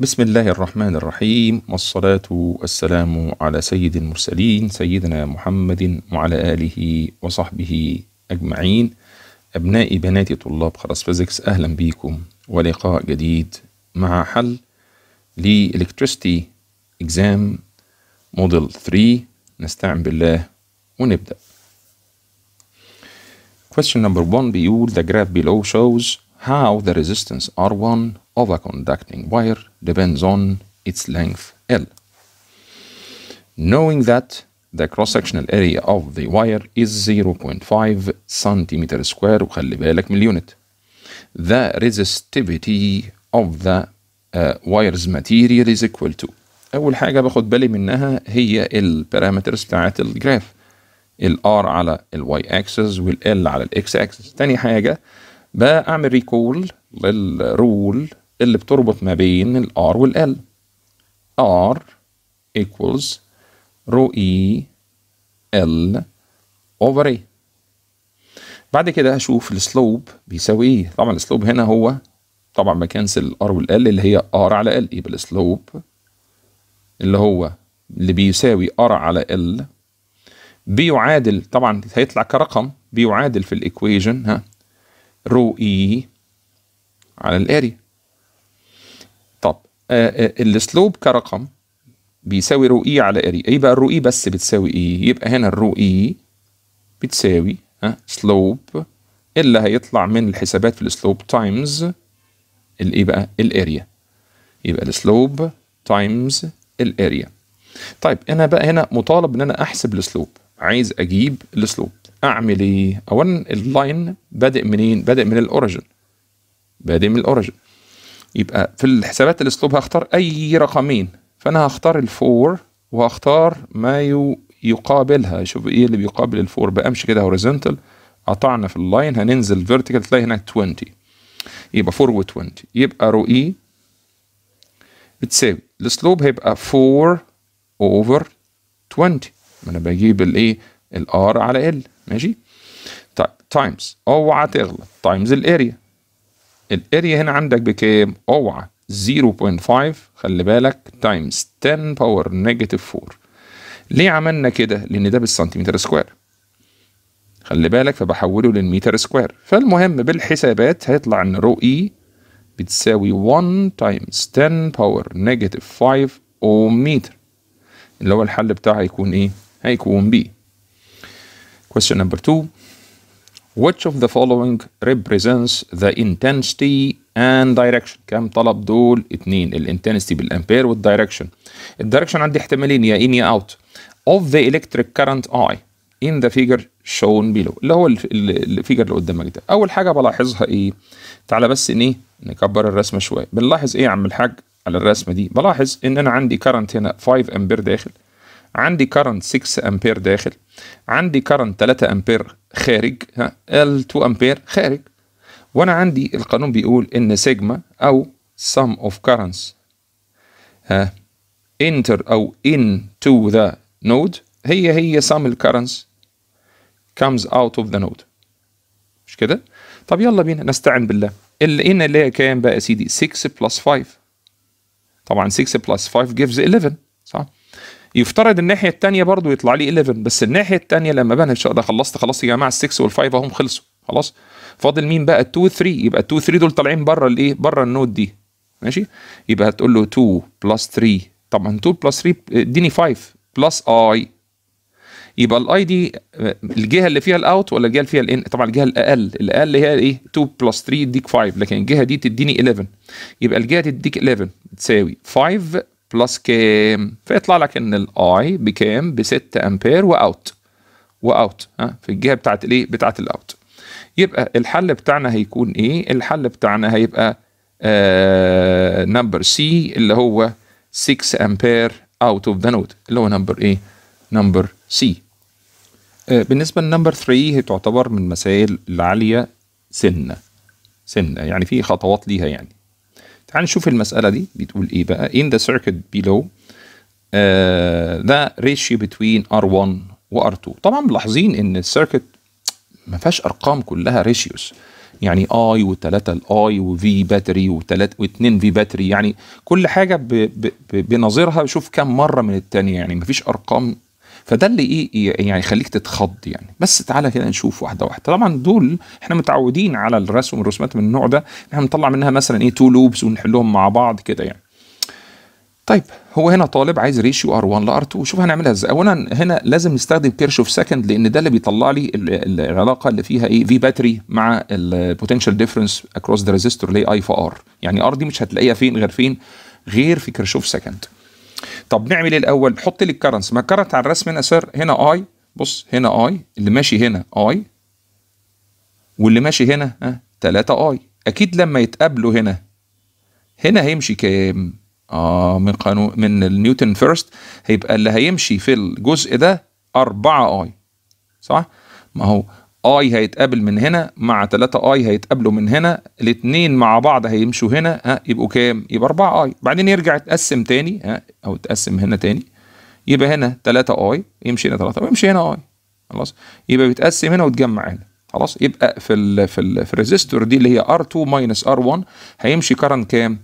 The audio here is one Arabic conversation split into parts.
بسم الله الرحمن الرحيم والصلاة والسلام على سيد المرسلين سيدنا محمد وعلى آله وصحبه أجمعين أبنائي بناتي طلاب خلاص فيزيكس أهلا بيكم ولقاء جديد مع حل لإلكتريستي إكزام موديل 3 نستعن بالله ونبدأ Question number one بيقول the graph below shows how the resistance R1 of a conducting wire depends on its length L. Knowing that the cross-sectional area of the wire is 0.5 centimeter square وخلي بالك من the resistivity of the uh, wires material is equal to أول حاجة باخد بالي منها هي البارامترز بتاعت الجراف ال R على ال Y axis وال L على ال X axis تاني حاجة بعمل ريكول للرول اللي بتربط ما بين R وال L r equals رو e l over a بعد كده هشوف السلوب بيساوي ايه طبعا السلوب هنا هو طبعا بكنسل وال L اللي هي R على L يبقى السلوب اللي هو اللي بيساوي R على L بيعادل طبعا هيطلع كرقم بيعادل في الايكويجن ها رو اي على الاريا طب آه، آه، السلوب كرقم بيساوي رو اي على اريا ايه بقى الرو اي بس بتساوي ايه يبقى هنا الرو اي بتساوي ها سلوب اللي هيطلع من الحسابات في السلوب تايمز الايه بقى الاريا يبقى السلوب تايمز الاريا طيب انا بقى هنا مطالب ان انا احسب السلوب عايز اجيب السلوب اعمل ايه؟ اولا اللاين بادئ منين؟ بادئ من الاوريجن بادئ من الاوريجن يبقى في الحسابات الاسلوب هختار اي رقمين فانا هختار الفور وهختار ما يقابلها شوف ايه اللي بيقابل الفور بامشي كده هوريزونتال قطعنا في اللاين هننزل فيرتيكال تلاقي هناك 20 يبقى 4 و20 يبقى رو اي e بتساوي السلوب هيبقى 4 اوفر 20 ما انا بجيب الايه الار على ال ماشي طيب تايمز اوعى تغلط تايمز الاريا الاريا هنا عندك بكام اوعى 0.5 خلي بالك تايمز 10 باور نيجاتيف 4 ليه عملنا كده لان ده بالسنتيمتر سكوير خلي بالك فبحوله للمتر سكوير فالمهم بالحسابات هيطلع ان رو اي e بتساوي 1 تايمز 10 باور نيجاتيف 5 اوم متر اللي هو الحل بتاعها هيكون ايه هيكون بي Question number two. Which of the following represents the intensity and direction كم طلب دول اتنين الانتنسيتي بالامبير والدايركشن الدايركشن عندي احتمالين يا ان يا اوت of the electric current I in the figure shown below اللي هو الفيجر اللي قدامك ده اول حاجه بلاحظها ايه تعالى بس ان ايه نكبر الرسمه شويه بنلاحظ ايه يا عم الحاج على الرسمه دي بلاحظ ان انا عندي كرنت هنا 5 امبير داخل عندي كارنت 6 امبير داخل عندي كارنت 3 امبير خارج ها ال 2 امبير خارج وانا عندي القانون بيقول ان سيجما او sum of currents ها انتر او into the node هي هي sum الكارنتس comes out of the node مش كده طب يلا بينا نستعن بالله اللي ان اللي هي كام بقى يا سيدي 6 بلس 5 طبعا 6 بلس 5 gives 11 صح يفترض الناحيه الثانيه برضو يطلع لي 11 بس الناحيه الثانيه لما بنهج ده خلصت خلاص يا جماعه ال6 وال5 اهم خلصوا خلاص فاضل مين بقى 2 3 يبقى 2 3 دول طالعين بره الايه بره النود دي ماشي يبقى هتقول له 2 بلس 3 طبعا 2 بلس 3 اديني 5 بلس اي يبقى الاي دي الجهه اللي فيها الاوت ولا الجهه اللي فيها الان طبعا الجهه الاقل الاقل هي ايه 2 بلس 3 يديك 5 لكن الجهه دي تديني 11 يبقى الجهه تديك 11 تساوي 5 بلس كام فيطلع لك ان الاي بكام ب 6 امبير واوت واوت ها في الجهه بتاعت الايه بتاعت الاوت يبقى الحل بتاعنا هيكون ايه الحل بتاعنا هيبقى نمبر آه، سي اللي هو 6 امبير اوت اوف ذا نود اللي هو نمبر ايه نمبر سي آه، بالنسبه للنمبر 3 هي تعتبر من مسائل العاليه سنه سنه يعني في خطوات ليها يعني تعال نشوف المسألة دي بتقول إيه بقى in the circuit below آه، the ratio between R1 و R2 طبعا ملاحظين إن السيركت ما فيهاش أرقام كلها ratios يعني I و3 الاي وفي باتري و3 و2 في باتري يعني كل حاجه ب بنظيرها شوف كم مره من الثانيه يعني ما فيش ارقام فده اللي إيه،, ايه يعني يخليك تتخض يعني بس تعالى كده نشوف واحده واحده طبعا دول احنا متعودين على الرسم والرسومات من النوع ده احنا بنطلع منها مثلا ايه تو لوبس ونحلهم مع بعض كده يعني طيب هو هنا طالب عايز ريشيو ار1 لار2 شوف هنعملها ازاي اولا هنا لازم نستخدم كيرشوف سكند لان ده اللي بيطلع لي العلاقه اللي فيها ايه في باتري مع البوتنشال ديفرنس اكروس ذا ريزيستور اللي هي اي في ار يعني ار دي مش هتلاقيها فين غير فين غير في كيرشوف سكند طب نعمل ايه الاول نحط لي الكرنس ما الكرنت على الرسم هنا سر هنا اي بص هنا اي اللي ماشي هنا اي واللي ماشي هنا ها 3 اي اكيد لما يتقابلوا هنا هنا هيمشي كام اه من قانون من النيوتن فيرست هيبقى اللي هيمشي في الجزء ده 4 اي صح ما هو اي هيتقابل من هنا مع 3 اي هيتقابلوا من هنا الاثنين مع بعض هيمشوا هنا ها يبقوا كام يبقى 4 اي بعدين يرجع يتقسم تاني ها او يتقسم هنا تاني يبقى هنا 3 اي يمشي هنا 3 ويمشي هنا اي خلاص يبقى بيتقسم هنا وتجمع هنا خلاص يبقى في الـ في الـ في الريزستور دي اللي هي ار2 ماينس ار1 هيمشي كرن كام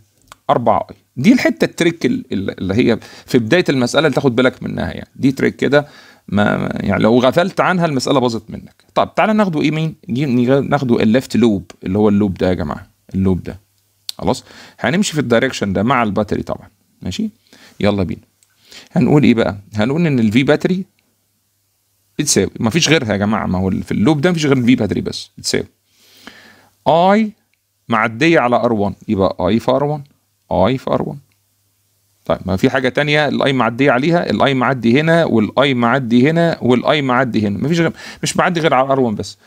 4 اي دي الحته التريك اللي هي في بدايه المساله اللي تاخد بالك منها يعني دي تريك كده ما يعني لو غفلت عنها المساله باظت منك طب تعالى ناخده ايه مين ناخده الليفت لوب اللي هو اللوب ده يا جماعه اللوب ده خلاص هنمشي في الدايركشن ده مع الباتري طبعا ماشي يلا بينا هنقول ايه بقى هنقول ان الفي باتري بتساوي ما فيش غيرها يا جماعه ما هو في اللوب ده ما فيش غير الفي باتري بس بتساوي اي معديه على ار1 يبقى اي في ار1 اي في ار1 طيب ما في حاجه تانية الاي معديه عليها الاي معدي هنا والاي معدي هنا والاي معدي هنا مفيش غير مش معدي غير على ار 1 بس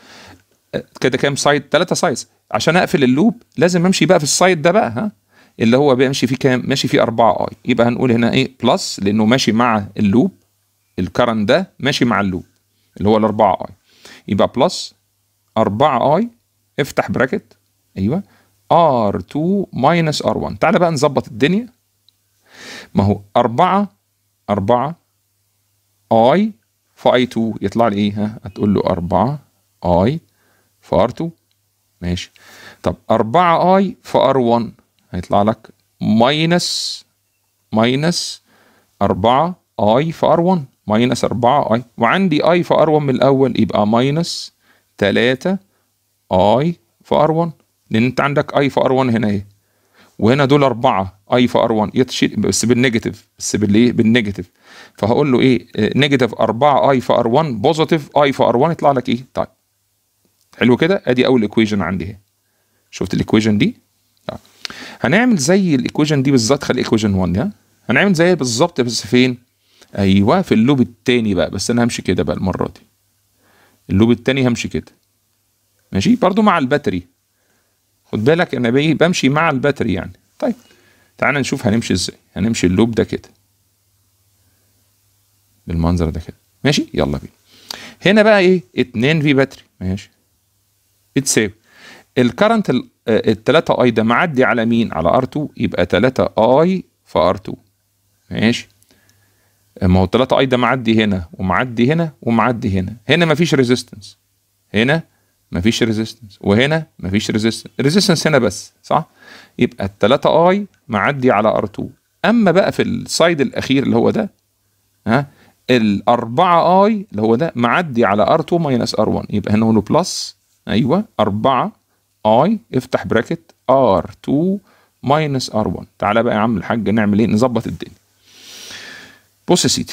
كده كام سايد ثلاثه سايدز عشان اقفل اللوب لازم امشي بقى في السايد ده بقى ها اللي هو بيمشي فيه كام ماشي فيه 4 اي يبقى هنقول هنا ايه بلس لانه ماشي مع اللوب الكرن ده ماشي مع اللوب اللي هو الاربعة اي يبقى بلس 4 اي افتح براكت ايوه ار 2 ماينس ار 1 تعالى بقى نظبط الدنيا ما هو 4 4 اي في 2 يطلع لي ايه ها هتقول له 4 اي في ار 2 ماشي طب 4 اي في ار 1 هيطلع لك ماينس ماينس 4 اي في ار 1 ماينس 4 اي وعندي اي في ار 1 من الاول يبقى ماينس 3 اي في ار 1 لان انت عندك اي في ار 1 هنا ايه وهنا دول اربعه اي في ار 1 يتشيل بس بالنيجاتيف بس بالايه بالنيجاتيف فهقول له ايه آه، نيجاتيف 4 اي في ار 1 بوزيتيف اي في ار 1 يطلع لك ايه طيب حلو كده ادي اول ايكويشن عندي اهي شفت الايكويشن دي طيب. هنعمل زي الايكويشن دي بالظبط خلي ايكويشن 1 ها هنعمل زيها بالظبط بس فين ايوه في اللوب التاني بقى بس انا همشي كده بقى المره دي اللوب التاني همشي كده ماشي برضو مع الباتري خد بالك انا بمشي مع الباتري يعني طيب تعالى نشوف هنمشي ازاي هنمشي اللوب ده كده بالمنظر ده كده ماشي يلا بينا هنا بقى ايه 2 في باتري ماشي اتساب الكرنت ال 3 آه، اي ده معدي على مين على ار 2 يبقى 3 اي في ار 2 ماشي آه، ما هو 3 اي ده معدي هنا ومعدي هنا ومعدي هنا هنا مفيش ريزيستنس هنا مفيش ريزيستنس وهنا مفيش ريزيستنس ريزيستنس هنا بس صح يبقى التلاتة اي معدي على ار 2 اما بقى في السايد الاخير اللي هو ده ها الأربعة اي اللي هو ده معدي على ار 2 ماينس ار 1 يبقى هنا له بلس ايوه 4 اي افتح براكت ار 2 ماينس ار 1 تعالى بقى يا عم الحاج نعمل ايه نظبط الدنيا بص يا سيدي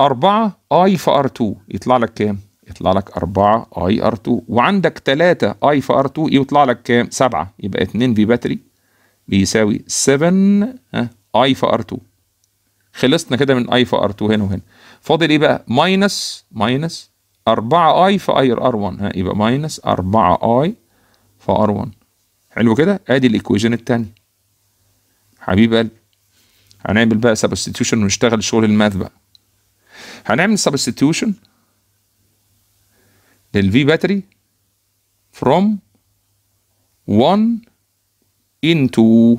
4 اي في ار 2 يطلع لك كام يطلع لك 4 اي ار 2 وعندك 3 اي في ار 2 يطلع لك كام 7 يبقى 2 في باتري بيساوي 7 اي في ار 2 خلصنا كده من اي في ار 2 هنا وهنا فاضل ايه بقى ماينس ماينس 4 اي في ار 1 ها يبقى ماينس 4 اي في ار 1 حلو كده ادي الايكويشن الثاني حبيب قلبي هنعمل بقى سبستيوشن ونشتغل شغل الماث بقى هنعمل سبستيوشن للفي باتري from 1 2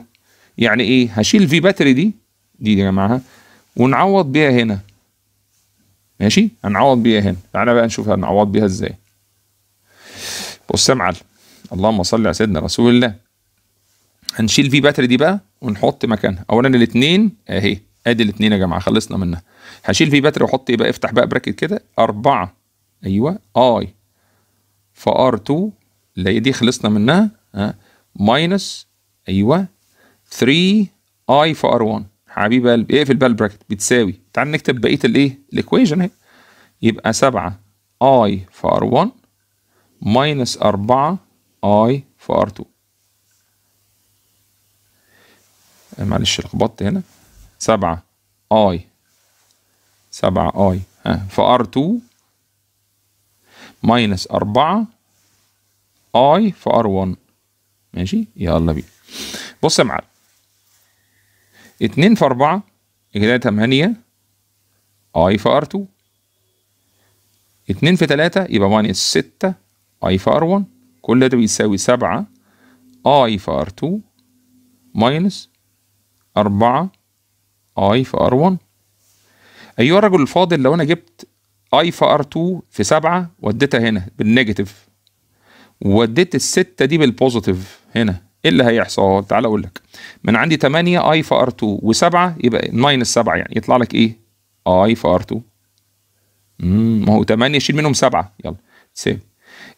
يعني ايه هشيل الفي باتري دي دي يا جماعه ونعوض بيها هنا ماشي هنعوض بيها هنا تعالى بقى نشوف هنعوض بيها ازاي بص يا معلم اللهم صل على سيدنا رسول الله هنشيل في باتري دي بقى ونحط مكانها اولا الاثنين اهي ادي الاثنين يا جماعه خلصنا منها هشيل في باتري واحط ايه بقى افتح بقى براكت كده أربعة ايوه اي فR2 اللي هي دي خلصنا منها ها ماينس ايوه 3 I في R1 حبيب قلبي اقفل بقى البراكت بتساوي تعال نكتب بقيه الايه الايكويشن اهي يبقى 7 I في R1 ماينس 4 I في R2 آه، معلش لخبطت هنا 7 I 7 I ها في R2 ماينس 4 اي في ار 1 ماشي يلا بينا بص يا معلم 2 في 4 كده 8 اي في ار 2 2 في 3 يبقى ماينس 6 اي في ار 1 كل ده بيساوي 7 اي في ار 2 ماينس 4 اي في ار 1 ايها الرجل الفاضل لو انا جبت اي في ار 2 في 7 وديتها هنا بالنيجاتيف وديت الستة دي بالبوزيتيف هنا ايه اللي هيحصل تعال اقول لك من عندي 8 اي في ار 2 و7 يبقى ماينس 7 يعني يطلع لك ايه اي في ار 2 امم ما هو 8 شيل منهم 7 يلا سيب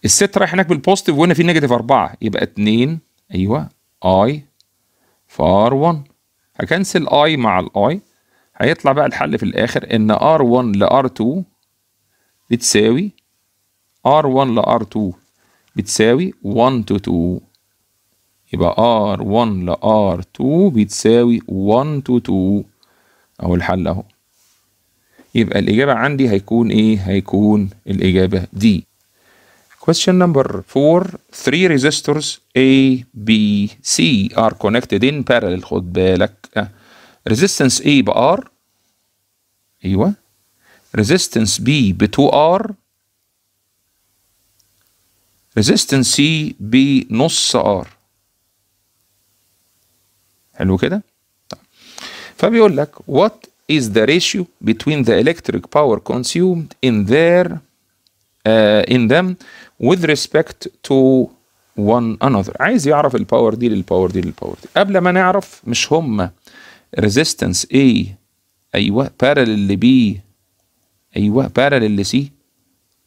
الست رايح هناك بالبوزيتيف وهنا في نيجاتيف 4 يبقى 2 ايوه اي في ار 1 هكنسل اي مع الاي هيطلع بقى الحل في الاخر ان ار 1 لار 2 بتساوي R1 ل R2 بتساوي 1 to 2 يبقى R1 ل R2 بتساوي 1 to 2 أهو الحل أهو يبقى الإجابة عندي هيكون إيه؟ هيكون الإجابة دي Question number 4 Three resistors A, B, C are connected in parallel خد بالك آه. resistance A ب R أيوه resistance B ب 2R resistance C بنص R حلو كده فبيقول لك what is the ratio between the electric power consumed in their uh, in them with respect to one another عايز يعرف الباور دي للباور دي للباور دي قبل ما نعرف مش هما resistance A ايوه parallel ل B ايوه بارلل لسي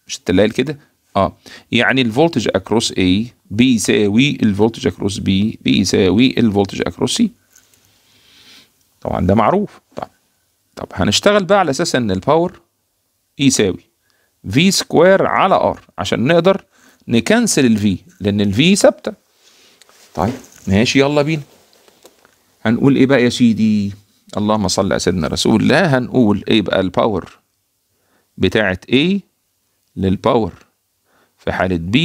مش التلال كده اه يعني الفولتج اكروس اي بي يساوي الفولتج اكروس بي يساوي الفولتج اكروس سي طبعا ده معروف طب طب هنشتغل بقى على اساس ان الباور يساوي في سكوير على ار عشان نقدر نكنسل الفي لان الفي ثابته طيب ماشي يلا بينا هنقول ايه بقى يا سيدي اللهم صل على سيدنا رسول الله هنقول ايه بقى الباور بتاعت A للباور في حالة B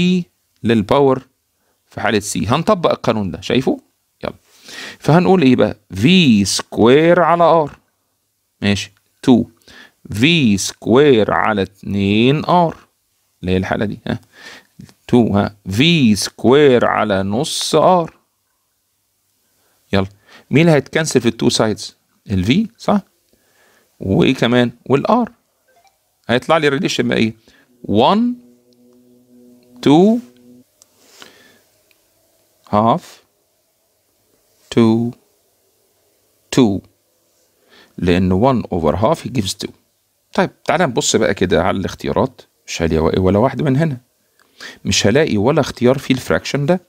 للباور في حالة C هنطبق القانون ده شايفه؟ يلا فهنقول ايه بقى V سكوير على R ماشي 2 V سكوير على 2 R اللي هي الحالة دي ها 2 ها V سكوير على نص R يلا مين اللي هيتكنسل في التو سايدز؟ ال V صح؟ وايه كمان؟ والار هيطلع لي الريليشن بقى ايه 1 2 هاف 2 2 لان 1 اوفر هاف جيفز 2 طيب تعالى نبص بقى كده على الاختيارات مش هلاقي ولا واحد من هنا مش هلاقي ولا اختيار فيه الفراكشن ده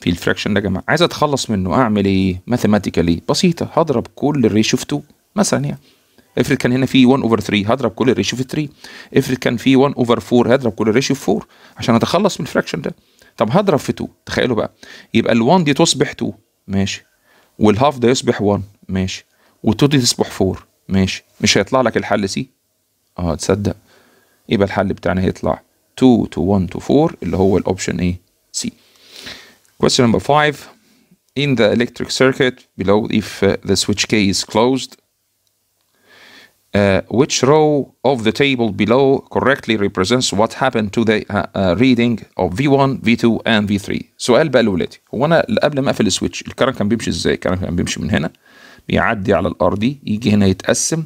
في الفراكشن ده يا جماعه عايز اتخلص منه اعمل ايه ماثيماتيكالي بسيطه هضرب كل الريشو في 2 مثلا يعني افرض كان هنا في 1 اوفر 3 هضرب كل الريشيو في 3 افرض كان في 1 اوفر 4 هضرب كل الريشيو في 4 عشان اتخلص من الفراكشن ده طب هضرب في 2 تخيلوا بقى يبقى ال1 دي تصبح 2 ماشي والهاف ده يصبح 1 ماشي وال2 دي تصبح 4 ماشي مش هيطلع لك الحل سي اه تصدق يبقى الحل بتاعنا هيطلع 2 to 1 to 4 اللي هو الاوبشن ايه سي question number 5 in the electric circuit below if uh, the switch K is closed Uh, which row of the table below correctly represents what happened to the uh, uh, reading of V1, V2 and V3 سؤال بقى لولادي هو انا قبل ما اقفل السويتش الكرن كان بيمشي ازاي الكرن كان بيمشي من هنا بيعدي على الار دي يجي هنا يتقسم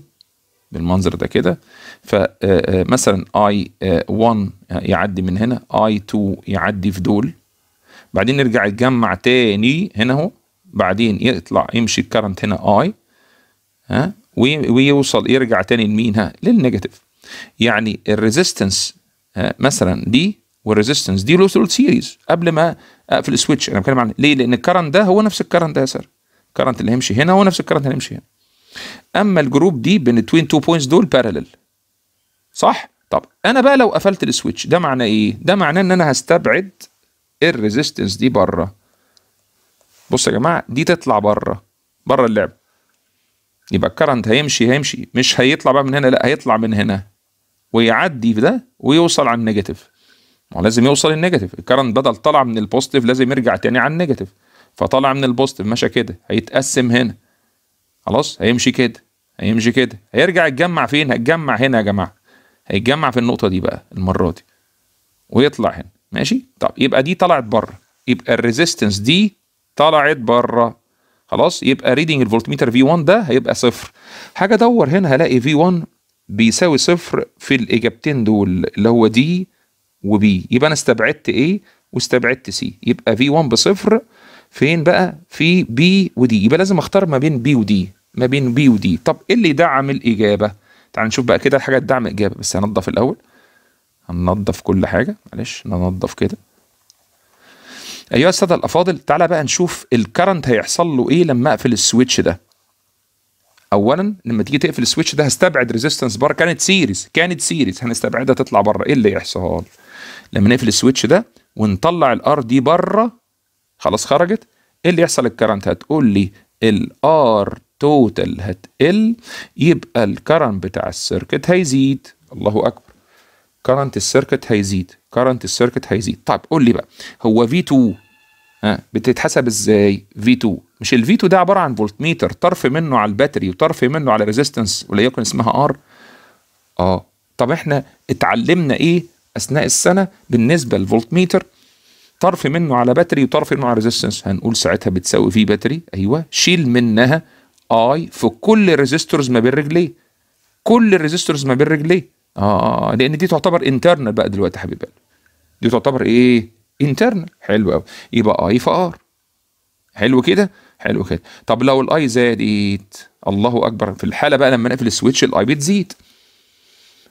بالمنظر ده كده فمثلا آه، آه، i 1 آه، يعدي من هنا i 2 يعدي في دول بعدين نرجع يتجمع تاني هنا اهو بعدين يطلع يمشي الكرنت هنا I ها ويوصل يرجع تاني لمين ها للنيجاتيف يعني الريزيستنس آه، مثلا دي والريزيستنس دي له سيريز قبل ما اقفل السويتش انا بتكلم عن ليه لان الكرنت ده هو نفس الكرنت ده يا سر الكرنت اللي هيمشي هنا هو نفس الكرنت اللي هيمشي هنا اما الجروب دي بين التوين تو بوينتس دول بارلل صح طب انا بقى لو قفلت السويتش ده معناه ايه ده معناه ان انا هستبعد الريزيستنس دي بره بصوا يا جماعه دي تطلع بره بره اللعبه يبقى الكرنت هيمشي هيمشي مش هيطلع بقى من هنا لا هيطلع من هنا ويعدي في ده ويوصل على النيجاتيف ما لازم يوصل النيجاتيف الكرنت بدل طلع من البوزيتيف لازم يرجع تاني على النيجاتيف فطلع من البوزيتيف ماشي كده هيتقسم هنا خلاص هيمشي كده هيمشي كده هيرجع يتجمع فين هيتجمع هنا يا جماعه هيتجمع في النقطه دي بقى المره دي ويطلع هنا ماشي طب يبقى دي طلعت بره يبقى الريزيستنس دي طلعت بره خلاص يبقى ريدنج الفولتميتر في 1 ده هيبقى صفر حاجه ادور هنا هلاقي في 1 بيساوي صفر في الاجابتين دول اللي هو دي وبي يبقى انا استبعدت ايه واستبعدت سي يبقى في 1 بصفر فين بقى في بي ودي يبقى لازم اختار ما بين بي ودي ما بين بي ودي طب ايه اللي يدعم الاجابه تعال نشوف بقى كده الحاجات تدعم الاجابه بس هنضف الاول هننضف كل حاجه معلش ننضف كده ايها الساده الافاضل تعالى بقى نشوف الكرنت هيحصل له ايه لما اقفل السويتش ده اولا لما تيجي تقفل السويتش ده هستبعد ريزيستنس بره كانت سيريز كانت سيريز هنستبعدها تطلع بره ايه اللي يحصل لما نقفل السويتش ده ونطلع الار دي بره خلاص خرجت ايه اللي يحصل الكرنت هتقول لي الار توتال هتقل يبقى الكرنت بتاع السيركت هيزيد الله اكبر كرنت السيركت هيزيد كرنت السيركت هيزيد طيب قول لي بقى هو في 2 ها بتتحسب ازاي في 2 مش ال 2 ده عباره عن فولت ميتر طرف منه على الباتري وطرف منه على ريزيستنس وليكن اسمها ار اه طب احنا اتعلمنا ايه اثناء السنه بالنسبه للفولت ميتر طرف منه على باتري وطرف منه على ريزيستنس هنقول ساعتها بتساوي في باتري ايوه شيل منها اي في كل الريزيستورز ما بين رجليه كل الريزيستورز ما بين رجليه اه لان دي تعتبر انترنال بقى دلوقتي يا دي تعتبر ايه انترنال حلو قوي يبقى اي في ار حلو كده حلو كده طب لو الاي زادت الله اكبر في الحاله بقى لما نقفل السويتش الاي بتزيد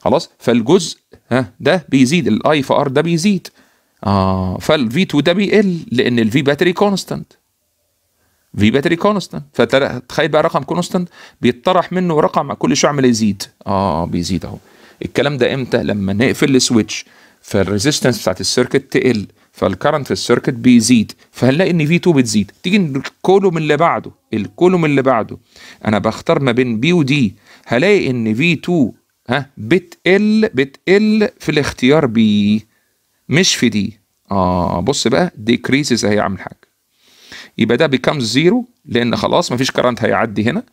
خلاص فالجزء ها ده بيزيد الاي في ار ده بيزيد اه فالفي 2 ده بيقل لان الفي باتري كونستانت في باتري كونستانت فتخيل بقى رقم كونستانت بيتطرح منه رقم كل شويه عمال يزيد اه بيزيد اهو الكلام ده امتى لما نقفل السويتش فالريزيستنس بتاعت السيركت تقل فالكرنت في السيركت بيزيد فهنلاقي ان في 2 بتزيد تيجي الكولوم اللي بعده الكولوم اللي بعده انا بختار ما بين بي ودي هلاقي ان في 2 ها بتقل بتقل في الاختيار بي مش في دي اه بص بقى ديكريزز اهي عامل حاجه يبقى ده بيكم زيرو لان خلاص مفيش كرنت هيعدي هنا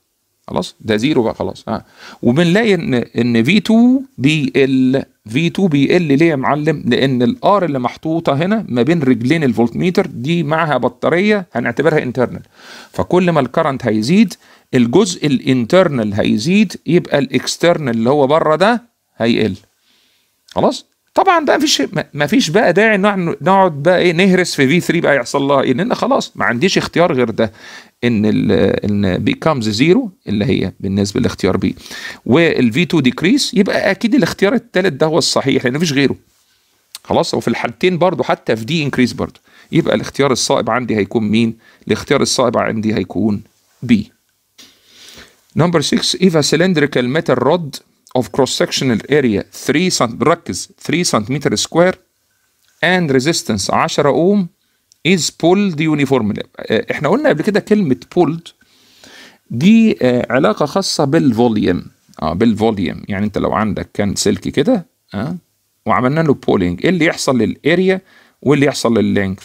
خلاص ده زيرو بقى خلاص اه وبنلاقي ان ان في 2 بيقل في 2 بيقل ليه يا معلم لان الار اللي محطوطه هنا ما بين رجلين الفولت ميتر دي معها بطاريه هنعتبرها انترنال فكل ما الكرنت هيزيد الجزء الانترنال هيزيد يبقى الاكسترنال اللي هو بره ده هيقل خلاص طبعا بقى مفيش مفيش بقى داعي ان نقعد بقى ايه نهرس في في 3 بقى يحصل لها ايه لان خلاص ما عنديش اختيار غير ده ان الـ ان بيكمز زيرو اللي هي بالنسبه لاختيار بي والفي 2 ديكريس يبقى اكيد الاختيار الثالث ده هو الصحيح لان مفيش غيره خلاص وفي الحالتين برضو حتى في دي انكريس برضو يبقى الاختيار الصائب عندي هيكون مين الاختيار الصائب عندي هيكون بي نمبر 6 ايفا سلندريكال ميتال رود of cross sectional area 3 بركز 3 سنتيمتر سكوير and resistance 10 اوم is pulled uniformly eh, احنا قلنا قبل كده كلمه pulled دي eh, علاقه خاصه بالفوليوم اه بالفوليوم يعني انت لو عندك كان سلك كده اه وعملنا له بولينج ايه اللي يحصل للاريا واللي يحصل لللينث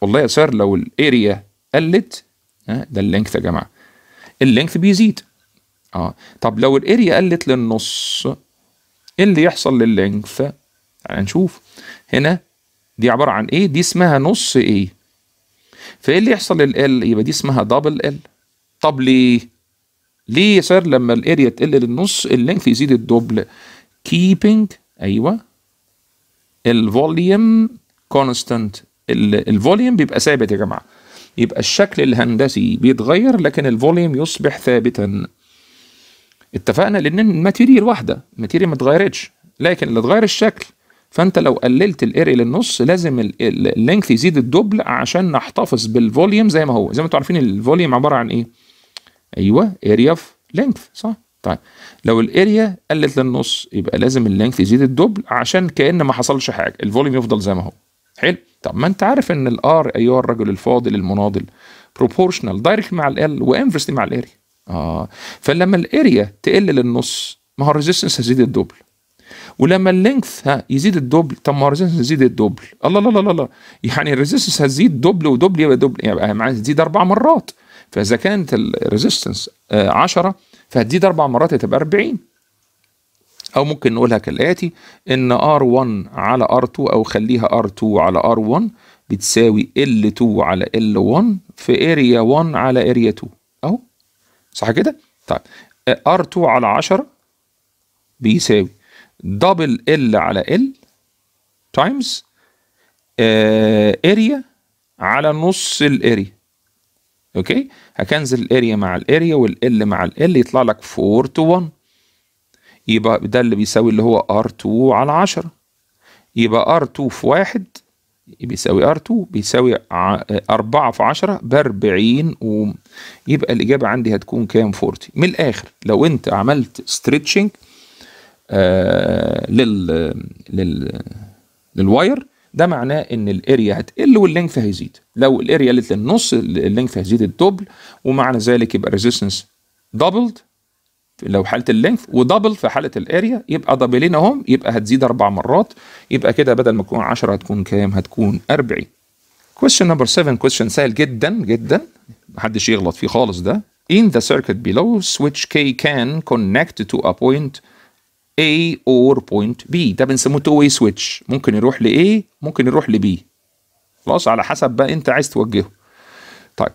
والله يا سير لو الاريا قلت اه ده اللينث يا جماعه اللينث بيزيد اه طب لو الاريا قلت للنص ايه اللي يحصل لللينث يعني نشوف هنا دي عباره عن ايه دي اسمها نص ايه فايه اللي يحصل لل يبقى دي اسمها دبل ال طب ليه ليه يا سير لما الاريا تقل للنص اللينث يزيد الدبل كيبنج ايوه الفوليوم كونستانت الفوليوم بيبقى ثابت يا جماعه يبقى الشكل الهندسي بيتغير لكن الفوليوم يصبح ثابتا اتفقنا لان الماتيريال واحده الماتيريال ما اتغيرتش لكن اللي اتغير الشكل فانت لو قللت الاري للنص لازم اللينث يزيد الدبل عشان نحتفظ بالفوليوم زي ما هو زي ما انتم عارفين الفوليوم عباره عن ايه ايوه اريا في لينث صح طيب لو الاريا قلت للنص يبقى لازم اللينث يزيد الدبل عشان كان ما حصلش حاجه الفوليوم يفضل زي ما هو حلو طب ما انت عارف ان الار ايوه الرجل الفاضل المناضل بروبورشنال دايركت مع ال وانفرسلي مع الاريا اه فلما الاريا تقل للنص ما هو الريزيستنس هيزيد الدبل ولما اللينث ها يزيد الدبل طب ما هو الريزيستنس يزيد الدبل الله الله الله الله يعني الريزيستنس هتزيد دبل ودبل يبقى دبل يبقى يعني معناها تزيد اربع مرات فاذا كانت الريزيستنس آه، 10 فهتزيد اربع مرات هتبقى 40 او ممكن نقولها كالاتي ان R1 على R2 او خليها R2 على R1 بتساوي L2 على L1 في اريا 1 على اريا 2 صح كده؟ طيب آه، R2 على 10 بيساوي دبل L على L تايمز اريا آه، على نص الاريا اوكي هكنزل الاريا مع الاريا والال مع ال يطلع لك 4 تو 1 يبقى ده اللي بيساوي اللي هو ار 2 على 10 يبقى ار 2 في 1 بيساوي R2 بيساوي 4 في 10 ب 40 اوم يبقى الإجابة عندي هتكون كام 40 من الآخر لو أنت عملت ستريتشنج آه لل لل للواير ده معناه ان الاريا هتقل واللينث هيزيد لو الاريا قلت للنص اللينث هيزيد الدبل ومعنى ذلك يبقى ريزيستنس دبلد لو حاله اللينث ودبل في حاله الاريا يبقى دبلين اهم يبقى هتزيد اربع مرات يبقى كده بدل ما تكون 10 هتكون كام هتكون 40 كويشن نمبر 7 كويشن سهل جدا جدا محدش يغلط فيه خالص ده in the circuit below switch K can connect to a point A or point B ده بنسموه two way switch ممكن يروح ل A ممكن يروح ل B خلاص على حسب بقى انت عايز توجهه طيب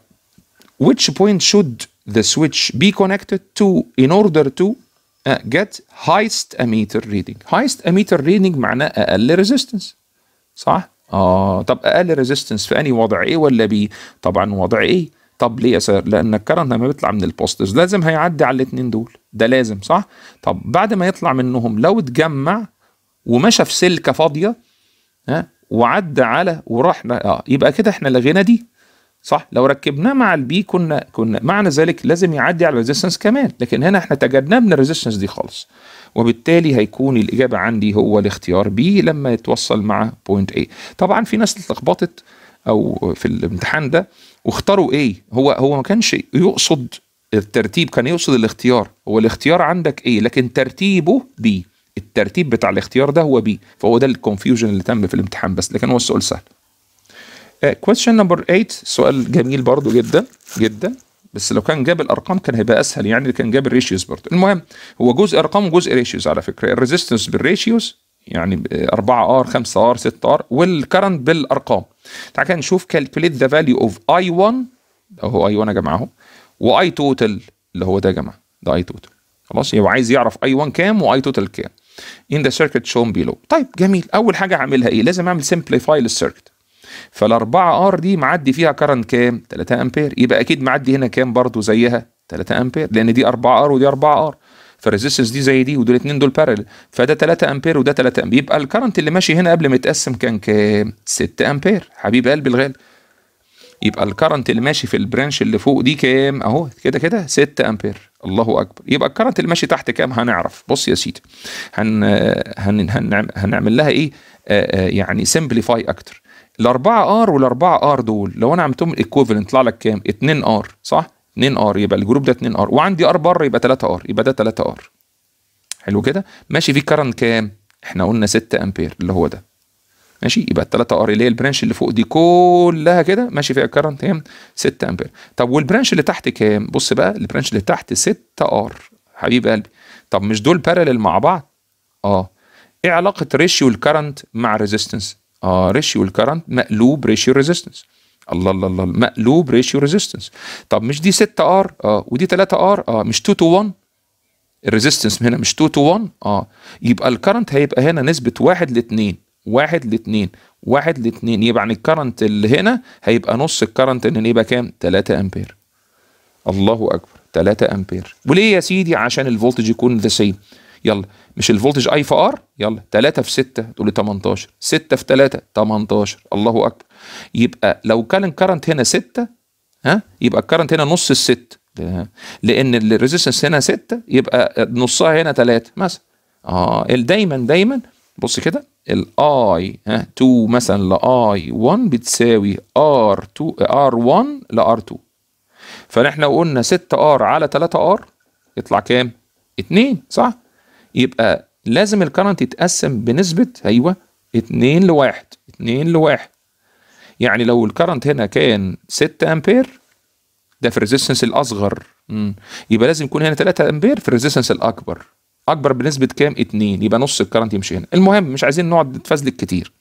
which point should the switch be connected to in order to uh, get highest ammeter reading highest ammeter reading معناه اقل resistance صح اه طب اقل ريزيستنس في انهي وضع ايه ولا بي طبعا وضع ايه طب ليه يا سير لان الكرنت لما بيطلع من البوستز لازم هيعدي على الاثنين دول ده لازم صح طب بعد ما يطلع منهم لو اتجمع ومشى في سلكه فاضيه ها وعدى على وراح اه يبقى كده احنا لغينا دي صح لو ركبناه مع البي كنا كنا معنى ذلك لازم يعدي على الريزيستنس كمان لكن هنا احنا تجنبنا الريزيستنس دي خالص وبالتالي هيكون الإجابة عندي هو الاختيار بي لما يتوصل مع بوينت اي طبعا في ناس اتلخبطت أو في الامتحان ده واختاروا ايه هو هو ما كانش يقصد الترتيب كان يقصد الاختيار هو الاختيار عندك ايه لكن ترتيبه بي الترتيب بتاع الاختيار ده هو بي فهو ده الكونفيوجن اللي تم في الامتحان بس لكن هو السؤال سهل كويستشن نمبر 8 سؤال جميل برضو جدا جدا بس لو كان جاب الارقام كان هيبقى اسهل يعني اللي كان جاب الريشيوز برضه المهم هو جزء ارقام وجزء ريشيوز على فكره الريزيستنس بالريشيوز يعني 4 آه، ار 5 ار 6 ار والكرنت بالارقام تعال كده نشوف كالكوليت ذا فاليو اوف اي 1 اهو اي 1 يا جماعه اهو واي توتال اللي هو ده يا جماعه ده اي توتال خلاص هو عايز يعرف اي 1 كام واي توتال كام ان ذا سيركت شون بيلو طيب جميل اول حاجه هعملها ايه لازم اعمل سمبليفاي للسيركت فال4 ار دي معدي فيها كرنت كام 3 امبير يبقى اكيد معدي هنا كام برضه زيها 3 امبير لان دي 4 ار ودي 4 ار فالريزيستنس دي زي دي ودول اتنين دول بارل فده 3 امبير وده 3 امبير يبقى الكرنت اللي ماشي هنا قبل ما يتقسم كان كام 6 امبير حبيب قلبي الغالي يبقى الكرنت اللي ماشي في البرانش اللي فوق دي كام اهو كده كده 6 امبير الله اكبر يبقى الكرنت اللي ماشي تحت كام هنعرف بص يا سيدي هن هن هنعمل لها ايه يعني سمبليفاي اكتر الاربعه ار والاربعه ار دول لو انا عملتهم إيكوفلنت يطلع لك كام 2 ار صح 2 ار يبقى الجروب ده 2 ار وعندي ار بره يبقى 3 ار يبقى ده 3 ار حلو كده ماشي في كرنت كام احنا قلنا 6 امبير اللي هو ده ماشي يبقى ال 3 ار اللي هي البرانش اللي فوق دي كلها كده ماشي فيها كرنت كام 6 امبير طب والبرانش اللي تحت كام بص بقى البرانش اللي تحت 6 ار حبيب قلبي طب مش دول بارلل مع بعض اه ايه علاقه ريشيو الكرنت مع ريزيستنس اه ريشيو الكرنت مقلوب ريشيو ريزيستنس الله الله الله مقلوب ريشيو ريزيستنس طب مش دي 6 ار اه ودي 3 ار اه مش 2 تو 1 الريزيستنس هنا مش 2 تو 1 اه يبقى الكرنت هيبقى هنا نسبه 1 ل 2 1 ل 2 1 ل 2 يبقى عن الكرنت اللي هنا هيبقى نص الكرنت اللي يبقى كام 3 امبير الله اكبر 3 امبير وليه يا سيدي عشان الفولتج يكون ذا سيم يلا مش الفولتج اي في ار يلا 3 في 6 تقول لي 18 6 في 3 18 الله اكبر يبقى لو كان الكرنت هنا 6 ها يبقى الكرنت هنا نص ال 6 لان الريزيستنس هنا 6 يبقى نصها هنا 3 مثلا اه دايما دايما بص كده الاي ها 2 مثلا لاي 1 بتساوي ار 2 ار 1 لار 2 فاحنا لو قلنا 6 ار على 3 ار يطلع كام؟ 2 صح؟ يبقى لازم الكرنت يتقسم بنسبه ايوه 2 لواحد 2 لواحد يعني لو الكرنت هنا كان 6 امبير ده في الريزيستنس الاصغر مم. يبقى لازم يكون هنا 3 امبير في الريزيستنس الاكبر اكبر بنسبه كام 2 يبقى نص الكرنت يمشي هنا المهم مش عايزين نقعد نتفزلك كتير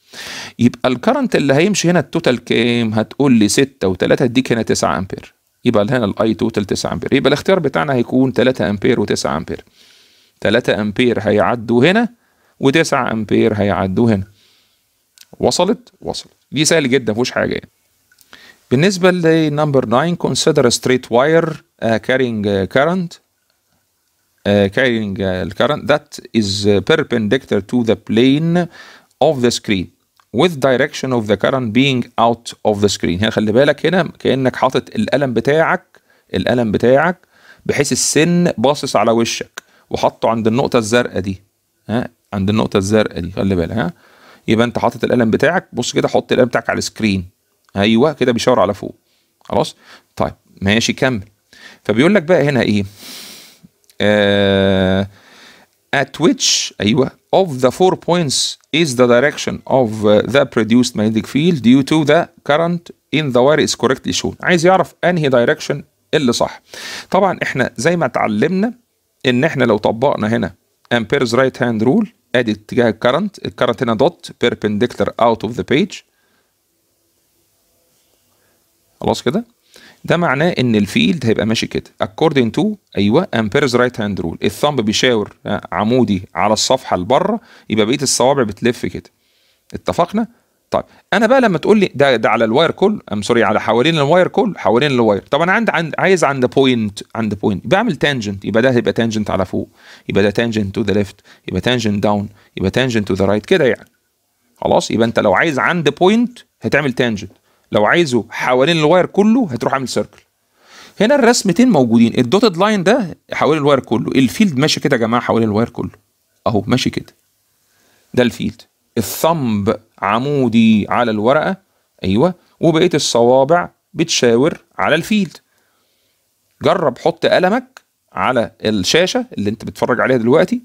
يبقى الكرنت اللي هيمشي هنا التوتال كام هتقول لي 6 و3 اديك هنا 9 امبير يبقى هنا الاي توتال 9 امبير يبقى الاختيار بتاعنا هيكون 3 امبير و9 امبير 3 امبير هيعدوا هنا و9 امبير هيعدوا هنا وصلت وصلت دي سهل جدا مفيش حاجه يعني بالنسبه لنمبر 9 consider a straight wire uh, carrying uh, current uh, carrying uh, current that is uh, perpendicular to the plane of the screen with direction of the current being out of the screen هنا خلي بالك هنا كانك حاطط القلم بتاعك القلم بتاعك بحيث السن باصص على وشك وحطه عند النقطه الزرقاء دي ها عند النقطه الزرقاء دي خلي بالك ها يبقى انت حاطط القلم بتاعك بص كده حط القلم بتاعك على السكرين ايوه كده بيشاور على فوق خلاص طيب ماشي كمل فبيقول لك بقى هنا ايه آه at which ايوه of the four points is the direction of the produced magnetic field due to the current in the wire is correctly shown عايز يعرف انهي direction اللي صح طبعا احنا زي ما اتعلمنا ان احنا لو طبقنا هنا امبيرز رايت هاند رول ادي اتجاه الكرنت الكرنت هنا دوت بيربنديكتور اوت اوف ذا بيج خلاص كده ده معناه ان الفيلد هيبقى ماشي كده اكوردنج تو ايوه امبيرز رايت هاند رول الثمب بيشاور آه، عمودي على الصفحه اللي بره يبقى بقيه الصوابع بتلف كده اتفقنا طيب انا بقى لما تقول لي ده ده على الواير كل ام سوري على حوالين الواير كل حوالين الواير طب انا عند, عند عايز عند بوينت عند بوينت بعمل تانجنت يبقى ده هيبقى تانجنت على فوق يبقى ده تانجنت تو ذا ليفت يبقى تانجنت داون يبقى تانجنت تو ذا رايت كده يعني خلاص يبقى انت لو عايز عند بوينت هتعمل تانجنت لو عايزه حوالين الواير كله هتروح عامل سيركل هنا الرسمتين موجودين الدوتد لاين ده حوالين الواير كله الفيلد ماشي كده يا جماعه حوالين الواير كله اهو ماشي كده ده الفيلد الثمب عمودي على الورقة أيوة وبقية الصوابع بتشاور على الفيلد جرب حط قلمك على الشاشة اللي انت بتتفرج عليها دلوقتي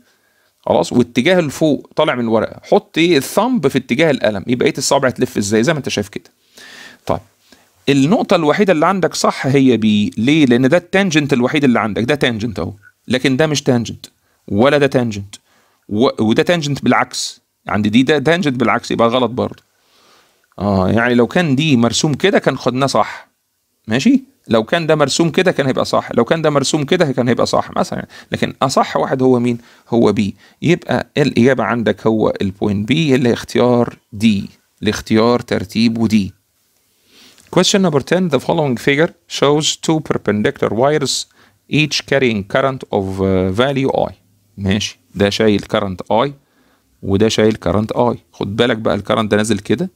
خلاص واتجاه الفوق طالع من الورقة حط ايه الثمب في اتجاه القلم يبقى بقية الصابع تلف ازاي زي ما انت شايف كده طيب النقطة الوحيدة اللي عندك صح هي بي ليه؟ لأن ده التانجنت الوحيد اللي عندك ده تانجنت أهو لكن ده مش تانجنت ولا ده تانجنت وده تانجنت بالعكس عند دي ده تانجنت بالعكس يبقى غلط برضه اه يعني لو كان دي مرسوم كده كان خدناه صح ماشي لو كان ده مرسوم كده كان هيبقى صح لو كان ده مرسوم كده كان هيبقى صح مثلا لكن اصح واحد هو مين هو بي يبقى الاجابه عندك هو البوينت بي اللي اختيار دي لاختيار ترتيب ودي Question number 10 The following figure shows two perpendicular wires each carrying current of uh, value I ماشي ده شايل current I وده شايل كرنت اي خد بالك بقى الكرنت ده نازل كده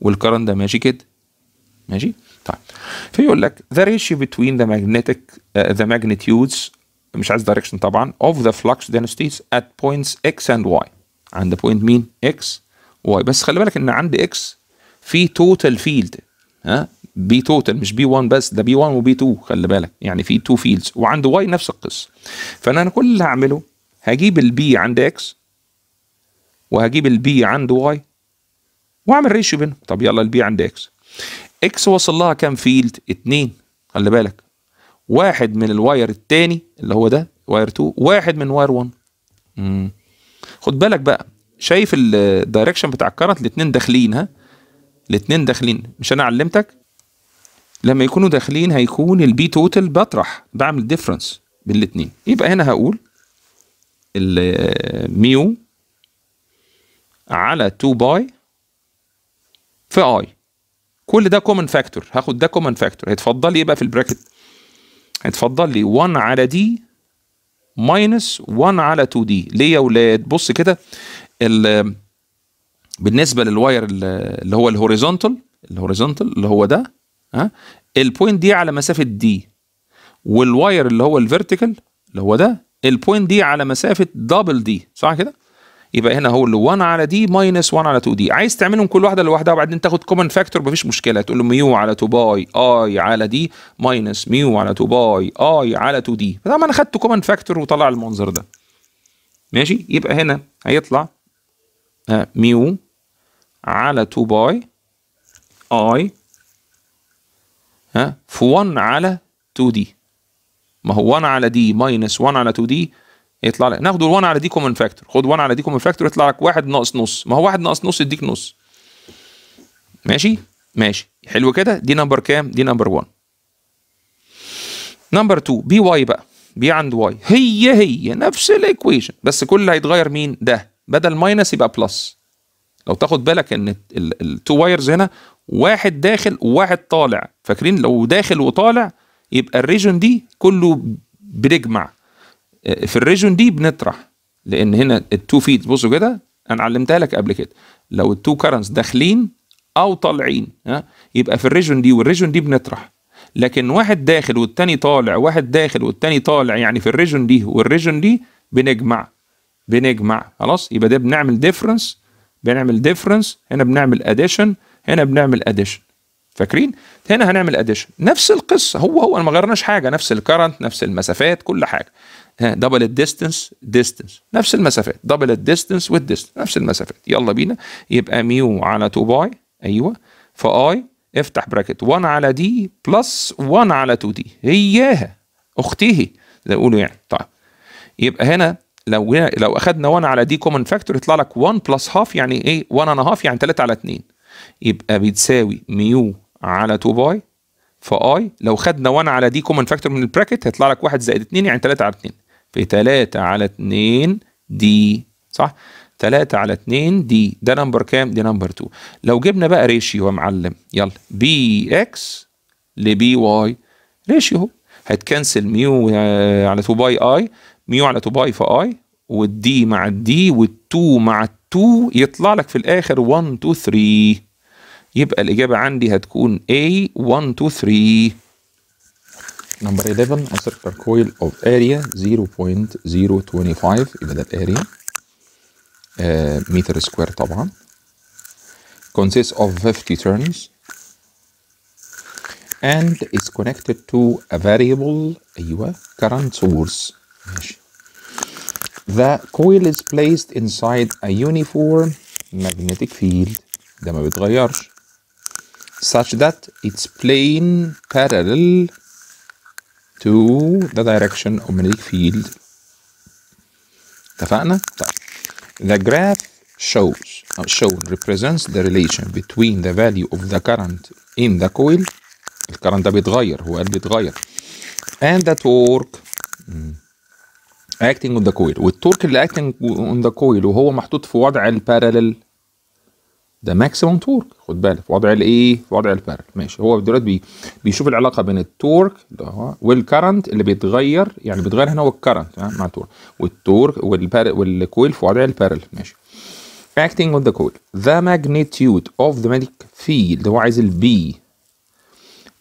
والكرنت ده ماشي كده ماشي طيب فيقول لك ذا ريشيو بتوين ذا ماجنتيك ذا ماجنتيودز مش عايز دايركشن طبعا اوف ذا فلكس دينستيز ات بوينتس اكس اند واي عند بوينت مين اكس واي بس خلي بالك ان عند اكس في توتال فيلد ها بي توتال مش بي 1 بس ده بي 1 وبي 2 خلي بالك يعني في تو فيلدز وعند واي نفس القصه فانا كل اللي هعمله هجيب البي عند اكس وهجيب البي عند واي واعمل ريشيو بينهم طب يلا البي عند اكس اكس وصل لها كام فيلد اتنين خلي بالك واحد من الواير الثاني اللي هو ده واير 2 واحد من واير 1 امم خد بالك بقى شايف الدايركشن بتاع الكرنت الاثنين داخلين ها الاثنين داخلين مش انا علمتك لما يكونوا داخلين هيكون البي توتال بطرح بعمل ديفرنس بين الاثنين يبقى هنا هقول الميو على 2 باي في اي كل ده كومن فاكتور هاخد ده كومن فاكتور هيتفضل لي ايه بقى في البراكت هيتفضل لي 1 على دي ماينس 1 على 2 دي ليه يا ولاد بص كده بالنسبه للواير اللي هو الهوريزونتال الهوريزونتال اللي هو ده ها البوينت دي على مسافه دي والواير اللي هو الفيرتيكال اللي هو ده البوينت دي على مسافه دبل دي صح كده يبقى هنا هو اللي 1 على دي ماينس 1 على 2 دي عايز تعملهم كل واحده لوحدها وبعدين تاخد كومن فاكتور مفيش مشكله تقول له ميو على 2 باي اي على دي ماينس ميو على 2 باي اي على 2 دي فطبعا انا خدت كومن فاكتور وطلع المنظر ده ماشي يبقى هنا هيطلع ميو آه، على 2 باي اي ها في 1 على 2 دي ما هو 1 على دي ماينس 1 على 2 دي يطلع لك ناخد ال1 على دي كومن فاكتور خد 1 على دي كومن فاكتور يطلع لك 1 ناقص نص ما هو 1 ناقص نص يديك نص ماشي ماشي حلو كده دي نمبر كام دي نمبر 1 نمبر 2 بي واي بقى بي عند واي هي هي نفس الايكويشن بس كل اللي هيتغير مين ده بدل ماينس يبقى بلس لو تاخد بالك ان التو وايرز هنا واحد داخل وواحد طالع فاكرين لو داخل وطالع يبقى الريجن دي كله بيجمع في الريجون دي بنطرح لان هنا التو فيت بصوا كده انا علمتها لك قبل كده لو التو كرنتس داخلين او طالعين ها يبقى في الريجون دي والريجون دي بنطرح لكن واحد داخل والتاني طالع واحد داخل والتاني طالع يعني في الريجون دي والريجون دي بنجمع بنجمع خلاص يبقى ده بنعمل ديفرنس بنعمل ديفرنس هنا بنعمل اديشن هنا بنعمل اديشن فاكرين هنا هنعمل اديشن نفس القصه هو هو ما غيرناش حاجه نفس الكرنت نفس المسافات كل حاجه دبل الديستنس ديستنس نفس المسافات دبل الديستنس والديستنس نفس المسافات يلا بينا يبقى ميو على 2 باي ايوه فاي افتح براكت 1 على دي بلس 1 على 2 دي هياها اختي زي يقولوا يعني طيب يبقى هنا لو لو اخدنا 1 على دي كومن فاكتور يطلع لك 1 بلس هاف يعني ايه 1 انا هاف يعني 3 على 2 يبقى بتساوي ميو على 2 باي فاي لو خدنا 1 على دي كومن فاكتور من البراكت هيطلع لك 1 زائد 2 يعني 3 على 2 في 3 على 2 دي صح 3 على 2 دي ده نمبر كام دي نمبر 2 لو جبنا بقى ريشيو يا معلم يلا بي اكس لبي واي ريشيو هتكنسل ميو آه، على 2 باي اي ميو على 2 باي في اي والدي مع الدي وال2 مع ال2 يطلع لك في الاخر 1 2 3 يبقى الاجابه عندي هتكون A 1 2 3 Number 11, a per coil of area 0.025 يبقى ده الاريا آه متر سكوير طبعا consists of 50 turns and is connected to a variable أيوة current source ماشي The coil is placed inside a uniform magnetic field ده ما بيتغيرش such that its plane parallel to the direction of magnetic field اتفقنا؟ طيب the graph shows uh, shown represents the relation between the value of the current in the coil الكرنت ده بيتغير هو قال بيتغير and the torque acting on the coil والتورك اللي acting on the coil وهو محطوط في وضع parallel ده ماكسيموم تورك خد بالك في وضع الايه في وضع البارل ماشي هو دلوقتي بي بيشوف العلاقه بين التورك والكرنت اللي بيتغير يعني بيتغير هنا هو الكرنت مع التورك والتورك والكويل في وضع البارل ماشي acting on the coil the magnitude of the magnetic field هو عايز البي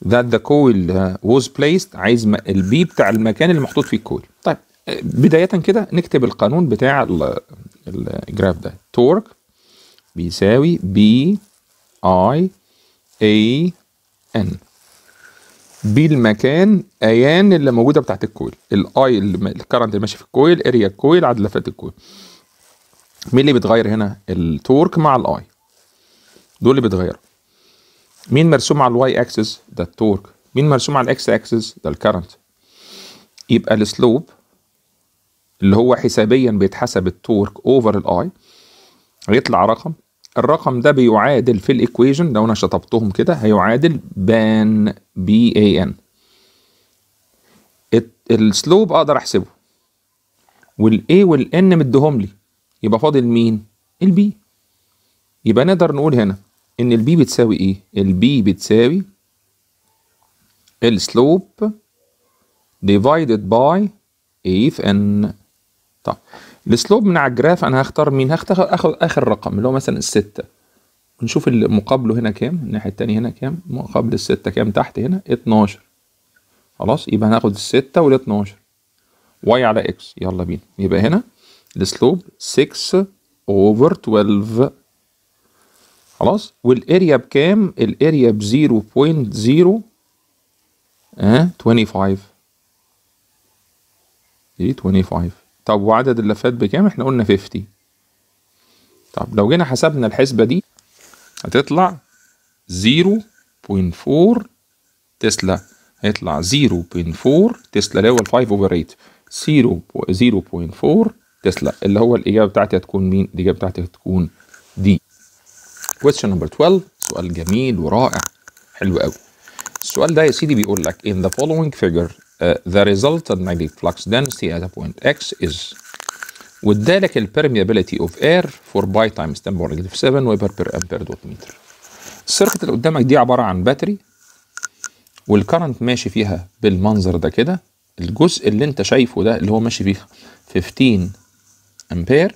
that the coil uh, was placed عايز البي بتاع المكان اللي محطوط فيه الكويل طيب آه، بدايه كده نكتب القانون بتاع الجراف ده تورك بيساوي بي اي A ان بي المكان ايان اللي موجوده بتاعت الكويل الاي الكرنت اللي ماشي في الكويل اريا الكويل عدد لفات الكويل مين اللي بيتغير هنا التورك مع الاي دول اللي بيتغيروا مين مرسوم على الواي اكسس ده التورك مين مرسوم على الاكس اكسس ده الكرنت يبقى السلوب اللي هو حسابيا بيتحسب التورك اوفر الاي هيطلع رقم الرقم ده بيعادل في الايكويجن لو انا شطبتهم كده هيعادل بان بي اي ان السلوب اقدر احسبه والاي والان مديهم لي يبقى فاضل مين البي يبقى نقدر نقول هنا ان البي بتساوي ايه البي بتساوي السلوب ديفايدد باي اي في ان طب السلوب من على الجراف انا هختار مين هختار اخد اخر رقم اللي هو مثلا الستة ونشوف مقابله هنا كام الناحية التانية هنا كام مقابل الستة كام تحت هنا 12 خلاص يبقى هناخد الستة وال 12 واي على اكس يلا بينا يبقى هنا السلوب 6 اوفر 12 خلاص والاريا بكام الاريا ب 0.0 اه 25 دي 25 طب وعدد اللفات بكام احنا قلنا 50 طب لو جينا حسبنا الحسبة دي هتطلع 0.4 تسلا هيطلع 0.4 تسلا اللي هو ال 5 اوفر 8 0.4 تسلا اللي هو الإجابة بتاعتي هتكون مين؟ الإجابة بتاعتي هتكون دي question number 12 سؤال جميل ورائع حلو قوي السؤال ده يا سيدي بيقول لك in the following figure Uh, the resultant magnetic flux density at a point x is وادالك permeability of air for باي times 10 power negative 7 ويبر بير امبير دوت متر السيركت اللي قدامك دي عباره عن باتري والكرنت ماشي فيها بالمنظر ده كده الجزء اللي انت شايفه ده اللي هو ماشي فيه 15 امبير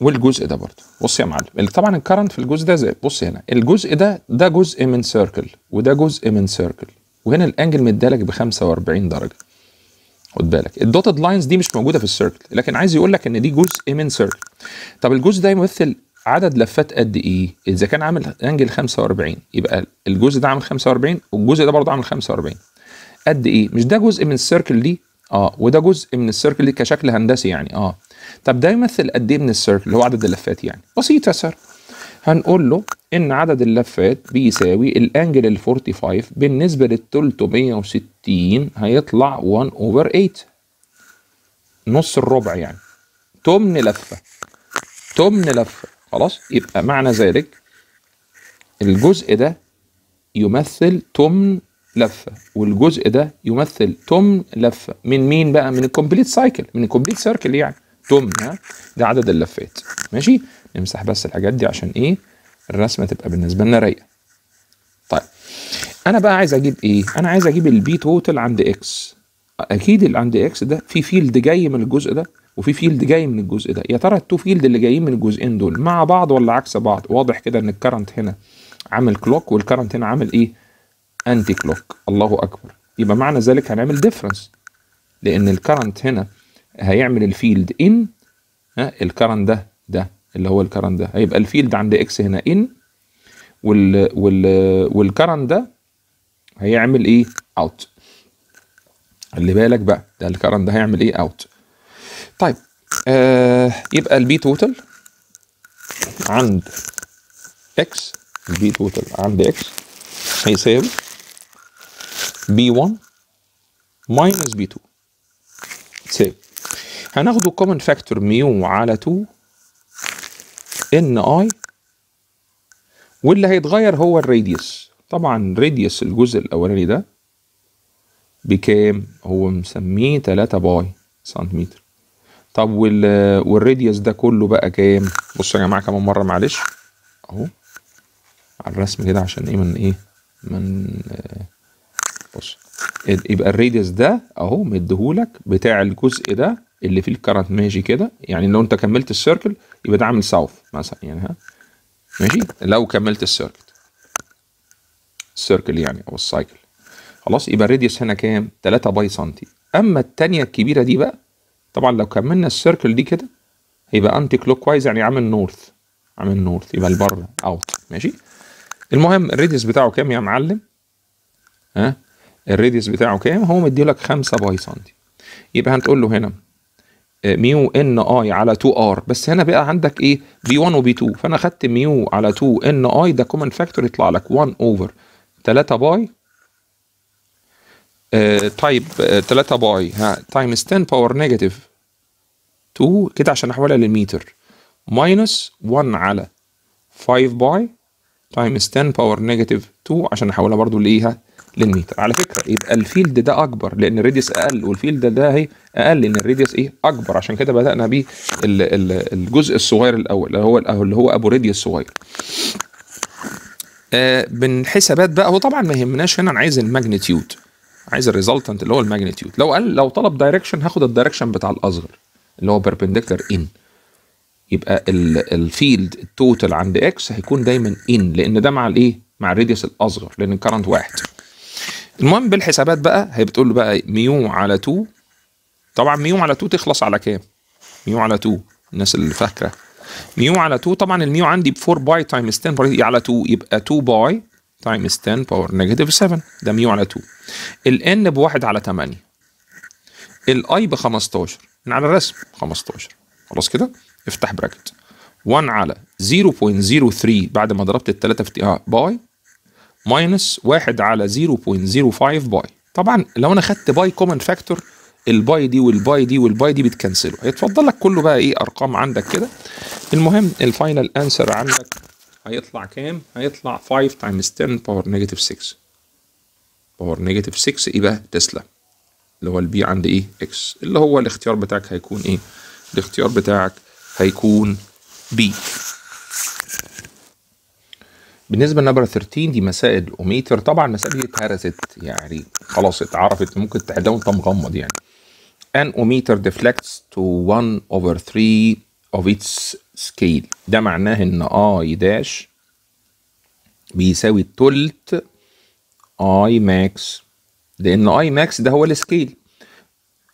والجزء ده برضه بص يا معلم طبعا الكرنت في الجزء ده زي بص هنا الجزء ده ده جزء من سيركل وده جزء من سيركل وهنا الانجل مدالك ب 45 درجه خد بالك الدوتد لاينز دي مش موجوده في السيركل لكن عايز يقول لك ان دي جزء من سيركل طب الجزء ده يمثل عدد لفات قد ايه اذا كان عامل انجل 45 يبقى الجزء ده عامل 45 والجزء ده برضه عامل 45 قد ايه مش ده جزء من السيركل دي اه وده جزء من السيركل دي كشكل هندسي يعني اه طب ده يمثل قد ايه من السيركل اللي هو عدد اللفات يعني بسيطه يا هنقول له ان عدد اللفات بيساوي الانجل ال 45 بالنسبه لل 360 هيطلع 1 اوفر 8 نص الربع يعني تمن لفه تمن لفه خلاص يبقى معنى ذلك الجزء ده يمثل تمن لفه والجزء ده يمثل تمن لفه من مين بقى من الكومبليت سايكل من الكومبليت سيركل يعني تمن ده عدد اللفات ماشي امسح بس الحاجات دي عشان ايه الرسمه تبقى بالنسبه لنا رايقه طيب انا بقى عايز اجيب ايه انا عايز اجيب البي توتال عند اكس اكيد اللي عند اكس ده في فيلد جاي من الجزء ده وفي فيلد جاي من الجزء ده يا ترى التو فيلد اللي جايين من الجزئين دول مع بعض ولا عكس بعض واضح كده ان الكرنت هنا عامل كلوك والكرنت هنا عامل ايه انتي كلوك الله اكبر يبقى معنى ذلك هنعمل ديفرنس لان الكرنت هنا هيعمل الفيلد ان ها الكرنت ده ده اللي هو الكرن ده هيبقى الفيلد عند اكس هنا ان وال وال والكرن ده هيعمل ايه اوت خلي بالك بقى ده الكرن ده هيعمل ايه اوت طيب آه يبقى البي توتال عند اكس البي توتال عند اكس هيساوي بي 1 ماينس بي 2 تساوي هناخده كومن فاكتور ميو على 2 ان اي واللي هيتغير هو الراديوس طبعا راديوس الجزء الاولاني ده بكام هو مسميه 3 باي سنتيمتر طب وال والراديوس ده كله بقى كام بصوا يا جماعه كمان مره معلش اهو على الرسم كده عشان ايه من ايه من بص يبقى الراديوس ده اهو مديهولك بتاع الجزء ده اللي فيه الكرنت ماشي كده يعني لو انت كملت السيركل يبقى ده عامل ساوث مثلا يعني ها ماشي لو كملت السيركت السيركل يعني او السايكل خلاص يبقى الراديوس هنا كام 3 باي سنتي اما الثانيه الكبيره دي بقى طبعا لو كملنا السيركل دي كده هيبقى انتي كلوك وايز يعني عامل نورث عامل نورث يبقى لبره اوت ماشي المهم الراديوس بتاعه كام يا معلم ها الراديوس بتاعه كام هو مديلك 5 باي سنتي يبقى هنقول له هنا ميو ان اي على 2 ار بس هنا بقى عندك ايه بي 1 وبي 2 فانا خدت ميو على 2 ان اي ده كومن فاكتور يطلع لك 1 اوفر 3 باي آه، طيب آه، تايب 3 باي ها تايمز 10 باور نيجاتيف 2 كده عشان احولها للمتر ماينس 1 على 5 باي تايمز 10 باور نيجاتيف 2 عشان احولها برضو لايه للمتر على فكره يبقى الفيلد ده اكبر لان الريديوس اقل والفيلد ده اهي اقل لان الريديوس ايه اكبر عشان كده بدانا بيه الجزء الصغير الاول اللي هو اللي هو ابو ريديوس صغير آه بالحسابات بقى هو طبعا ما يهمناش هنا انا عايز الماجنتيود عايز الريزلتنت اللي هو الماجنتيود لو قال لو طلب دايركشن هاخد الدايركشن بتاع الاصغر اللي هو بيربنديكولار ان يبقى الفيلد التوتال عند اكس هيكون دايما ان لان ده مع الايه مع الريديوس الاصغر لان الكرنت واحد المهم بالحسابات بقى هي بتقول له بقى ميو على 2 طبعا ميو على 2 تخلص على كام؟ ميو على 2 الناس اللي فاكره ميو على 2 طبعا الميو عندي ب 4 باي تايمز 10 باور على 2 يبقى 2 باي تايمز 10 باور نيجاتيف 7 ده ميو على 2 الان ب 1 على 8 الاي ب 15 من على الرسم 15 خلاص كده افتح براكت 1 على 0.03 بعد ما ضربت الثلاثه في اه باي ماينس 1 على 0.05 باي طبعا لو انا خدت باي كومن فاكتور الباي دي والباي دي والباي دي بتكنسلوا هيتفضل لك كله بقى ايه ارقام عندك كده المهم الفاينل انسر عندك هيطلع كام هيطلع 5 تايمز 10 باور نيجاتيف 6 باور نيجاتيف 6 ايه بقى تسلا اللي هو البي عند ايه e اكس اللي هو الاختيار بتاعك هيكون ايه الاختيار بتاعك هيكون بي بالنسبه لنمبر 13 دي مسائل اوميتر طبعا المسائل دي اتهرست يعني خلاص اتعرفت ممكن تحلها وانت مغمض يعني ان اوميتر deflects to 1 over 3 of its scale ده معناه ان اي داش بيساوي تلت اي ماكس لان اي ماكس ده هو السكيل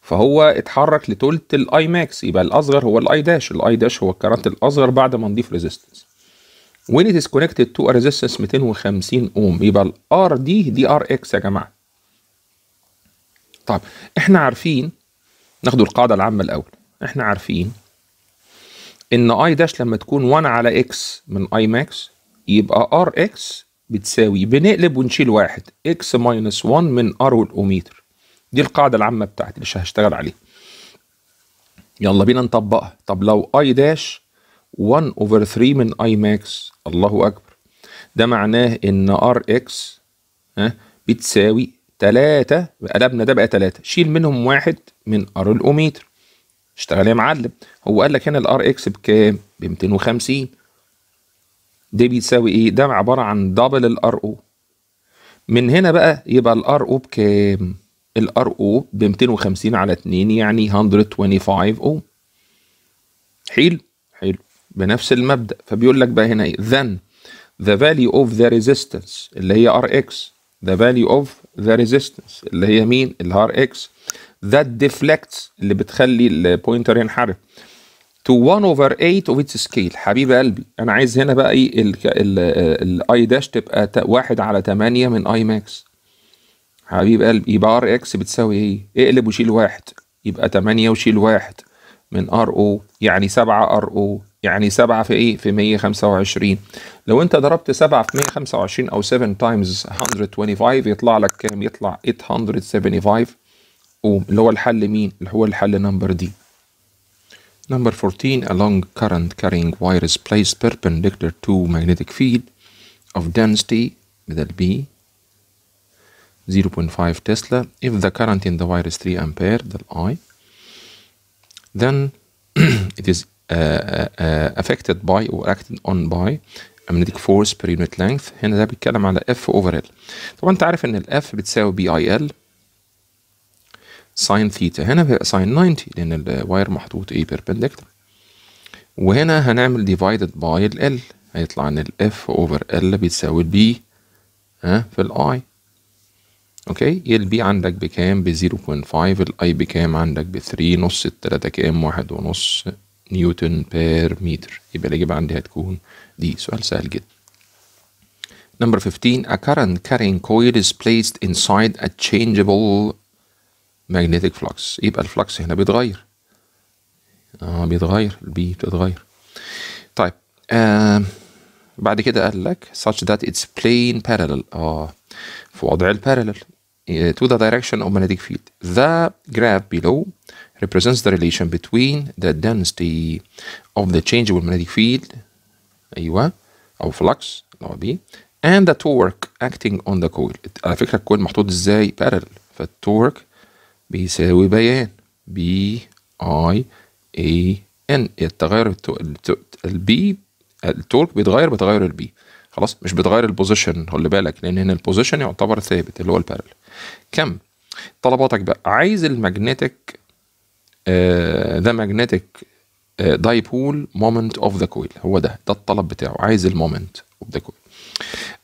فهو اتحرك لتلت الاي ماكس يبقى الاصغر هو الاي داش الاي داش هو الكرنت الاصغر بعد ما نضيف ريزيستنس when it is connected to a resistance 250 اوم يبقى الار دي دي ار اكس يا جماعه طب احنا عارفين ناخد القاعده العامه الاول احنا عارفين ان اي داش لما تكون 1 على اكس من اي ماكس يبقى ار اكس بتساوي بنقلب ونشيل واحد اكس ماينس 1 من ار والاوميتر دي القاعده العامه بتاعتي اللي هشتغل عليها يلا بينا نطبقها طب لو اي داش 1 over 3 من اي ماكس الله اكبر ده معناه ان ار اكس ها بتساوي 3 قلبنا ده بقى 3 شيل منهم واحد من ار الاوميتر اشتغل يا معلم هو قال لك هنا الار اكس بكام ب 250 دي بيساوي ايه ده عباره عن دبل الار او من هنا بقى يبقى الار او بكام الار او ب 250 على 2 يعني 125 او حلو بنفس المبدا فبيقول لك بقى هنا ايه then the value of the resistance اللي هي rx the value of the resistance اللي هي مين اللي هي rx that deflects اللي بتخلي البوينتر ينحرف to 1 over 8 of its scale حبيب قلبي انا عايز هنا بقى ايه الاي داش تبقى 1 على 8 من اي ماكس حبيب قلبي يبقى ار اكس بتساوي ايه اقلب وشيل واحد يبقى 8 وشيل واحد من ار او يعني 7 ار او يعني 7 في ايه في 125 لو انت ضربت 7 في 125 او 7 تايمز 125 يطلع لك كام يطلع 875 اوم اللي هو الحل مين اللي هو الحل نمبر دي نمبر 14 a long current carrying wire is placed perpendicular to magnetic field of density بدل B 0.5 Tesla if the current in the wire is 3 ampere del I then it is آه، آه، affected by or acted on by magnetic force per unit length هنا ده بيتكلم على F over L طبعا انت عارف ان ال F بتساوي بي I ساين ثيتا هنا بيبقى ساين 90 لان الواير محطوط ايه بيربندكتر وهنا هنعمل ديفايدد باي ال L هيطلع ان ال F over L بتساوي البي آه، ها في الاي اوكي البي عندك بكام ب 0.5 الاي بكام عندك ب 3 نص التلاتة كام واحد ونص نيوتن بير متر يبقى الإجابة عندي هتكون دي سؤال سهل جدا Number 15 a current carrying coil is placed inside a changeable magnetic flux يبقى الفلوكس هنا بيتغير اه بيتغير البي بتتغير طيب آه بعد كده قال لك such that it's plane parallel اه في وضع البارلل Uh, to the direction of magnetic field. The graph below represents the relation between the density of the changeable magnetic field أيوة أو flux اللي هو B and the torque acting on the coil على فكرة الكويل محطوط ازاي parallel فالتورك بيساوي بيان B I A N التغير البي التورك بيتغير بتغير B. خلاص مش بتغير البوزيشن خلي بالك لان هنا البوزيشن يعتبر ثابت اللي هو البارل كم طلباتك بقى عايز الماجنتيك ذا ماجنتيك دايبول مومنت اوف ذا كويل هو ده ده الطلب بتاعه عايز المومنت اوف ذا كويل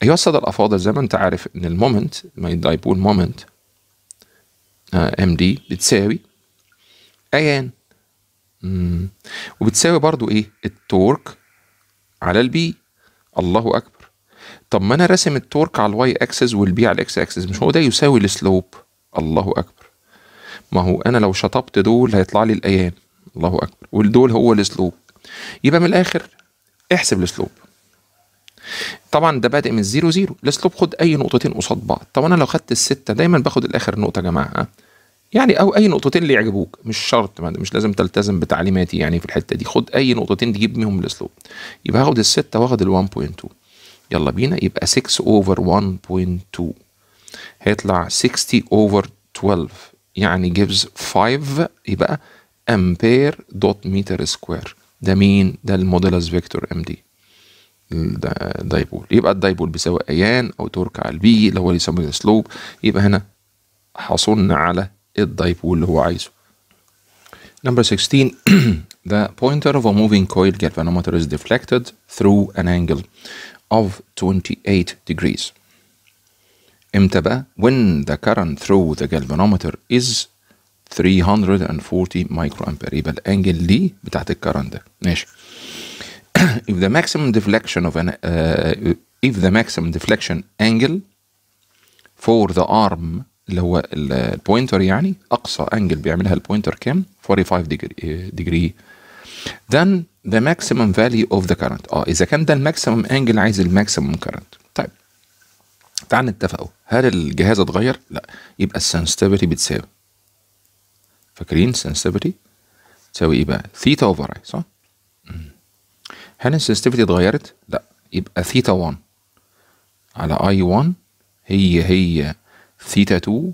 ايها الساده الافاضل زي ما انت عارف ان المومنت ماي دايبول مومنت ام دي بتساوي ايان وبتساوي برضو ايه التورك على البي الله اكبر طب ما انا راسم التورك على الواي اكسس والبي على الاكس اكسس مش هو ده يساوي السلوب الله اكبر ما هو انا لو شطبت دول هيطلع لي الايام الله اكبر والدول هو السلوب يبقى من الاخر احسب السلوب طبعا ده بادئ من زيرو زيرو السلوب خد اي نقطتين قصاد بعض طب انا لو خدت السته دايما باخد الاخر نقطه يا جماعه يعني او اي نقطتين اللي يعجبوك مش شرط مش لازم تلتزم بتعليماتي يعني في الحته دي خد اي نقطتين تجيب منهم الاسلوب يبقى هاخد السته واخد ال 1.2 يلا بينا يبقى 6 over 1.2 هيطلع 60 over 12 يعني gives 5 يبقى امبير دوت متر سكوير ده مين ده الموديلس فيكتور ام دي الدايبول يبقى الدايبول بيساوي ايان او تورك على البي اللي هو يسموه سلوب يبقى هنا حصلنا على الدايبول اللي هو عايزه نمبر 16 the pointer of a moving coil galvanometer is deflected through an angle of 28 degrees. امتى When the current through the galvanometer is 340 microampere يبقى الانجل دي بتاعت الكرنت ده ماشي if the maximum deflection of an uh, if the maximum deflection angle for the arm اللي هو البوينتر يعني اقصى انجل بيعملها البوينتر كام 45 degree, degree then the maximum value of the current اه اذا كان ده الماكسيمم انجل عايز الماكسيمم كرنت طيب تعال نتفقوا هل الجهاز اتغير لا يبقى السنسيتيفيتي بتساوي فاكرين سنسيتيفيتي تساوي ايه بقى ثيتا اوفر اي صح هل السنسيتيفيتي اتغيرت لا يبقى ثيتا 1 على اي 1 هي هي ثيتا 2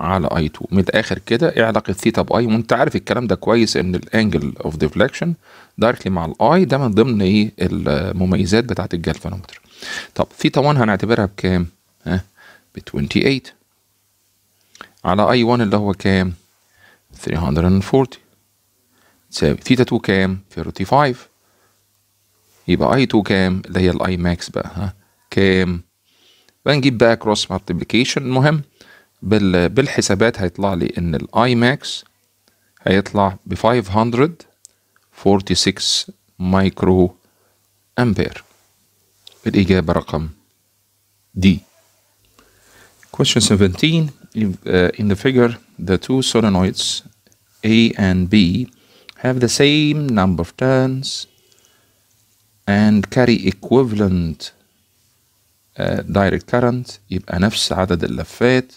على اي 2 من الاخر كده ايه علاقه ثيتا باي وانت عارف الكلام ده كويس ان الانجل اوف ديفليكشن دايركتلي مع الاي ده من ضمن ايه المميزات بتاعه الجالفانومتر طب ثيتا 1 هنعتبرها بكام ها ب 28 على اي 1 اللي هو كام 340 تساوي ثيتا 2 كام 35 يبقى اي 2 كام اللي هي الاي ماكس بقى ها كام بنجيب بقى كروس مالتيبليكيشن المهم بالحسابات هيطلع لي ان الاي ماكس هيطلع ب 546 مايكرو امبير الاجابه رقم دي Question 17 if, in the figure the two solenoids A and B have the same number of turns and carry equivalent uh, direct current يبقى نفس عدد اللفات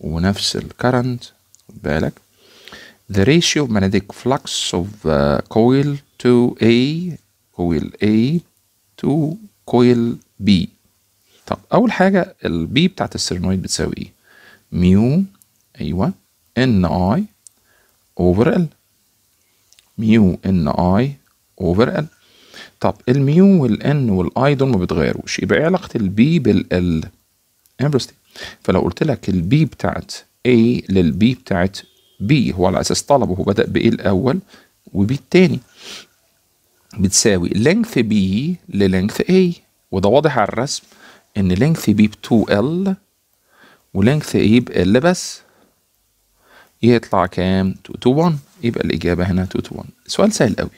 ونفس الكرنت خد بالك the ratio of magnetic flux of uh, coil to A coil A to coil B طب أول حاجة ال B بتاعت السيرنويد بتساوي إيه؟ ميو أيوه N I over L ميو N I over L طب الميو والان والاي دول ما بيتغيروش يبقى ايه علاقة البي بالال؟ انفرستي فلو قلت لك البي بتاعت A للبي بتاعت B هو على اساس طلبه هو بدأ ب A الاول وبي التاني بتساوي length B ل A وده واضح على الرسم ان length B ب 2L ولينث A ب L بس يطلع كام 2 to 1 يبقى الإجابة هنا 2 to 1 سؤال سهل قوي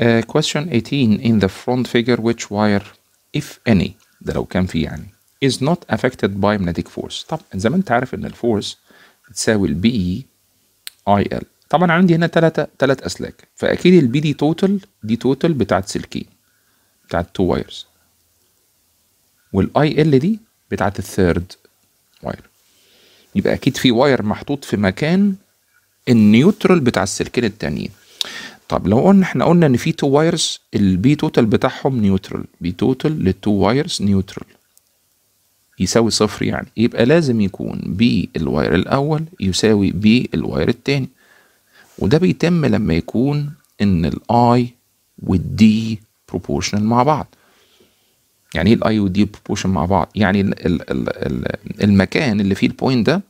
uh, question 18 in the front figure which wire if any ده لو كان في يعني is not affected by magnetic force طبعا زي ما انت عارف ان الفورس بتساوي البي اي اي ال e طبعا عندي هنا ثلاثة ثلاث اسلاك فاكيد البي دي توتال دي توتال بتاعت سلكين بتاعت تو وايرز والاي ال دي بتاعت الثيرد واير يبقى اكيد في واير محطوط في مكان النيوترال بتاع السلكين التانيين طب لو قلنا احنا قلنا ان في تو وايرز البي توتال بتاعهم نيوترال بي توتال للتو وايرز نيوترال يساوي صفر يعني يبقى لازم يكون ب الواير الأول يساوي ب الواير التاني وده بيتم لما يكون إن الأي والدي بروبورشنال مع بعض يعني ايه الاي والدي proportional مع بعض يعني الـ الـ الـ المكان اللي فيه البوينت ده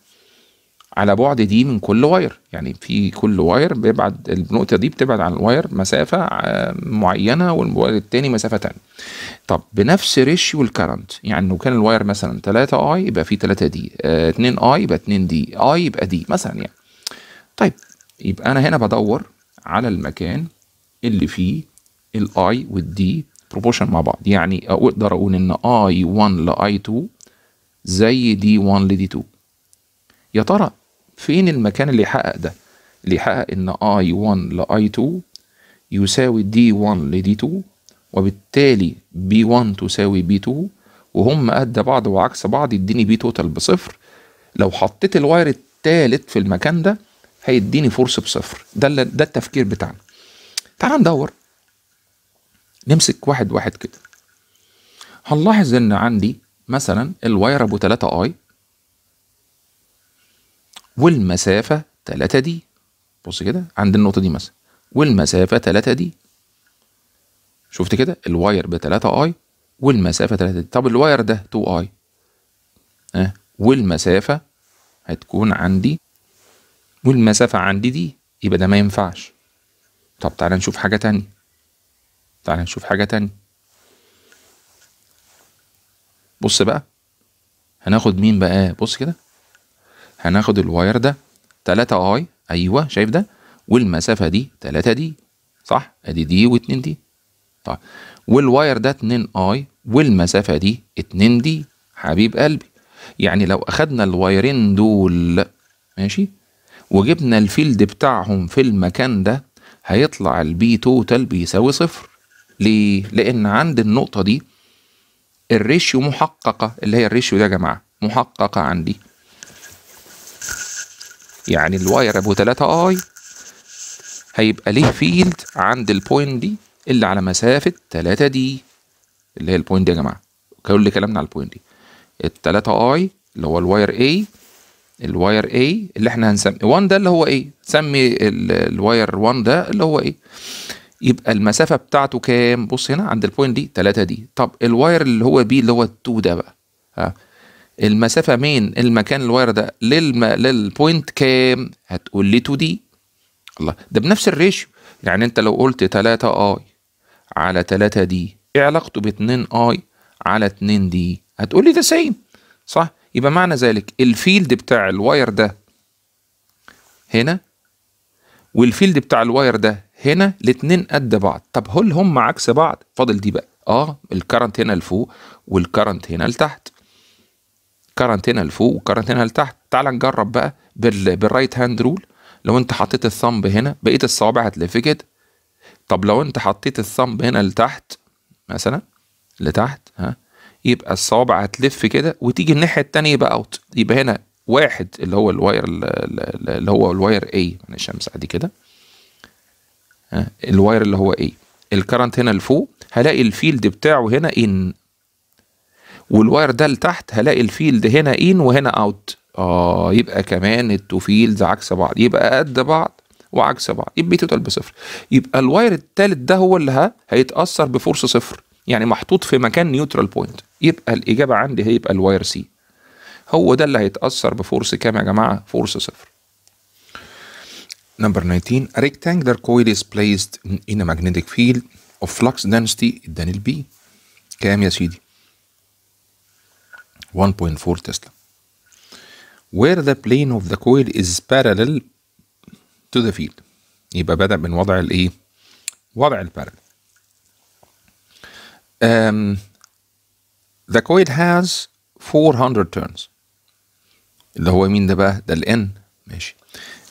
على بعد دي من كل واير يعني في كل واير بيبعد النقطه دي بتبعد عن الواير مسافه آه، معينه والواير الثاني مسافه ثانيه طب بنفس ريشيو الكرنت يعني لو كان الواير مثلا 3 اي يبقى في 3 دي 2 اي يبقى 2 دي اي يبقى دي مثلا يعني طيب يبقى انا هنا بدور على المكان اللي فيه الاي والدي بروبوشن مع بعض يعني اقدر اقول ان اي 1 لاي 2 زي دي 1 لدي 2 يا ترى فين المكان اللي يحقق ده اللي يحقق ان اي 1 لاي 2 يساوي دي 1 لدي 2 وبالتالي بي 1 تساوي بي 2 وهم قد بعض وعكس بعض يديني بي توتال بصفر لو حطيت الواير الثالث في المكان ده هيديني فورس بصفر ده ده التفكير بتاعنا تعال ندور نمسك واحد واحد كده هنلاحظ ان عندي مثلا الواير ابو 3 اي والمسافة 3 دي بص كده عند النقطة دي مثلا والمسافة 3 دي شفت كده الواير ب 3 اي والمسافة 3 دي طب الواير ده 2 اي اه والمسافة هتكون عندي والمسافة عندي دي يبقى ده ما ينفعش طب تعالى نشوف حاجة تانية تعالى نشوف حاجة تانية بص بقى هناخد مين بقى بص كده هناخد الواير ده 3 اي ايوه شايف ده والمسافه دي 3 دي صح ادي دي و2 دي طيب والواير ده 2 اي والمسافه دي 2 دي حبيب قلبي يعني لو اخدنا الوايرين دول ماشي وجبنا الفيلد بتاعهم في المكان ده هيطلع البي توتال بيساوي صفر ليه؟ لأن عند النقطة دي الريشيو محققة اللي هي الريشيو ده يا جماعة محققة عندي يعني الواير ابو 3 اي هيبقى ليه فيلد عند البوينت دي اللي على مسافه 3 دي اللي هي البوينت دي يا جماعه كل كلامنا على البوينت دي ال 3 اي اللي هو الواير اي الواير اي اللي احنا هنسمي 1 ده اللي هو ايه سمي الواير 1 ده اللي هو ايه يبقى المسافه بتاعته كام بص هنا عند البوينت دي 3 دي طب الواير اللي هو بي اللي هو 2 ده بقى ها المسافه من المكان الواير ده للم... للبوينت كام هتقول لي 2 دي الله ده بنفس الريشيو يعني انت لو قلت 3 اي على 3 دي ايه علاقته ب 2 اي على 2 دي هتقول لي ده سيم صح يبقى معنى ذلك الفيلد بتاع الواير ده هنا والفيلد بتاع الواير ده هنا الاتنين قد بعض طب هل هم عكس بعض فاضل دي بقى اه الكرنت هنا لفوق والكرنت هنا لتحت كارانتينا لفوق وكارانتينا لتحت تعال نجرب بقى بالرايت هاند رول لو انت حطيت الثمب هنا بقيه الصوابع هتلف كده طب لو انت حطيت الثمب هنا لتحت مثلا لتحت ها يبقى الصوابع هتلف كده وتيجي الناحيه التانيه يبقى اوت يبقى هنا واحد اللي هو الواير اللي هو الواير اي معلش همسح دي كده الواير اللي هو ايه الكرنت هنا لفوق هلاقي الفيلد بتاعه هنا ان والواير ده لتحت هلاقي الفيلد هنا ان وهنا اوت اه يبقى كمان التو فيلدز عكس بعض يبقى قد بعض وعكس بعض يبقى توتال بصفر يبقى الواير التالت ده هو اللي ها هيتاثر بفورس صفر يعني محطوط في مكان نيوترال بوينت يبقى الاجابه عندي هيبقى الواير سي هو ده اللي هيتاثر بفورس كام يا جماعه فورس صفر نمبر 19 ريكتانجلر كويل از بليست ان ا ماجنتيك فيلد اوف فلكس density اداني البي كام يا سيدي 1.4 Tesla, where the plane of the coil is parallel to the field. يبقى بدأ من وضع الايه؟ وضع البارل. Um, the coil has 400 turns. اللي هو مين ده بقى؟ ده ال N ماشي.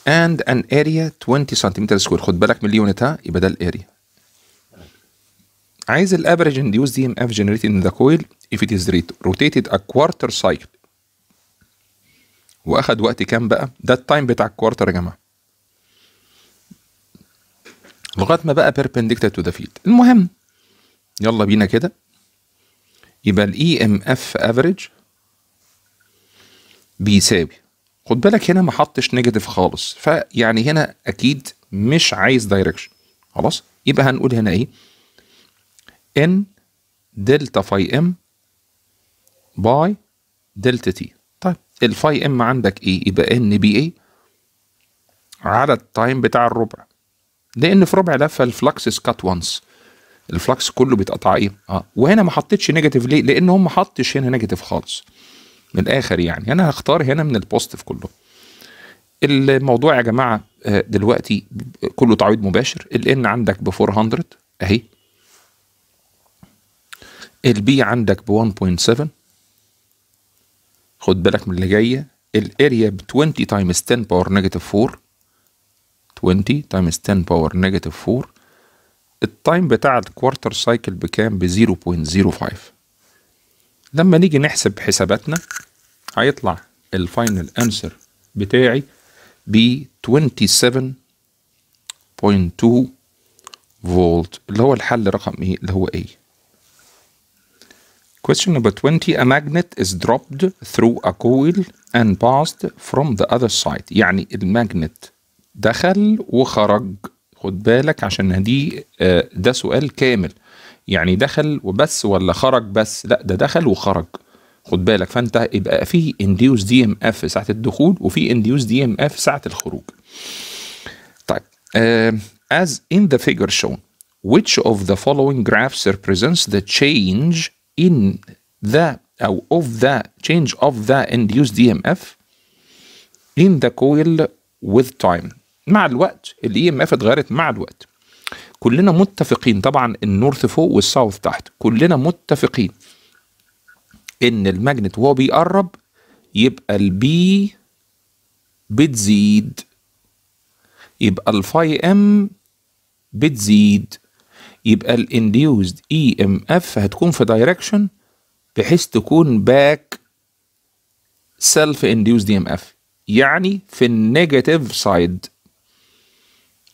And an area 20 سنتيمتر سكوير خد بالك من اليونت يبقى ده الاريا. عايز الافريج انديوس دي ام اف جنريتد ان ذا كويل if it is rotated a quarter cycle واخد وقت كام بقى ده التايم بتاع الكوارتر يا جماعه لغايه ما بقى perpendicular to the field المهم يلا بينا كده يبقى الاي ام اف افريج بيساوي خد بالك هنا ما حطش نيجاتيف خالص فيعني هنا اكيد مش عايز دايركشن خلاص يبقى هنقول هنا ايه ان دلتا فاي ام باي دلتا تي طيب الفاي ام عندك ايه يبقى ان بي اي على التايم بتاع الربع لان في ربع لفه الفلكس سكات وانس الفلكس كله بيتقطع ايه اه وهنا ما حطيتش نيجاتيف ليه لان هم ما حطش هنا نيجاتيف خالص من الاخر يعني انا هختار هنا من البوزيتيف كله الموضوع يا جماعه آه، دلوقتي كله تعويض مباشر الان عندك ب 400 اهي البي عندك ب 1.7 خد بالك من اللي جايه الاريا ب 20 تايمز 10 باور نيجاتيف 4 20 تايمز 10 باور نيجاتيف 4 التايم بتاع الكوارتر سايكل بكام ب 0.05 لما نيجي نحسب حساباتنا هيطلع الفاينل انسر بتاعي ب 27.2 فولت اللي هو الحل رقم ايه اللي هو ايه Question number 20 A magnet is dropped through a coil and passed from the other side يعني الماجنت دخل وخرج خد بالك عشان دي آه، ده سؤال كامل يعني دخل وبس ولا خرج بس لا ده دخل وخرج خد بالك فانت يبقى في انديوس دي ام اف ساعه الدخول وفي انديوس دي ام اف ساعه الخروج طيب از آه، as in the figure shown which of the following graphs represents the change in the أو of the change of the induced EMF in the coil with time مع الوقت الاي ام e اف اتغيرت مع الوقت كلنا متفقين طبعا النورث فوق والساوث تحت كلنا متفقين ان الماجنت وهو بيقرب يبقى البي بتزيد يبقى الفاي ام بتزيد يبقى الانديوزد اي ام اف هتكون في دايركشن بحيث تكون باك سيلف انديوزد اي ام اف يعني في النيجاتيف سايد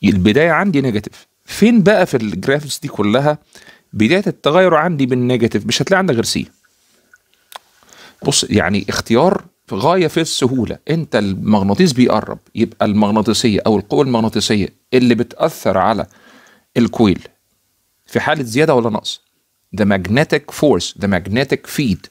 البدايه عندي نيجاتيف فين بقى في الجرافيكس دي كلها بدايه التغير عندي بالنيجاتيف مش هتلاقي عندك غير سي بص يعني اختيار في غايه في السهوله انت المغناطيس بيقرب يبقى المغناطيسيه او القوه المغناطيسيه اللي بتاثر على الكويل في حاله زياده ولا نقص the magnetic force the magnetic field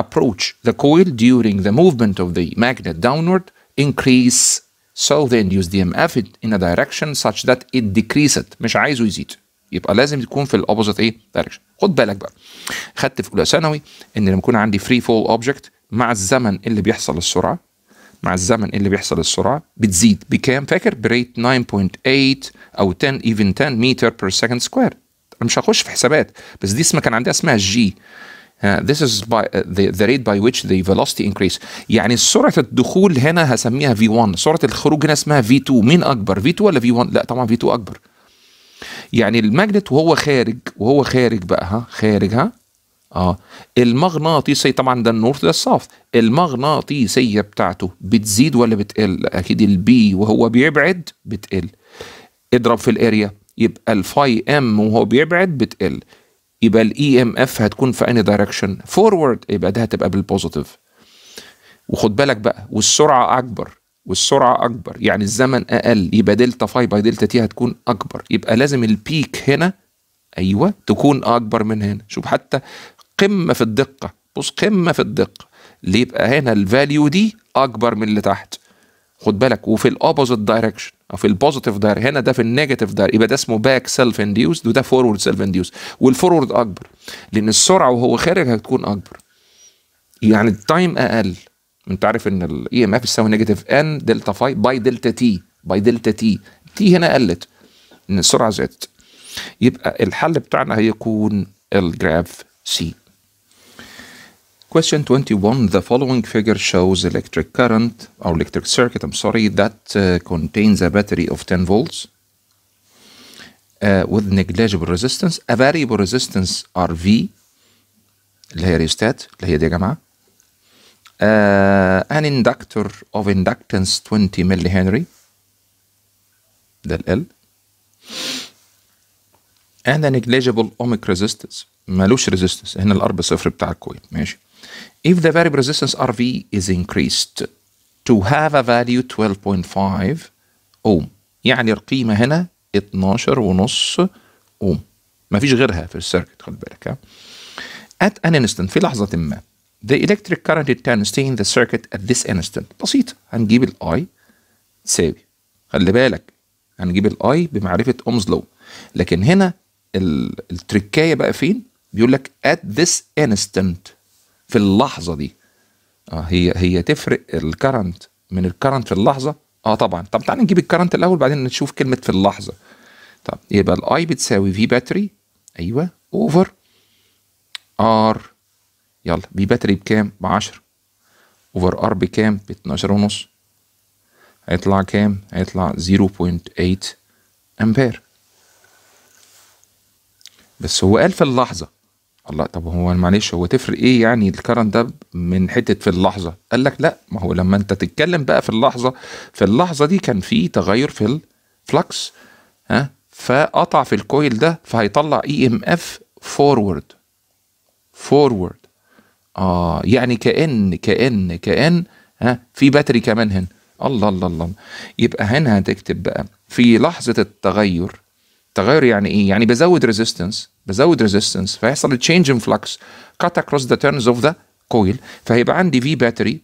approach the coil during the movement of the magnet downward increase so they induce EMF in a direction such that it decreases مش عايزه يزيد يبقى لازم تكون في الاوبوزيت ايه دايركشن خد بالك بقى خدت في اولى ثانوي ان لما يكون عندي فري فول اوبجكت مع الزمن اللي بيحصل السرعه مع الزمن اللي بيحصل السرعه بتزيد بكام فاكر بريت 9.8 او 10 even 10 متر بير سكند سكوير انا مش هخش في حسابات بس دي اسمها كان عندها اسمها جي Uh, this is by uh, the, the rate by which the velocity increase يعني سرعة الدخول هنا هسميها V1 سرعة الخروج هنا اسمها V2 مين أكبر V2 ولا V1 لا طبعا V2 أكبر يعني الماجنت وهو خارج وهو خارج بقى ها خارج ها اه المغناطيسي طبعا ده النورث ده الصاف المغناطيسيه بتاعته بتزيد ولا بتقل اكيد البي وهو بيبعد بتقل اضرب في الاريا يبقى الفاي ام وهو بيبعد بتقل يبقى الاي ام e اف هتكون في اني دايركشن فورورد يبقى ده هتبقى بالبوزيتيف وخد بالك بقى والسرعه اكبر والسرعه اكبر يعني الزمن اقل يبقى دلتا فاي باي دلتا تي هتكون اكبر يبقى لازم البيك هنا ايوه تكون اكبر من هنا شوف حتى قمه في الدقه بص قمه في الدقه ليه يبقى هنا الفاليو دي اكبر من اللي تحت خد بالك وفي الاوبوزيت دايركشن او في البوزيتيف داير هنا ده في النيجاتيف داير يبقى ده اسمه باك سيلف انديوس وده فورورد سيلف انديوس والفورورد اكبر لان السرعه وهو خارج هتكون اكبر يعني التايم اقل انت عارف ان الاي ام اف بتساوي نيجاتيف ان دلتا فاي باي دلتا تي باي دلتا تي تي هنا قلت ان السرعه زادت يبقى الحل بتاعنا هيكون الجراف سي Question 21. The following figure shows electric current, or electric circuit, I'm sorry, that uh, contains a battery of 10 volts uh, with negligible resistance. A variable resistance RV, Uh, an inductor of inductance 20 milli Henry. ده L. And a negligible ohmic resistance. malush resistance. هنا الار صفر بتاع الكويل ماشي. if the variable resistance RV is increased to have a value 12.5 ohm يعني القيمة هنا 12 ونص ohm مفيش غيرها في السيركت خد بالك ها at an instant في لحظة ما the electric current it can stay in the circuit at this instant بسيطة هنجيب I تساوي خلي بالك هنجيب I بمعرفة اومز لو لكن هنا التركاية بقى فين بيقول لك at this instant في اللحظه دي اه هي هي تفرق الكرنت من الكرنت في اللحظه اه طبعا طب تعالى نجيب الكرنت الاول بعدين نشوف كلمه في اللحظه طب يبقى الاي بتساوي في باتري ايوه اوفر ار يلا في باتري بكام ب 10 اوفر ار بكام ب 12 ونص هيطلع كام هيطلع 0.8 امبير بس هو قال في اللحظه الله طب هو معلش هو تفرق ايه يعني الكرن ده من حته في اللحظه قال لك لا ما هو لما انت تتكلم بقى في اللحظه في اللحظه دي كان في تغير في الفلكس ها فقطع في الكويل ده فهيطلع اي ام اف فورورد فورورد اه يعني كان كان كان ها في باتري كمان هنا الله الله الله يبقى هنا هتكتب بقى في لحظه التغير تغير يعني ايه يعني بزود ريزيستنس بزود ريزيستنس فيحصل تشينج ان فلكس كات اكروس ذا تيرنز اوف ذا كويل فهيبقى عندي في باتري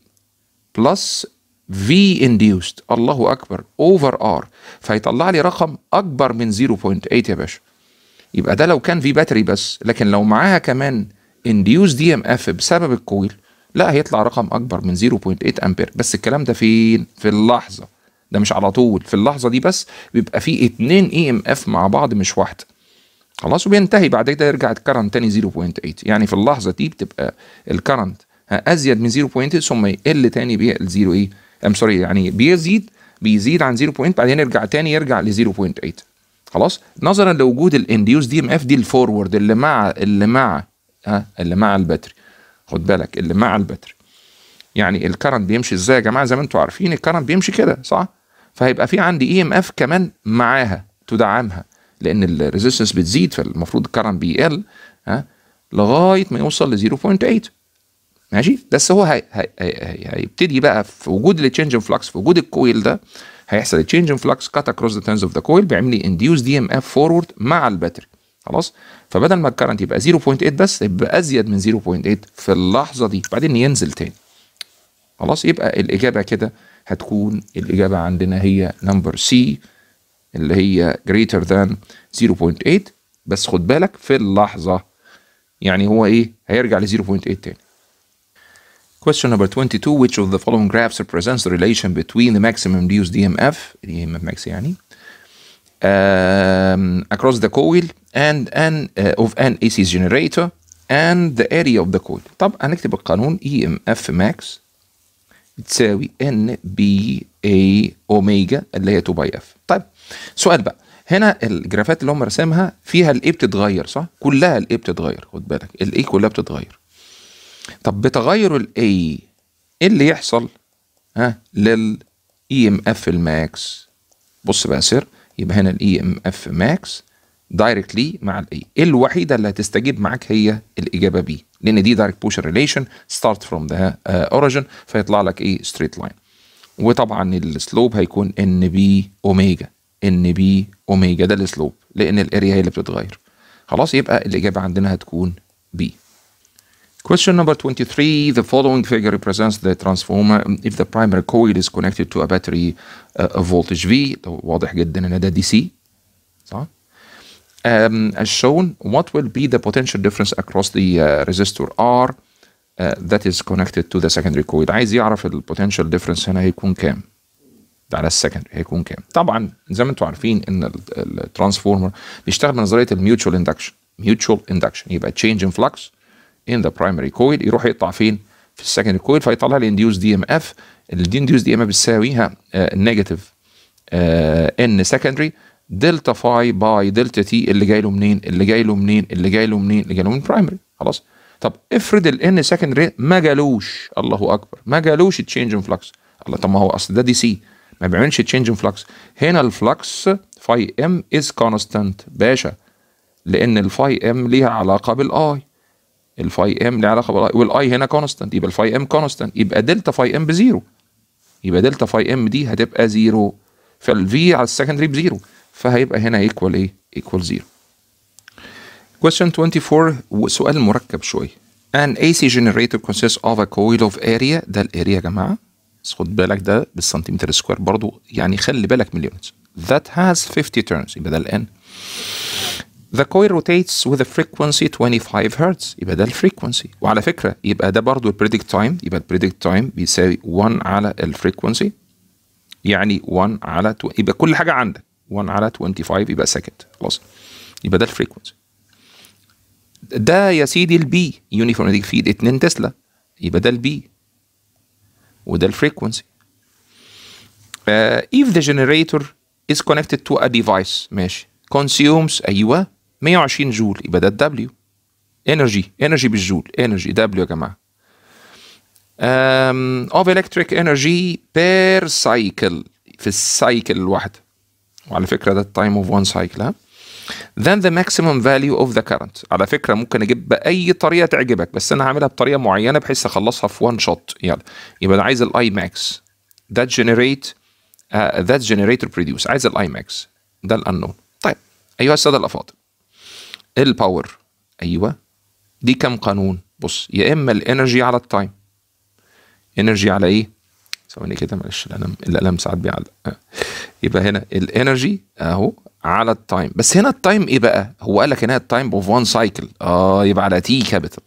بلس في انديوست الله اكبر اوفر ار فيطلع لي رقم اكبر من 0.8 يا باشا يبقى ده لو كان في باتري بس لكن لو معاها كمان انديوس دي ام اف بسبب الكويل لا هيطلع رقم اكبر من 0.8 امبير بس الكلام ده فين في اللحظه ده مش على طول في اللحظه دي بس بيبقى فيه اتنين اي ام اف مع بعض مش واحده خلاص وبينتهي بعد كده يرجع الكرنت تاني 0.8 يعني في اللحظه دي بتبقى الكرنت ازيد من 0.8 ثم يقل تاني 0 ايه ام سوري يعني بيزيد بيزيد عن 0.8 بعدين يرجع تاني يرجع ل 0.8 خلاص نظرا لوجود الانديوس دي ام اف دي الفورورد اللي مع اللي مع ها اللي مع الباتري خد بالك اللي مع الباتري يعني الكرنت بيمشي ازاي يا جماعه زي ما انتم عارفين الكرنت بيمشي كده صح فهيبقى في عندي اي ام اف كمان معاها تدعمها لان الريزيستنس بتزيد فالمفروض الكرنت بيقل ها لغايه ما يوصل ل 0.8 ماشي بس هو هيبتدي بقى في وجود التشنج ان فلكس في وجود الكويل ده هيحصل تشينج ان فلكس كات اكروس ذا تيرنز اوف ذا كويل بيعمل لي انديوس دي ام اف فورورد مع الباتري خلاص فبدل ما الكرنت يبقى 0.8 بس يبقى ازيد من 0.8 في اللحظه دي بعدين ينزل تاني خلاص يبقى الاجابه كده هتكون الاجابه عندنا هي نمبر سي اللي هي greater than 0.8 بس خد بالك في اللحظة يعني هو ايه هيرجع ل 0.8 تاني Question number 22 which of the following graphs represents the relation between the maximum induced DMF DMF max يعني um, across the coil and an uh, of an AC generator and the area of the coil طب هنكتب القانون EMF max بتساوي n B A بي اوميجا اللي هي 2 باي اف طيب سؤال بقى هنا الجرافات اللي هم رسمها فيها الايه بتتغير صح كلها الايه بتتغير خد بالك الايه كلها بتتغير طب بتغير الاي ايه اللي يحصل ها لل اي ام اف الماكس بص بقى سر يبقى هنا الاي e ام اف ماكس دايركتلي مع الاي الوحيده اللي هتستجيب معاك هي الاجابه بي لان دي دايركت بوش ريليشن ستارت فروم ذا اوريجن فيطلع لك ايه ستريت لاين وطبعا السلوب هيكون ان بي اوميجا ان بي اوميجا ده السلوب لان الاريا هي اللي بتتغير خلاص يبقى الاجابه عندنا هتكون بي Question number 23. The following figure represents the transformer if the primary coil is connected to a battery uh, of voltage V. واضح جدا ان ده دي سي. صح؟ Um, as shown, what will be the potential difference across the uh, resistor R uh, that is connected to the secondary coil؟ عايز يعرف ال potential difference هنا هيكون كام؟ على السكندري هيكون كام طبعا زي ما انتم عارفين ان الترانسفورمر بيشتغل بنظريه الميوتشوال اندكشن ميوتشوال اندكشن يبقى تشينج ان فلكس ان ذا برايمري كويل يروح يقطع فين في السكندري كويل فيطلع لي انديوس دي ام اف انديوس دي ام اف بتساويها نيجاتيف ان سكندري دلتا فاي باي دلتا تي اللي جاي له منين اللي جاي له منين اللي جاي له منين اللي جاي له من برايمري خلاص طب افرض الان سكندري ما جالوش الله اكبر ما جالوش تشينج ان فلكس الله طب ما هو اصل ده دي سي ما بيعملش تشينج ان فلكس هنا الفلكس فاي ام از كونستانت باشا لان الفاي ام ليها علاقه بالاي الفاي ام ليها علاقه بالاي والاي هنا كونستانت يبقى الفاي ام كونستانت يبقى دلتا فاي ام بزيرو يبقى دلتا فاي ام دي هتبقى زيرو فالفي على السكندري بزيرو فهيبقى هنا ايكوال ايه ايكوال زيرو question 24 سؤال مركب شويه an AC generator consists of a coil of area ده الاريا يا جماعه بس خد بالك ده بالسنتيمتر سكوير برضو يعني خلي بالك من اليونتس that has 50 turns يبقى ده الان The coil rotates with a frequency 25 هرتز يبقى ده الفريكونسي وعلى فكرة يبقى ده برضو البريدكت تايم يبقى البريدكت تايم بيساوي 1 على الفريكونسي يعني 1 على تو... يبقى كل حاجة عندك 1 على 25 يبقى سكند خلاص يبقى ده الفريكونسي ده يا سيدي البي يونيفورم فيد 2 تسلا يبقى ده البي وده الفريكونسي اف ذا جنريتور از كونكتد تو ا ديفايس ماشي كونسيومز ايوه 120 جول يبقى ده الدبليو انرجي انرجي بالجول انرجي دبليو يا جماعه um, of electric energy per cycle في السايكل الواحده وعلى فكره ده التايم اوف وان سايكل ها then the maximum value of the current على فكرة ممكن أجيب بأي طريقة تعجبك بس أنا هعملها بطريقة معينة بحيث أخلصها في وان شوت يلا يبقى أنا عايز الاي ماكس that generate uh, that generator produce عايز الاي ماكس ده الانون طيب أيها السادة الأفاضل الباور أيوه دي كم قانون بص يا إما الانرجي على التايم انرجي على إيه؟ ثواني كده معلش القلم القلم ساعات بيعلق آه. يبقى هنا الانرجي اهو على التايم بس هنا التايم ايه بقى هو قال لك هنا التايم اوف وان سايكل اه يبقى على تي كابيتال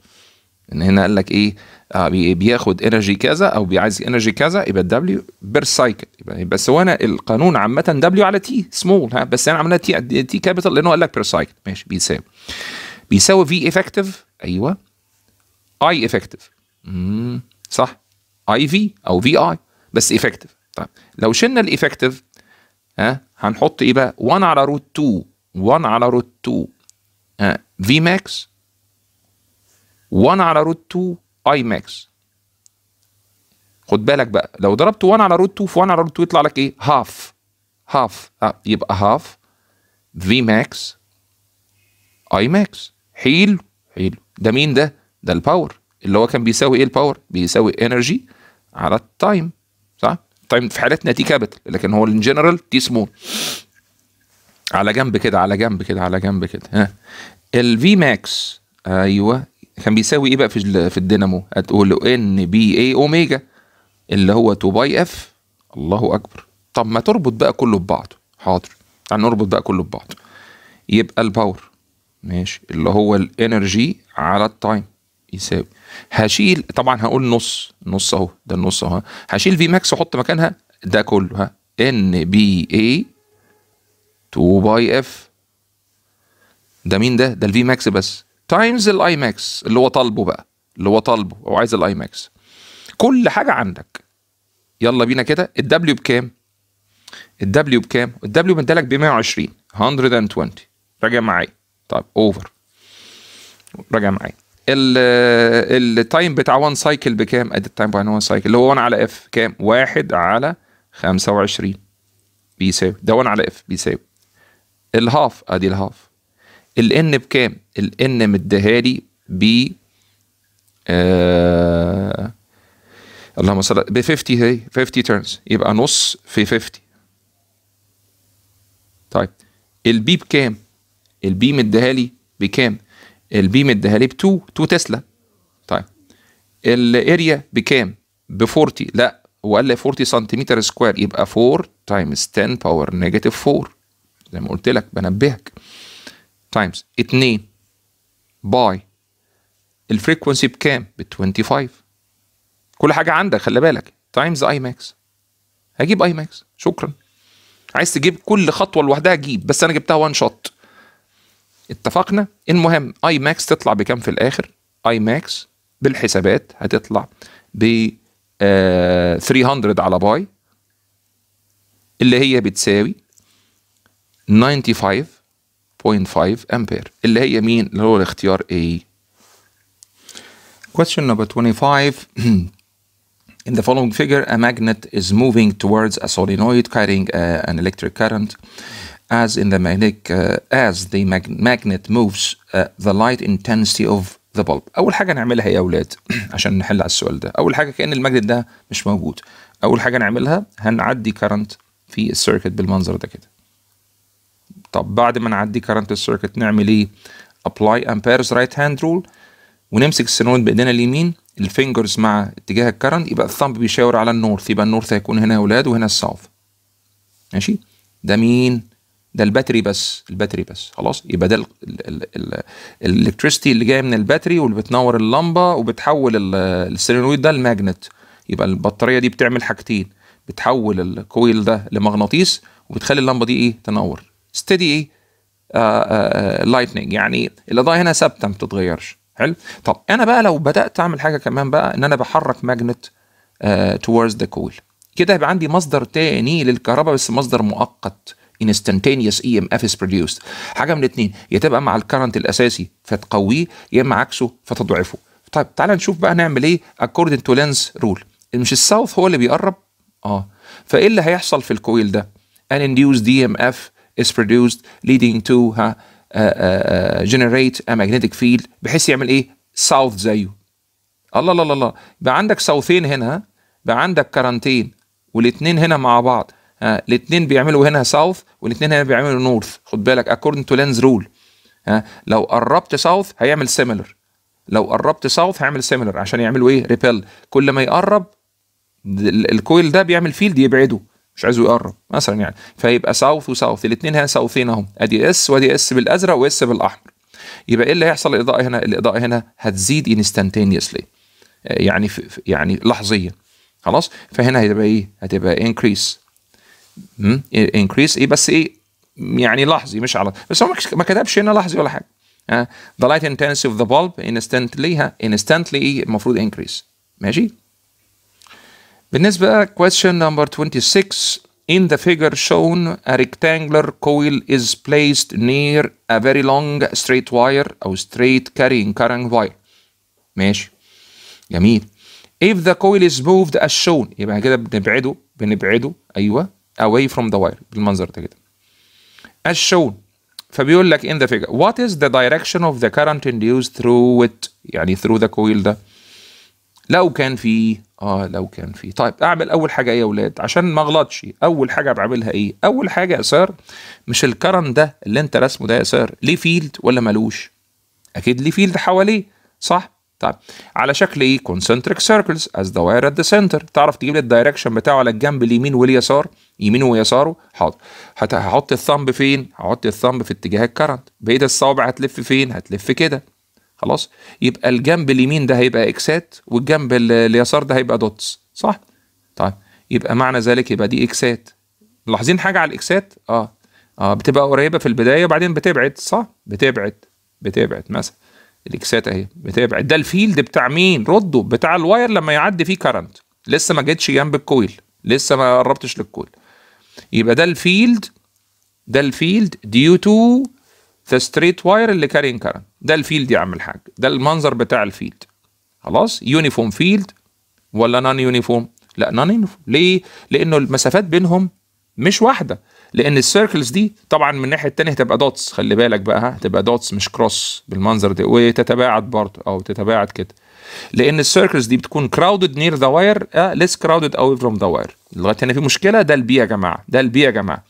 ان هنا قال لك ايه آه بياخد انرجي كذا او بيعايز انرجي كذا يبقى الدبليو بير سايكل يبقى بس هو انا القانون عامه دبليو على تي سمول ها بس انا عملنا تي تي كابيتال لان هو قال لك بير سايكل ماشي بيساوي بيساوي في افكتيف ايوه اي افكتيف صح اي في او في اي بس افكتيف طيب لو شلنا الافكتيف ها هنحط ايه بقى 1 على روت 2 1 على روت 2 في ماكس 1 على روت 2 اي ماكس خد بالك بقى لو ضربت 1 على روت 2 في 1 على روت 2 يطلع لك ايه هاف هاف آه. يبقى هاف في ماكس اي ماكس حلو حلو ده مين ده ده الباور اللي هو كان بيساوي ايه الباور بيساوي انرجي على التايم طيب في حالتنا تي كابيتال لكن هو ان جنرال تي سمول على جنب كده على جنب كده على جنب كده ها الفي ماكس ايوه كان بيساوي ايه بقى في في الدينامو هتقول ان بي اي اوميجا اللي هو 2 باي اف الله اكبر طب ما تربط بقى كله ببعضه حاضر هنربط يعني بقى كله ببعضه يبقى الباور ماشي اللي هو الانرجي على التايم يساوي هشيل طبعا هقول نص نص اهو ده النص اهو هشيل في ماكس واحط مكانها ده كله ها ان بي اي 2 باي اف ده مين ده ده الفي ماكس بس تايمز الاي ماكس اللي هو طالبه بقى اللي هو طالبه هو عايز الاي ماكس كل حاجه عندك يلا بينا كده الدبليو بكام الدبليو بكام الدبليو مدالك ب 120 120 راجع معايا طب اوفر راجع معايا التايم بتاع 1 سايكل بكام؟ ادي التايم بتاع 1 سايكل اللي هو 1 على اف كام؟ 1 على 25 بيساوي ده 1 على اف بيساوي الهاف ادي الهاف الان بكام؟ الان مديها لي ب آه اللهم صل ب 50 هي 50 تيرنز يبقى نص في 50 طيب البي بكام؟ البي مديها لي بكام؟ البيم اديها لي ب 2 2 تسلا طيب الاريا بكام؟ ب 40 لا هو قال لي 40 سنتيمتر سكوير يبقى 4 تايمز 10 باور نيجاتيف 4 زي ما قلت لك بنبهك تايمز 2 باي الفريكونسي بكام؟ ب 25 كل حاجه عندك خلي بالك تايمز اي ماكس هجيب اي ماكس شكرا عايز تجيب كل خطوه لوحدها جيب بس انا جبتها وان شوت اتفقنا المهم اي ماكس تطلع بكام في الاخر اي ماكس بالحسابات هتطلع ب 300 آه، على باي اللي هي بتساوي 95.5 امبير اللي هي مين اللي هو الاختيار A question number 25 In the following figure, a magnet is moving towards a solenoid carrying a, uh, an electric current. as in the magnetic uh, as the mag magnet moves uh, the light intensity of the bulb اول حاجه نعملها يا اولاد عشان نحل على السؤال ده اول حاجه كان الماجنت ده مش موجود اول حاجه نعملها هنعدي كرنت في السيركت بالمنظر ده كده طب بعد ما نعدي كرنت السيركت نعمل ايه ابلاي امبيرز رايت هاند رول ونمسك السنون بايدينا اليمين الفينجرز مع اتجاه الكرنت يبقى الثامب بيشاور على النورث يبقى النورث هيكون هنا يا اولاد وهنا الساوث ماشي ده مين ده الباتري بس الباتري بس خلاص يبقى ده الالكتريستي اللي جايه من الباتري واللي بتنور اللمبه وبتحول السيلينويد ده لماجنت يبقى البطاريه دي بتعمل حاجتين بتحول الكويل ده لمغناطيس وبتخلي اللمبه دي ايه تنور ستدي ايه لايتنينج آه، آه، آه، يعني الاضاءه هنا ثابته ما بتتغيرش حلو طب انا بقى لو بدات اعمل حاجه كمان بقى ان انا بحرك ماجنت توورز ذا كويل كده هيبقى عندي مصدر تاني للكهرباء بس مصدر مؤقت instantaneous EMF is produced حاجة من الاتنين يا تبقى مع الكرنت الأساسي فتقويه يا إما عكسه فتضعفه طيب تعالى نشوف بقى نعمل إيه according to lens rule مش الساوث هو اللي بيقرب اه فإيه اللي هيحصل في الكويل ده an induced EMF is produced leading to ها uh, uh, generate a magnetic field بحيث يعمل إيه ساوث زيه الله الله الله يبقى عندك ساوثين هنا بقى عندك كرنتين والاثنين هنا مع بعض ها الاثنين بيعملوا هنا ساوث والاثنين هنا بيعملوا نورث خد بالك اكوردنج تو لينز رول ها لو قربت ساوث هيعمل سيميلر لو قربت ساوث هيعمل سيميلر عشان يعملوا ايه ريبل كل ما يقرب الكويل ده بيعمل فيلد يبعده مش عايزه يقرب مثلا يعني فيبقى ساوث وساوث الاثنين هنا ساوثين اهم ادي اس وادي اس بالازرق واس بالاحمر يبقى ايه اللي هيحصل الاضاءه هنا الاضاءه هنا هتزيد انستنتينيوسلي يعني يعني لحظيا خلاص فهنا هتبقى ايه هتبقى انكريس انكريس ايه بس ايه يعني لحظي مش على بس هو ما كتبش هنا لحظي ولا حاجه the light intensity of the bulb instantly انستنتلي ايه المفروض increase ماشي بالنسبه question number 26 In the figure shown, a rectangular coil is placed near a very long straight wire أو straight carrying current wire. ماشي. جميل. If the coil is moved as shown يبقى كده بنبعده بنبعده أيوه away from the wire بالمنظر ده كده as shown فبيقول لك in the figure what is the direction of the current induced through it يعني through the coil ده لو كان في اه لو كان في طيب اعمل اول حاجه ايه يا اولاد عشان ما اغلطش اول حاجه بعملها ايه اول حاجه يا سار مش الكرن ده اللي انت رسمه ده يا سار ليه فيلد ولا ملوش اكيد ليه فيلد حواليه صح طيب على شكل ايه كونسنتريك سيركلز از دوائر ات ذا سنتر تعرف تجيب لي الدايركشن بتاعه على الجنب اليمين واليسار يمينه ويساره حاضر هحط الثمب فين هحط الثمب في اتجاه الكرنت بقيه الصوابع هتلف فين هتلف كده خلاص يبقى الجنب اليمين ده هيبقى اكسات والجنب اليسار ده هيبقى دوتس صح طيب يبقى معنى ذلك يبقى دي اكسات ملاحظين حاجه على الاكسات اه اه بتبقى قريبه في البدايه وبعدين بتبعد صح بتبعد بتبعد مثلا الاكسات اهي بتابع ده الفيلد بتاع مين رده بتاع الواير لما يعدي فيه كرنت لسه ما جتش جنب الكويل لسه ما قربتش للكويل يبقى ده الفيلد ده الفيلد ديو تو ذا ستريت واير اللي كارين كرنت ده الفيلد يا عم الحاج ده المنظر بتاع الفيلد خلاص يونيفورم فيلد ولا نان يونيفورم لا نان يونيفورم ليه لانه المسافات بينهم مش واحده لان السيركلز دي طبعا من الناحيه الثانيه هتبقى دوتس خلي بالك بقى هتبقى دوتس مش كروس بالمنظر ده وتتباعد برضه او تتباعد كده لان السيركلز دي بتكون كراودد نير ذا واير ليس كراودد اوي فروم ذا واير لغايه هنا في مشكله ده البي يا جماعه ده البي يا جماعه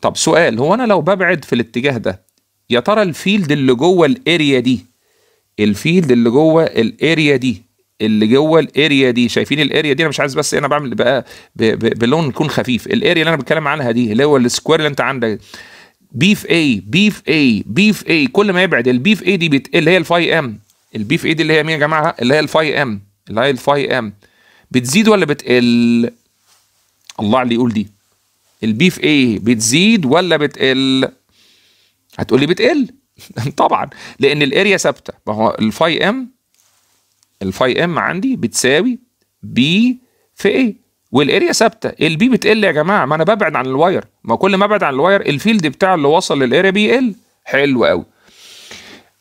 طب سؤال هو انا لو ببعد في الاتجاه ده يا ترى الفيلد اللي جوه الاريا دي الفيلد اللي جوه الاريا دي اللي جوه الاريا دي شايفين الاريا دي انا مش عايز بس انا بعمل بقى بلون يكون خفيف الاريا اللي انا بتكلم عنها دي اللي هو السكوير اللي انت عندك بي في اي بي في اي بي في اي كل ما يبعد البي في اي دي بت... اللي هي الفاي ام البي في اي دي اللي هي مين يا جماعه اللي هي الفاي ام اللي هي الفاي ام بتزيد ولا بتقل الله اللي يقول دي البي في اي بتزيد ولا بتقل هتقولي بتقل طبعا لان الاريا ثابته ما هو الفاي ام الفاي ام عندي بتساوي بي في ايه والاريا ثابته البي بتقل يا جماعه ما انا ببعد عن الواير ما كل ما ابعد عن الواير الفيلد بتاع اللي وصل للاريا بيقل حلو قوي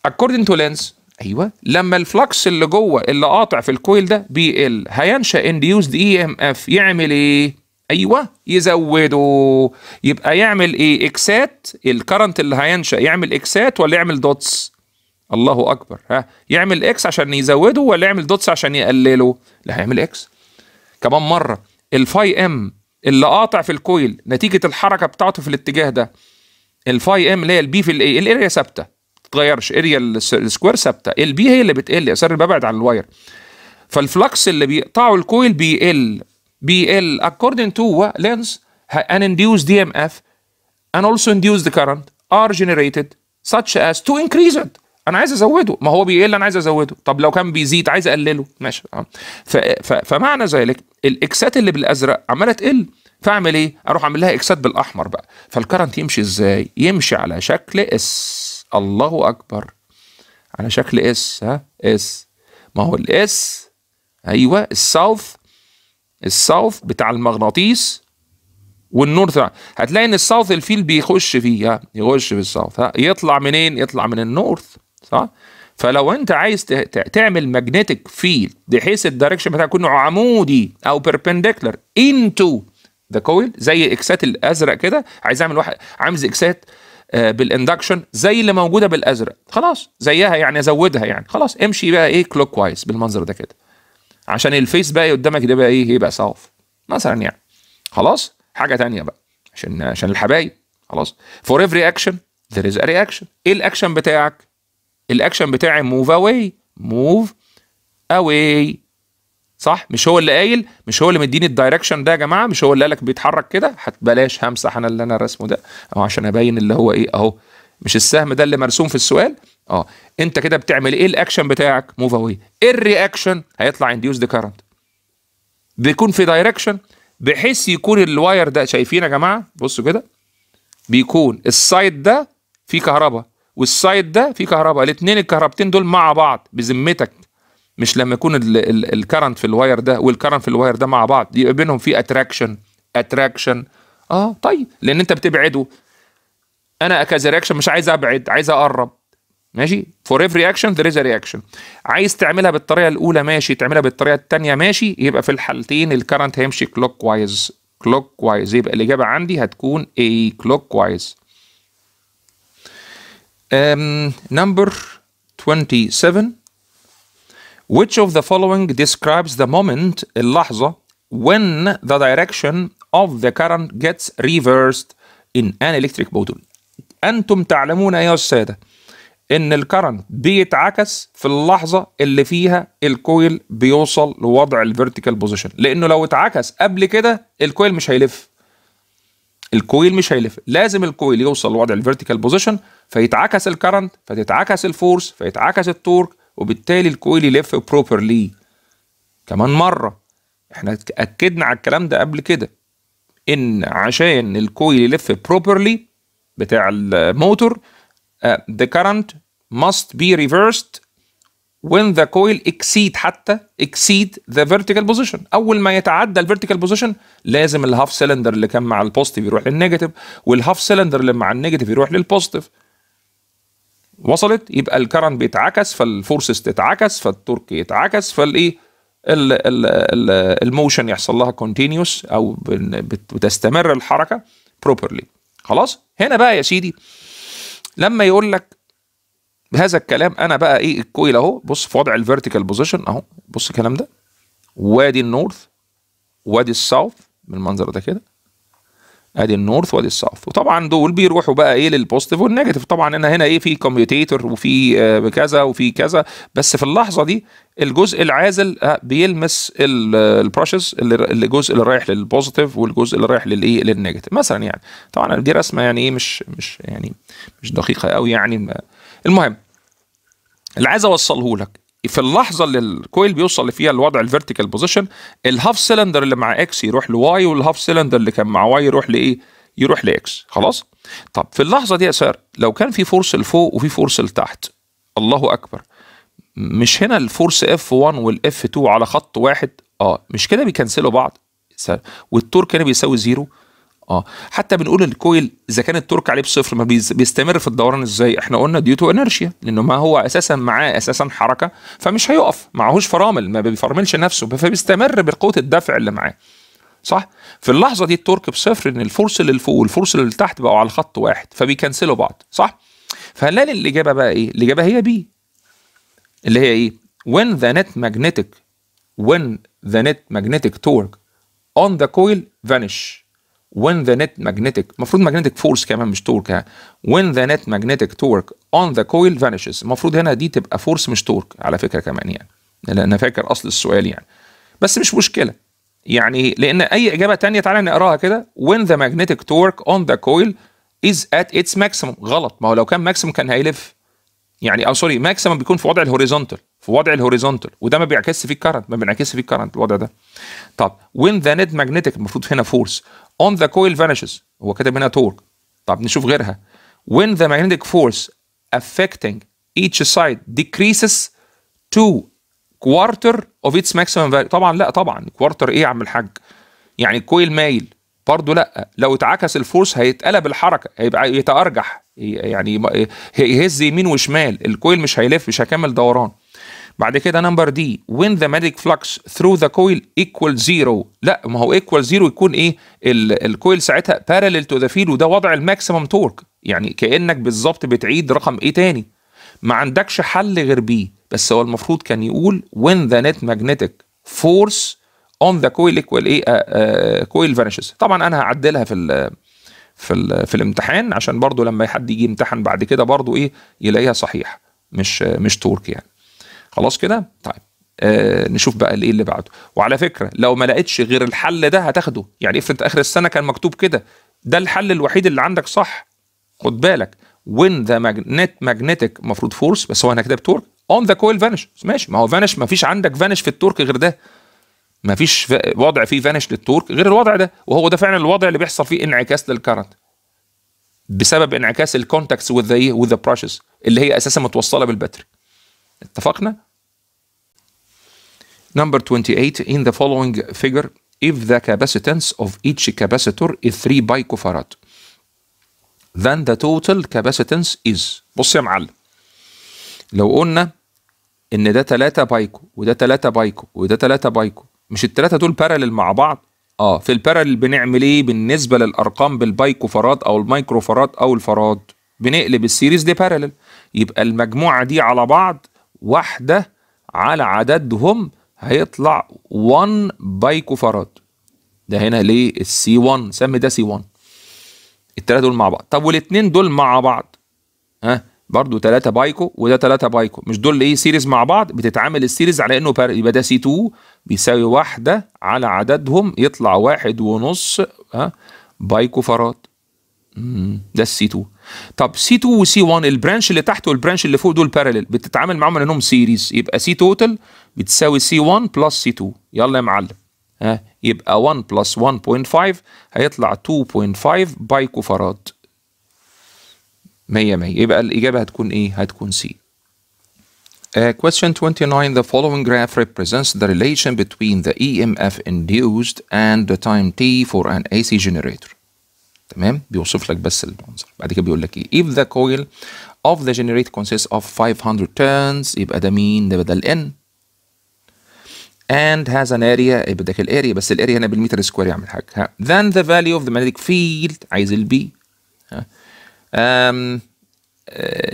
اكوردنج تو لينس ايوه لما الفلكس اللي جوه اللي قاطع في الكويل ده بيقل هينشا انديوسد اي ام اف يعمل ايه ايوه يزوده يبقى يعمل ايه اكسات الكرنت اللي هينشا يعمل اكسات ولا يعمل دوتس الله اكبر ها يعمل اكس عشان يزوده ولا يعمل دوتس عشان يقلله لا هيعمل اكس كمان مره الفاي ام اللي قاطع في الكويل نتيجه الحركه بتاعته في الاتجاه ده الفاي ام اللي هي البي في الاي الاريا ثابته ما تتغيرش اريا السكوير ثابته البي هي اللي بتقل يا سر ببعد عن الواير فالفلكس اللي بيقطعه الكويل بيقل بيقل تو لينز ان انديوس دي ام اف ان اولسو انديوس ذا كارنت ار جينيريتد such as to increase it انا عايز ازوده ما هو بيقل انا عايز ازوده طب لو كان بيزيد عايز اقلله ماشي اه. فمعنى ذلك الاكسات اللي بالازرق عماله تقل فاعمل ايه اروح اعمل لها اكسات بالاحمر بقى فالكرنت يمشي ازاي يمشي على شكل اس الله اكبر على شكل اس ها اس ما هو الاس ايوه الساوث الساوث بتاع المغناطيس والنورث هتلاقي ان الساوث الفيل بيخش فيه يخش في الساوث ها يطلع منين يطلع من النورث صح فلو انت عايز تعمل ماجنتيك فيلد بحيث الدايركشن بتاعك يكون عمودي او بيربنديكولار انتو ذا كويل زي اكسات الازرق كده عايز اعمل واحد عامل اكسات آه، بالاندكشن زي اللي موجوده بالازرق خلاص زيها يعني ازودها يعني خلاص امشي بقى ايه كلوك وايز بالمنظر ده كده عشان الفيس بقى قدامك ده بقى ايه يبقى صاف مثلا يعني خلاص حاجه تانية بقى عشان عشان الحبايب خلاص فور افري اكشن ذير از رياكشن ايه الاكشن بتاعك الاكشن بتاعي موف اواي موف اواي صح مش هو اللي قايل مش هو اللي مديني الدايركشن ده يا جماعه مش هو اللي قالك بيتحرك كده بلاش همسح انا اللي انا رسمه ده اهو عشان ابين اللي هو ايه اهو مش السهم ده اللي مرسوم في السؤال اه انت كده بتعمل ايه الاكشن بتاعك موف اواي الرياكشن هيطلع انديوس ذا كارنت بيكون في دايركشن بحيث يكون الواير ده شايفين يا جماعه بصوا كده بيكون السايد ده فيه كهرباء والسايد ده فيه كهرباء الاثنين الكهربتين دول مع بعض بذمتك مش لما يكون الكرنت في الواير ده والكرنت في الواير ده مع بعض يبقى بينهم في اتراكشن اتراكشن اه طيب لان انت بتبعده انا كذا رياكشن مش عايز ابعد عايز اقرب ماشي فور ايفري اكشن ذير از رياكشن عايز تعملها بالطريقه الاولى ماشي تعملها بالطريقه الثانيه ماشي يبقى في الحالتين الكرنت هيمشي كلوك وايز كلوك وايز يبقى الاجابه عندي هتكون اي كلوك وايز Um, number 27 Which of the following describes the moment اللحظة when the direction of the current gets reversed in an electric motor أنتم تعلمون أيها السادة إن الكرنت بيتعكس في اللحظة اللي فيها الكويل بيوصل لوضع الفيرتيكال بوزيشن لأنه لو اتعكس قبل كده الكويل مش هيلف الكويل مش هيلف لازم الكويل يوصل لوضع الفيرتيكال بوزيشن فيتعكس الكرنت فتتعكس الفورس فيتعكس التورك وبالتالي الكويل يلف بروبرلي كمان مره احنا اتاكدنا على الكلام ده قبل كده ان عشان الكويل يلف بروبرلي بتاع الموتور ذا كرنت must be reversed when the coil exceed حتى exceed the vertical position اول ما يتعدى ال vertical بوزيشن لازم الهاف cylinder اللي كان مع البوزيتيف يروح وال والهاف cylinder اللي مع negative يروح للبوزيتيف وصلت يبقى الكرنت بيتعكس فالفورسز تتعكس فالتورك يتعكس فالايه الموشن يحصل لها continuous او بتستمر الحركه بروبرلي خلاص هنا بقى يا سيدي لما يقول لك بهذا الكلام انا بقى ايه الكويل اهو بص في وضع الفيرتيكال بوزيشن اهو بص الكلام ده وادي النورث وادي الساوث بالمنظر ده كده ادي النورث وادي الساوث وطبعا دول بيروحوا بقى ايه للبوزيتيف والنيجاتيف طبعا انا هنا ايه في كوميوتيتور وفي آه، كذا وفي كذا بس في اللحظه دي الجزء العازل آه، بيلمس البراشز آه، اللي الجزء اللي رايح للبوزيتيف والجزء اللي رايح للايه للنيجاتيف مثلا يعني طبعا دي رسمه يعني ايه مش مش يعني مش دقيقه قوي يعني المهم اللي عايز اوصله لك في اللحظه اللي الكويل بيوصل فيها لوضع الفيرتيكال بوزيشن الهاف سيلندر اللي مع اكس يروح لواي والهاف سيلندر اللي كان مع واي يروح لايه يروح لاكس خلاص طب في اللحظه دي يا سار لو كان في فورس لفوق وفي فورس لتحت الله اكبر مش هنا الفورس اف 1 والاف 2 على خط واحد اه مش كده بيكنسلوا بعض والتور كان بيساوي زيرو اه حتى بنقول الكويل اذا كان التورك عليه بصفر ما بيستمر في الدوران ازاي احنا قلنا ديو تو انرشيا لانه ما هو اساسا معاه اساسا حركه فمش هيقف معهوش فرامل ما بيفرملش نفسه فبيستمر بقوه الدفع اللي معاه صح في اللحظه دي التورك بصفر ان الفورس اللي فوق والفورس اللي تحت بقوا على الخط واحد فبيكنسلوا بعض صح فهنلاقي الاجابه بقى ايه الاجابه هي بي اللي هي ايه when the net magnetic when the net magnetic torque on the coil vanish when the net magnetic المفروض magnetic force كمان مش تورك ها when the net magnetic torque on the coil vanishes المفروض هنا دي تبقى force مش torque على فكره كمان يعني انا فاكر اصل السؤال يعني بس مش مشكله يعني لان اي اجابه تانية تعالى نقراها كده when the magnetic torque on the coil is at its maximum غلط ما هو لو كان ماكسيموم كان هيلف يعني او سوري ماكسيموم بيكون في وضع الهوريزونتال في وضع الهوريزونتال وده ما بيعكسش فيه الكرنت ما بينعكسش فيه الكرنت الوضع ده طب when the net magnetic المفروض هنا فورس اون ذا كويل vanishes هو كاتب هنا تورك طب نشوف غيرها when the magnetic force affecting each side decreases to quarter of its maximum value طبعا لا طبعا كوارتر ايه يا عم الحاج يعني الكويل مايل برضه لا لو اتعكس الفورس هيتقلب الحركه هيبقى يتارجح يعني يهز يمين وشمال الكويل مش هيلف مش هيكمل دوران بعد كده نمبر دي when the magnetic flux through the coil equal zero لا ما هو equal zero يكون ايه الكويل ساعتها parallel to the field وده وضع الماكسيمم تورك يعني كانك بالظبط بتعيد رقم ايه تاني ما عندكش حل غير بيه بس هو المفروض كان يقول when the net magnetic force on the coil equal ايه coil vanishes طبعا انا هعدلها في ال في في الامتحان عشان برضو لما حد يجي يمتحن بعد كده برضو ايه يلاقيها صحيح مش مش تورك يعني خلاص كده طيب آه نشوف بقى الايه اللي بعده وعلى فكره لو ما لقيتش غير الحل ده هتاخده يعني افرض اخر السنه كان مكتوب كده ده الحل الوحيد اللي عندك صح خد بالك وين ذا ماجنت ماجنتيك المفروض فورس بس هو انا كده بتورك اون ذا كويل فانش ماشي ما هو فانش ما فيش عندك فانش في التورك غير ده ما فيش وضع فيه فانش للتورك غير الوضع ده وهو ده فعلا الوضع اللي بيحصل فيه انعكاس للكرنت بسبب انعكاس الكونتاكتس وذ ذا وذ ذا براشز اللي هي اساسا متوصله بالباتري اتفقنا Number 28 in the following figure if the capacitance of each capacitor is 3 picofarad then the total capacitance is بص يا معلم لو قلنا ان ده 3 بايكو وده 3 بايكو وده 3 بايكو مش الثلاثه دول بارلل مع بعض اه في البارلل بنعمل ايه بالنسبه للارقام بالبايكو فراد او المايكرو فراد او الفراد بنقلب السيريز دي بارلل يبقى المجموعه دي على بعض واحده على عددهم هيطلع 1 بايكو فاراد ده هنا ليه السي 1 سمي ده سي 1 التلاتة دول مع بعض طب والاتنين دول مع بعض ها برضه 3 بايكو وده 3 بايكو مش دول ايه سيريز مع بعض بتتعامل السيريز على انه بار يبقى ده سي 2 بيساوي واحدة على عددهم يطلع واحد ونص ها بايكو فاراد ده السي 2 طب سي 2 وسي 1 البرانش اللي تحت والبرانش اللي فوق دول بارلل بتتعامل معاهم انهم سيريز يبقى سي توتال بتساوي سي 1 بلس سي 2 يلا يا معلم ها يبقى 1 بلس 1.5 هيطلع 2.5 بايكو فراد 100 100 يبقى الاجابه هتكون ايه؟ هتكون سي. Uh, question 29 The following graph represents the relation between the EMF induced and the time t for an AC generator. تمام بيوصف لك بس المنظر بعد كده بيقول لك ايه if the coil of the generator consists of 500 turns يبقى ده مين ده بدل n and has an area يبقى ده الاريا بس الاريا هنا بالمتر سكوير يعمل حاجه then the value of the magnetic field عايز البي آه،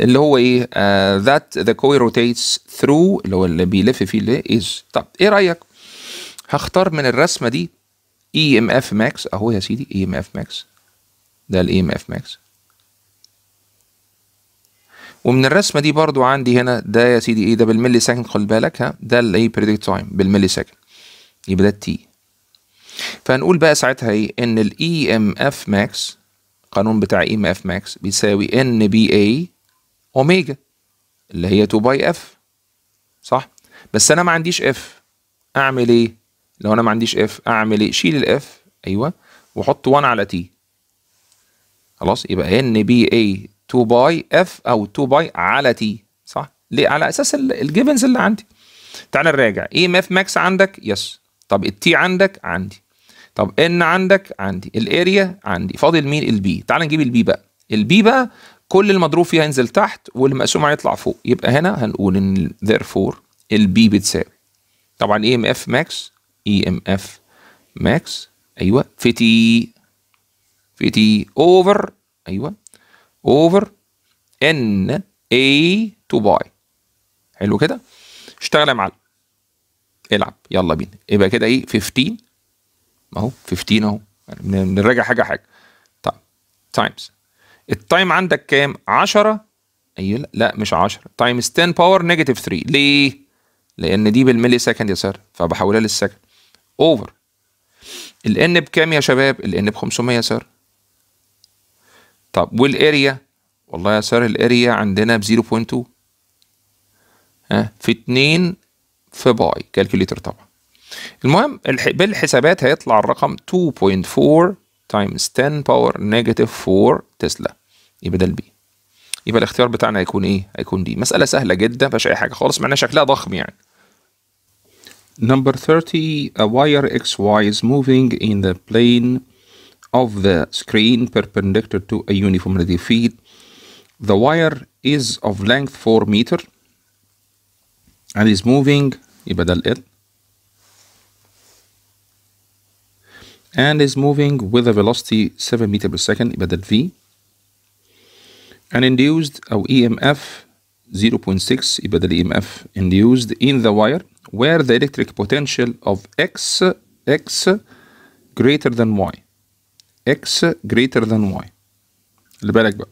اللي هو ايه uh, that the coil rotates through اللي هو اللي بيلف فيه اللي is طب ايه رايك هختار من الرسمه دي اي ام اف ماكس اهو يا سيدي اي ام اف ماكس ده الاي ام اف ماكس ومن الرسمه دي برضو عندي هنا ده يا سيدي ايه ده بالملي سكند خد بالك ها ده الاي بريدكت تايم بالملي سكند يبقى ده التي فهنقول بقى ساعتها ايه ان الاي ام e اف ماكس القانون بتاع اي ام اف ماكس بيساوي ان بي اي اوميجا اللي هي 2 باي اف صح بس انا ما عنديش اف اعمل ايه لو انا ما عنديش اف اعمل ايه شيل الاف ايوه وحط 1 على تي خلاص يبقى ان بي اي 2 باي اف او 2 باي على تي صح ليه على اساس الجيفنز اللي عندي تعال نراجع اي ام اف ماكس عندك يس طب التي عندك عندي طب ان عندك عندي الاريا عندي فاضل مين البي تعال نجيب البي بقى البي بقى كل المضروب فيها ينزل تحت والمقسوم هيطلع فوق يبقى هنا هنقول ان therefore البي بتساوي طبعا اي ام اف ماكس اي ام اف ماكس ايوه في تي في تي اوفر ايوه اوفر ان اي تو باي حلو كده اشتغل يا معلم العب يلا بينا يبقى كده ايه 15 اهو 15 اهو يعني بنراجع حاجه حاجه طيب تايمز التايم عندك كام 10 ايوه لا مش 10 تايمز 10 باور نيجاتيف 3 ليه لان دي بالملي سكند يا ساره فبحولها للسكند اوفر الان بكام يا شباب الان ب 500 يا ساره طب والاريا والله يا سار الاريا عندنا ب 0.2 ها في 2 في باي كالكوليتر طبعا المهم بالحسابات هيطلع الرقم 2.4 تايمز 10 باور نيجاتيف 4 تسلا يبقى ده البي يبقى الاختيار بتاعنا هيكون ايه؟ هيكون دي مسألة سهلة جدا مفيهاش أي حاجة خالص معناها شكلها ضخم يعني. Number 30 a wire XY is moving in the plane of the screen perpendicular to a uniformity feed. The wire is of length 4 meter and is moving and is moving with a velocity 7 meter per second يبقى that v and induced أو EMF 0.6 يبقى EMF induced in the wire where the electric potential of x x greater than y x greater than y اللي بالك بقى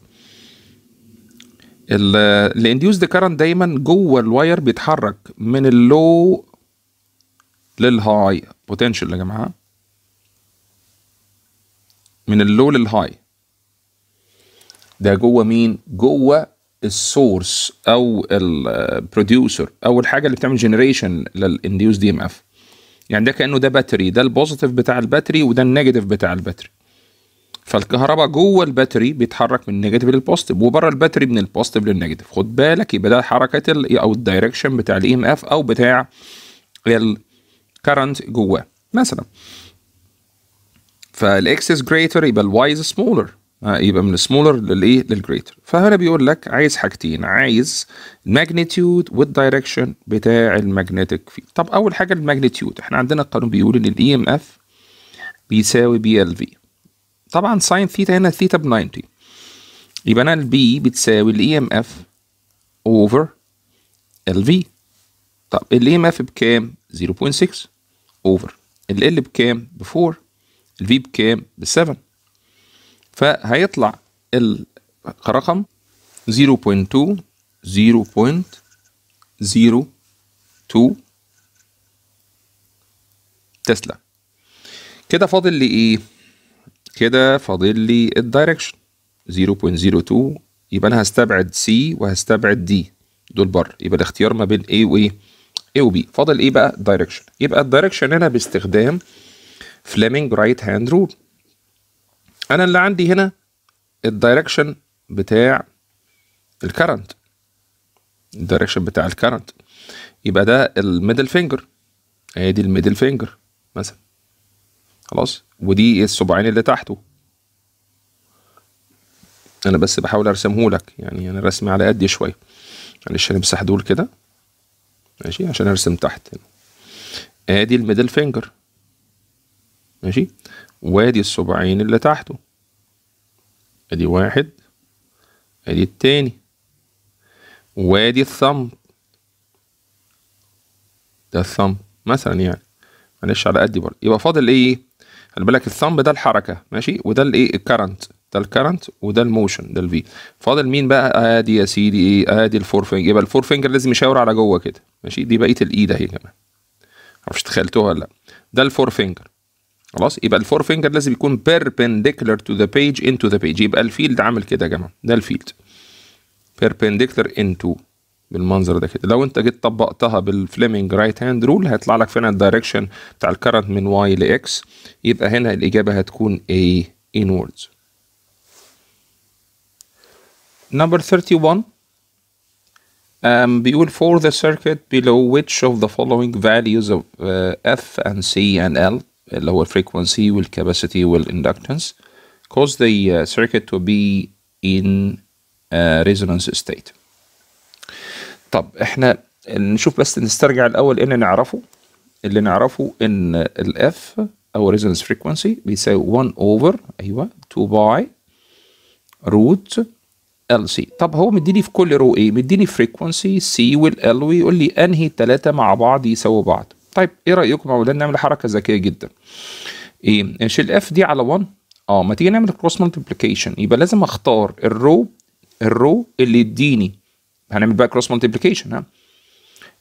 الانديوسد كارنت دايما جوه الواير بيتحرك من اللو للهاي بوتنشال يا جماعه من اللو للهاي ده جوه مين جوه السورس او البروديوسر او الحاجه اللي بتعمل جنريشن للانديوس دي ام اف يعني ده كانه ده باتري ده البوزيتيف بتاع الباتري وده النيجاتيف بتاع الباتري فالكهرباء جوه الباتري بيتحرك من النيجاتيف للبوزيتيف وبره الباتري من البوزيتيف للنيجاتيف خد بالك يبقى ده حركه او الدايركشن بتاع الاي ام اف او بتاع الكرنت جواه مثلا فالاكس از جريتر يبقى الواي از سمولر يبقى من السمولر للايه للجريتر فهنا بيقول لك عايز حاجتين عايز الماجنتيود والدايركشن بتاع الماجنتيك فيلد طب اول حاجه الماجنتيود احنا عندنا القانون بيقول ان الاي ام اف بيساوي بي ال في طبعا ساين ثيتا هنا ثيتا ب 90 يبقى انا البي بتساوي الاي ام اف اوفر الفي طب الاي ام e اف بكام 0.6 اوفر ال بكام ب 4 الفي بكام ب 7 فهيطلع الرقم 0.2 0.02 تسلا كده فاضل لي ايه كده فاضل لي الدايركشن 0.02 يبقى انا هستبعد سي وهستبعد دي دول بره يبقى الاختيار ما بين A و A A و B فاضل ايه بقى الدايركشن يبقى الدايركشن هنا باستخدام فليمنج رايت هاند رول انا اللي عندي هنا الدايركشن بتاع الكرنت الدايركشن بتاع الكرنت يبقى ده الميدل فينجر ادي الميدل فينجر مثلا خلاص ودي إيه الصبعين اللي تحته انا بس بحاول ارسمه لك يعني انا رسمي على قد شويه معلش هنمسح دول كده ماشي عشان ارسم تحت هنا ادي الميدل فينجر ماشي وادي الصبعين اللي تحته ادي واحد ادي التاني وادي الثم ده الثم مثلا يعني معلش على قدي برضه يبقى فاضل ايه خلي بالك الثمب ده الحركه ماشي وده الايه الكرنت ده الكرنت وده الموشن ده الفي فاضل مين بقى ادي يا سيدي ايه ادي الفور فينجر يبقى الفور فينجر لازم يشاور على جوه كده ماشي دي بقيه الايد e اهي كمان معرفش تخيلتوها ولا لا ده الفور فينجر خلاص يبقى الفور فينجر لازم يكون بيربنديكولار تو ذا بيج انتو ذا بيج يبقى الفيلد عامل كده يا جماعه ده الفيلد بيربنديكولار انتو بالمنظر ده كده لو انت جيت طبقتها بالفليمنج رايت هاند رول هيطلع لك فعلا الدايركشن بتاع الكرنت من واي لاكس يبقى هنا الاجابه هتكون A inwards number 31 um, بيقول for the circuit below which of the following values of uh, F and C and L اللي هو frequency والcapacity والinductance cause the uh, circuit to be in uh, resonance state طب احنا نشوف بس نسترجع الاول ان نعرفه اللي نعرفه ان الاف او ريزونانس فريكوانسي بيساوي 1 اوفر ايوه 2 باي روت ال سي طب هو مديني في كل رو ايه مديني فريكونسي سي والال ويقول لي انهي الثلاثه مع بعض يساوي بعض طيب ايه رايكم يا اولاد نعمل حركه ذكيه جدا ايه نشيل اف دي على 1 اه ما تيجي نعمل كروس مالتيبليكيشن يبقى لازم اختار الرو الرو اللي يديني هنعمل بقى كروس مالتيبليكيشن ها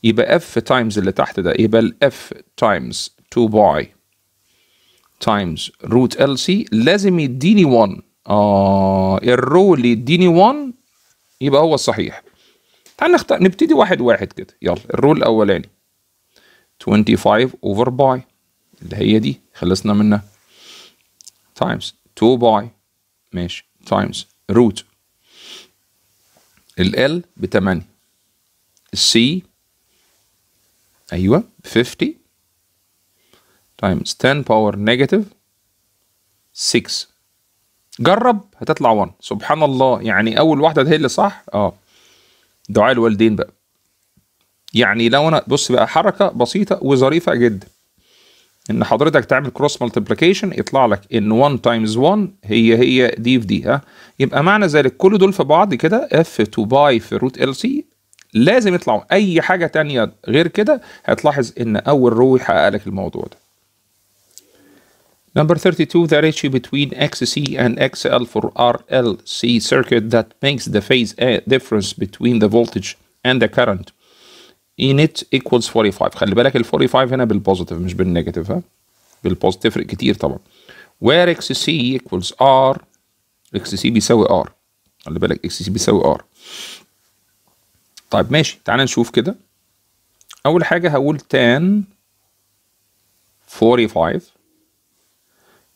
يبقى اف تايمز اللي تحت ده يبقى الاف تايمز 2 باي تايمز روت ال سي لازم يديني 1 اه الرو اللي يديني 1 يبقى هو الصحيح تعال نختار نبتدي واحد واحد كده يلا الرول الاولاني 25 اوفر باي اللي هي دي خلصنا منها تايمز 2 باي ماشي تايمز روت ال L ب 8 C ايوه 50 تايمز 10 باور نيجاتيف 6 جرب هتطلع 1 سبحان الله يعني اول واحده هي اللي صح اه دعاء الوالدين بقى يعني لو انا بص بقى حركه بسيطه وظريفه جدا ان حضرتك تعمل كروس مالتيبليكيشن يطلع لك ان 1 تايمز 1 هي هي دي في دي ها يبقى معنى ذلك كل دول في بعض كده اف تو باي في روت ال سي لازم يطلعوا اي حاجه تانية غير كده هتلاحظ ان اول رو يحقق لك الموضوع ده Number 32, the ratio between XC and XL for RLC circuit that makes the phase difference between the voltage and the current in it equals 45 خلي بالك ال 45 هنا بالبوزيتيف مش بالنيجاتيف ها بالبوزيتيف تفرق كتير طبعا where XC equals R اكس سي بيساوي ار خلي بالك اكس سي بيساوي ار طيب ماشي تعالى نشوف كده اول حاجه هقول تان 45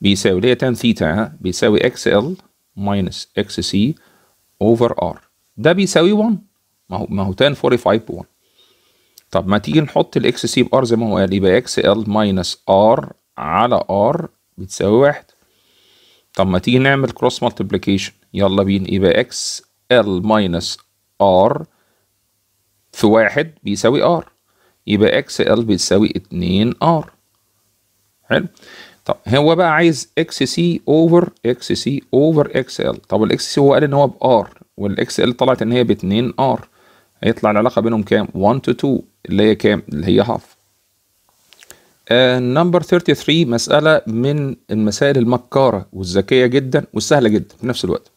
بيساوي ليه تان ثيتا بيساوي اكس ال ماينس اكس سي اوفر ار ده بيساوي 1 ما هو ما هو تان 45 ب 1 طب ما تيجي نحط الاكس سي بار زي ما هو قال يبقى اكس ال ماينس ار على ار بتساوي واحد طب ما تيجي نعمل كروس مالتيبليكيشن يلا بينا يبقى اكس ال ماينس ار في واحد بيساوي ار يبقى اكس ال بتساوي 2 ار حلو طب هو بقى عايز اكس سي اوفر اكس سي اوفر اكس ال طب الاكس سي هو قال ان هو بار والاكس ال طلعت ان هي ب 2 ار هيطلع العلاقه بينهم كام 1 تو 2 اللي هي كام اللي هي هاف نمبر آه، 33 مسألة من المسائل المكارة والذكية جدا والسهلة جدا في نفس الوقت.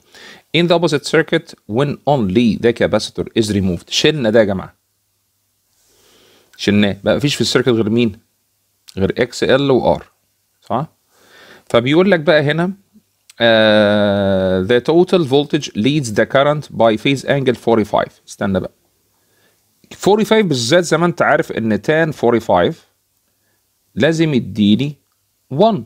In the opposite circuit when only the capacitor is removed شلنا ده يا جماعة. شلناه بقى مفيش في السيركت غير مين؟ غير اكس ال وار صح؟ فبيقول لك بقى هنا uh, the total voltage leads the current by phase angle 45 استنى بقى 45 بالذات زي ما انت عارف ان tan 45 لازم يديني 1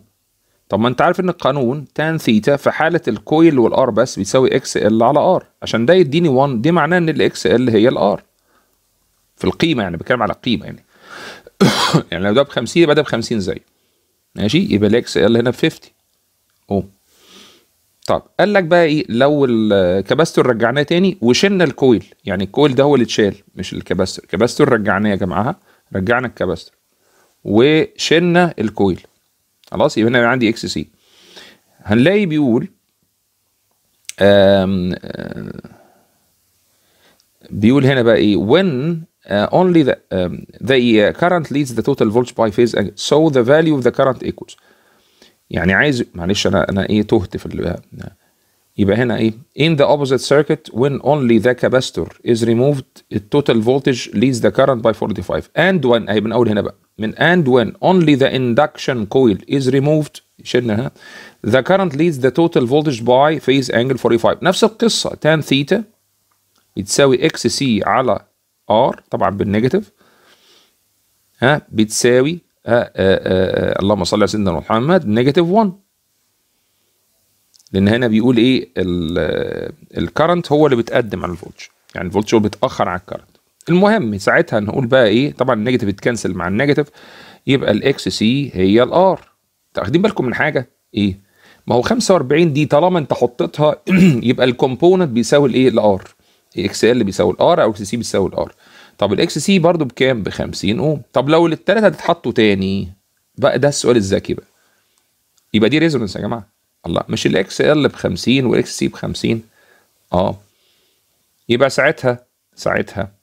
طب ما انت عارف ان القانون تان ثيتا في حالة الكويل والار بس بيساوي اكس ال على ار عشان ده يديني 1 دي معناه ان الاكس ال هي الار في القيمة يعني بتكلم على القيمة يعني يعني لو ده ب 50 يبقى ده ب 50 زي ماشي يبقى الاكس ال هنا ب 50 اوه طب قال لك بقى ايه لو الكباستور رجعناه تاني وشلنا الكويل يعني الكويل ده هو اللي اتشال مش الكباستور الكباستور رجعناه يا جماعه رجعنا الكباستور وشلنا الكويل خلاص يبقى انا عندي اكس سي هنلاقي بيقول آم آم بيقول هنا بقى ايه when uh, only the, um, the uh, current leads the total voltage by phase angle so the value of the current equals يعني عايز معلش انا انا ايه تهت في يبقى هنا ايه in the opposite circuit when only the capacitor is removed the total voltage leads the current by 45 and when هيبقى من اول هنا بقى من and when only the induction coil is removed شلنا هنا the current leads the total voltage by phase angle 45 نفس القصة tan theta بتساوي xc على r طبعا بالنيجاتيف ها بتساوي آآ آه، آه، آه، اللهم صل على سيدنا محمد نيجاتيف 1 لان هنا بيقول ايه الكرنت هو اللي بتقدم على الفولتج يعني الفولتج هو بيتاخر على الكرنت المهم ساعتها نقول بقى ايه طبعا النيجاتيف يتكنسل مع النيجاتيف يبقى الاكس سي هي الار واخدين بالكم من حاجه ايه ما هو 45 دي طالما انت حطيتها يبقى الكومبوننت بيساوي الايه الار اكس ال إيه؟ بيساوي الار او اكس سي بيساوي الار طب الاكس سي برضو بكام ب 50 اوم طب لو الثلاثه اتحطوا تاني بقى ده السؤال الذكي بقى يبقى دي ريزونانس يا جماعه الله مش الاكس ال ب 50 والاكس سي ب 50 اه يبقى ساعتها ساعتها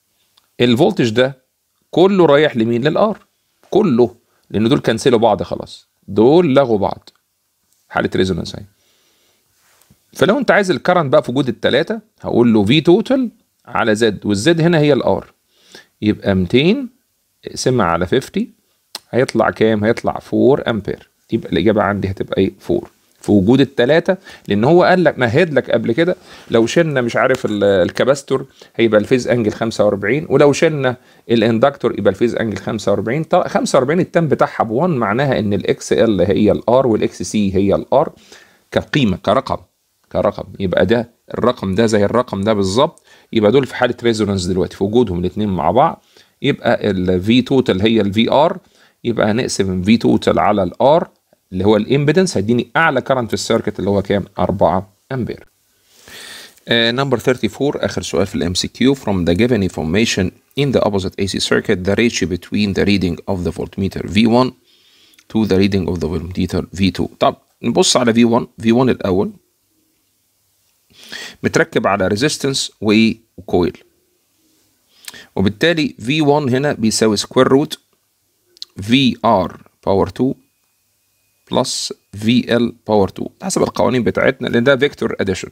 الفولتج ده كله رايح لمين للار كله لان دول كنسلوا بعض خلاص دول لغوا بعض حاله ريزونانس اهي فلو انت عايز الكرنت بقى في وجود الثلاثه هقول له في توتال على زد والزد هنا هي الار يبقى 200 اقسمها على 50 هيطلع كام هيطلع 4 امبير يبقى الاجابه عندي هتبقى ايه 4 في وجود الثلاثه لان هو قال لك مهد لك قبل كده لو شلنا مش عارف الكباستور هيبقى الفيز انجل 45 ولو شلنا الاندكتور يبقى الفيز انجل 45 45 التام بتاعها ب 1 معناها ان الاكس ال هي الار والاكس سي هي الار كقيمه كرقم كرقم يبقى ده الرقم ده زي الرقم ده بالظبط يبقى دول في حاله ريزونانس دلوقتي في وجودهم الاثنين مع بعض يبقى الفي توتال هي الفي ار يبقى هنقسم في توتال على الار اللي هو الامبيدنس هيديني اعلى كرنت في السيركت اللي هو كام 4 امبير نمبر uh, 34 اخر سؤال في الام سي كيو from the given information in the opposite AC circuit the ratio between the reading of the voltmeter V1 to the reading of the voltmeter V2 طب نبص على V1 V1 الاول متركب على ريزيستنس وكويل وبالتالي V1 هنا بيساوي سكوير روت VR باور 2 بلس في ال باور 2 حسب القوانين بتاعتنا لان ده فيكتور اديشن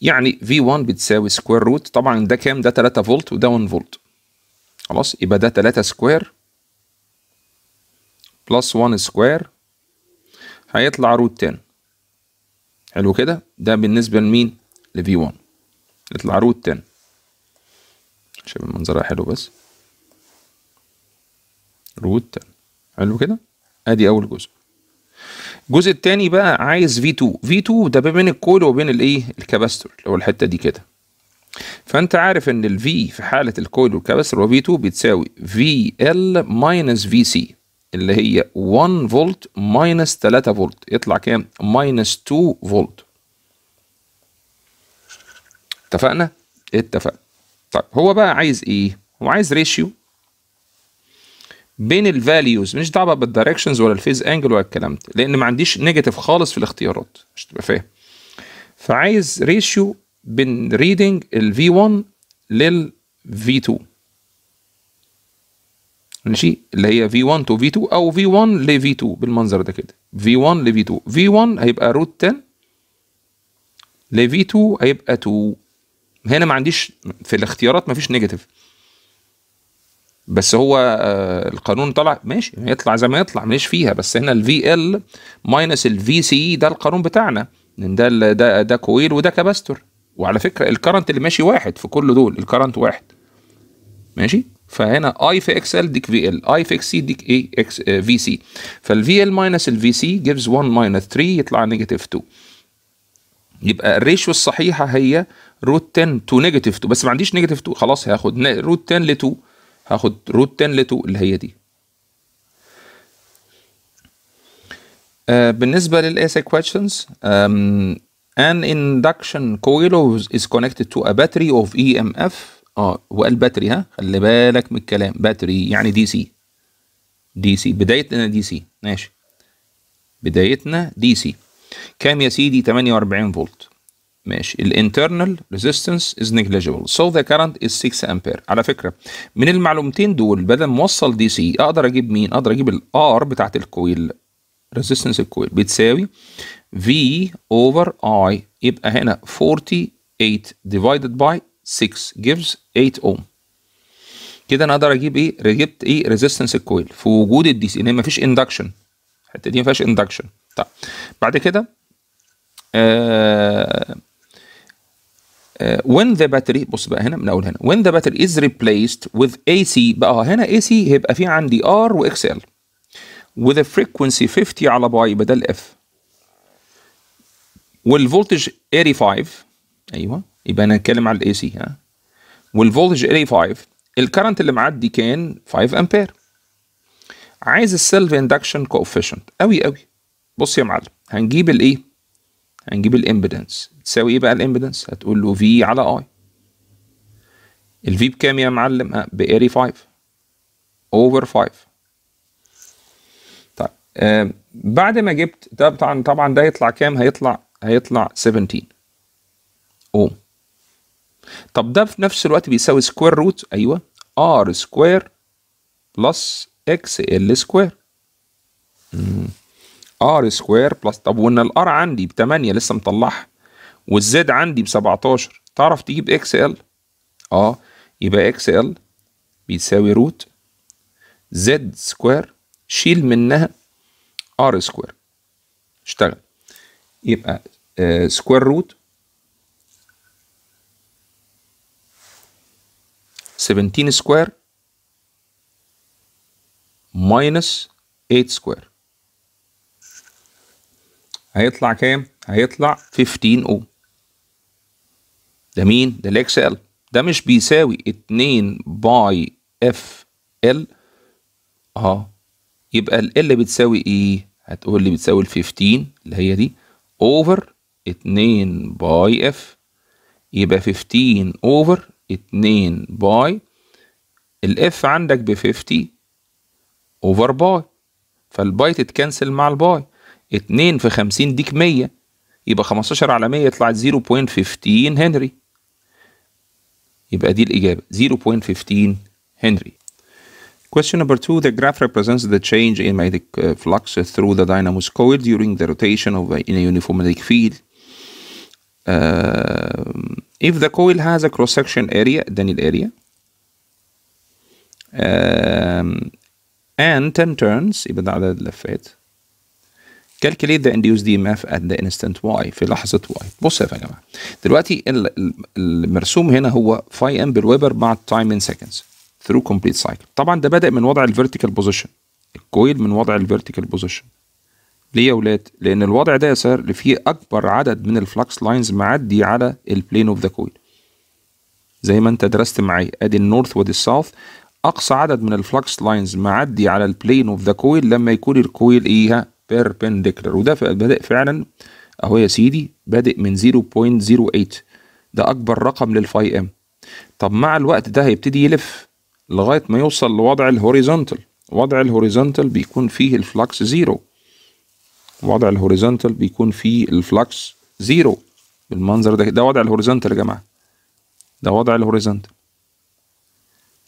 يعني في 1 بتساوي سكوير روت طبعا ده كام ده 3 فولت وده 1 فولت خلاص يبقى ده 3 سكوير بلس 1 سكوير هيطلع روت 10 حلو كده ده بالنسبه لمين لفي 1 يطلع روت 10 شايف المنظر حلو بس روت 10 حلو كده ادي اول جزء الجزء الثاني بقى عايز في 2 في 2 ده بين الكول وبين الايه الكباستور اللي هو الحته دي كده فانت عارف ان ال في حاله الكويل والكباستور هو 2 بتساوي في ال ماينس في سي اللي هي 1 فولت ماينس 3 فولت يطلع كام ماينس 2 فولت اتفقنا اتفقنا طيب هو بقى عايز ايه هو عايز ريشيو بين الفاليوز مش دعوه بالدايركشنز ولا الفيز انجل ولا الكلام ده لان ما عنديش نيجاتيف خالص في الاختيارات مش تبقى فاهم فعايز ريشيو بين ريدنج الفي 1 لل v 2 ماشي اللي هي v 1 تو v 2 او v 1 ل v 2 بالمنظر ده كده v 1 ل v 2 v 1 هيبقى روت 10 ل v 2 هيبقى 2 هنا ما عنديش في الاختيارات ما فيش نيجاتيف بس هو آه، القانون طلع ماشي يطلع زي ما يطلع ماليش فيها بس هنا الفي ال ماينس الفي سي ده القانون بتاعنا ده ده ده كويل وده كباستور وعلى فكره الكرنت اللي ماشي واحد في كل دول الكرنت واحد ماشي فهنا اي في اكس إيه؟ آه، ال ديك في ال اي في اكس سي ديك اي اكس في سي فالفي ال ماينس الفي سي جيفز 1 ماينس 3 يطلع نيجاتيف 2 يبقى الريشيو الصحيحه هي روت 10 تو نيجاتيف 2 بس ما عنديش نيجاتيف 2 خلاص هاخد روت 10 ل 2 هاخد روت 10 ل 2 اللي هي دي بالنسبة آه بالنسبة للاسيكويشنز an induction coil is connected to a battery of EMF اه وقال باتري ها خلي بالك من الكلام باتري يعني دي سي دي سي بدايتنا دي سي ماشي بدايتنا دي سي كام يا سيدي 48 فولت ماشي الانترنال ريزيستنس از negligible سو ذا كارنت از 6 امبير على فكره من المعلومتين دول بدل ما اوصل دي سي اقدر اجيب مين اقدر اجيب الار بتاعت الكويل ريزيستنس الكويل بتساوي في اوفر اي يبقى هنا 48 ديفايدد باي 6 جيفز 8 اوم كده انا اقدر اجيب ايه جبت ايه ريزيستنس الكويل في وجود الدي سي ان فيش اندكشن الحته دي ما فيهاش اندكشن طيب بعد كده آه Uh, when the battery بص بقى هنا من اول هنا when the battery is replaced with AC بقى آه، هنا AC هيبقى في عندي R واكس ال with a frequency 50 على باي بدل F والفولتج 85 ايوه يبقى انا هتكلم على الاي سي ها والفولتج 85 الكرنت اللي معدي كان 5 امبير عايز السيلف اندكشن كوفيشنت قوي قوي بص يا معلم هنجيب الايه هنجيب الامبيدنس تساوي ايه بقى الامبيدنس هتقول له في على اي الفي بكام يا معلم آه، ب 5 اوفر 5 طيب آه بعد ما جبت ده طبعا طبعا ده هيطلع كام هيطلع هيطلع 17 اوم طب ده في نفس الوقت بيساوي سكوير روت ايوه ار سكوير بلس اكس ال سكوير ار سكوير بلس طب وان الار عندي ب 8 لسه مطلعها والزد عندي ب 17 تعرف تجيب اكس ال اه يبقى اكس ال بيساوي روت زد سكوير شيل منها ار سكوير اشتغل يبقى سكوير روت 17 سكوير ماينس 8 سكوير هيطلع كام؟ هيطلع 15 اوم ده مين؟ ده الاكس ال ده مش بيساوي 2 باي اف ال اه يبقى ال ال بتساوي ايه؟ هتقول لي بتساوي ال 15 اللي هي دي اوفر 2 باي اف يبقى 15 اوفر 2 باي الاف عندك ب 50 اوفر باي فالباي تتكنسل مع الباي 2 في 50 ديك 100 يبقى 15 على 100 يطلع 0.15 هنري يبقى دي الإجابة 0.15 هنري Question number two, the graph represents the change in magnetic flux through the dynamo's coil during the rotation of a, in a uniform magnetic field. Uh, if the coil has a cross-section area, it area, um, and 10 turns, يبقى ده عدد اللفات, كالكليت ذا the دي EMF ات ذا انستنت واي في لحظة واي بص يا جماعة دلوقتي المرسوم هنا هو فاي ام بالويبر مع التايم ان سكندز ثرو كومبليت سايكل طبعا ده بادئ من وضع الفيرتيكال بوزيشن الكويل من وضع الفيرتيكال بوزيشن ليه يا ولاد؟ لأن الوضع ده يا سير اللي فيه أكبر عدد من الفلكس لاينز معدي على البلين اوف ذا كويل زي ما أنت درست معايا أدي النورث وأدي الساوث أقصى عدد من الفلكس لاينز معدي على البلين اوف ذا كويل لما يكون الكويل إيه بيربنديكولار وده بادئ فعلا اهو يا سيدي بادئ من 0.08 ده اكبر رقم للفاي ام طب مع الوقت ده هيبتدي يلف لغايه ما يوصل لوضع الهوريزونتال وضع الهوريزونتال بيكون فيه الفلكس زيرو وضع الهوريزونتال بيكون فيه الفلكس زيرو بالمنظر ده ده وضع الهوريزونتال يا جماعه ده وضع الهوريزونتال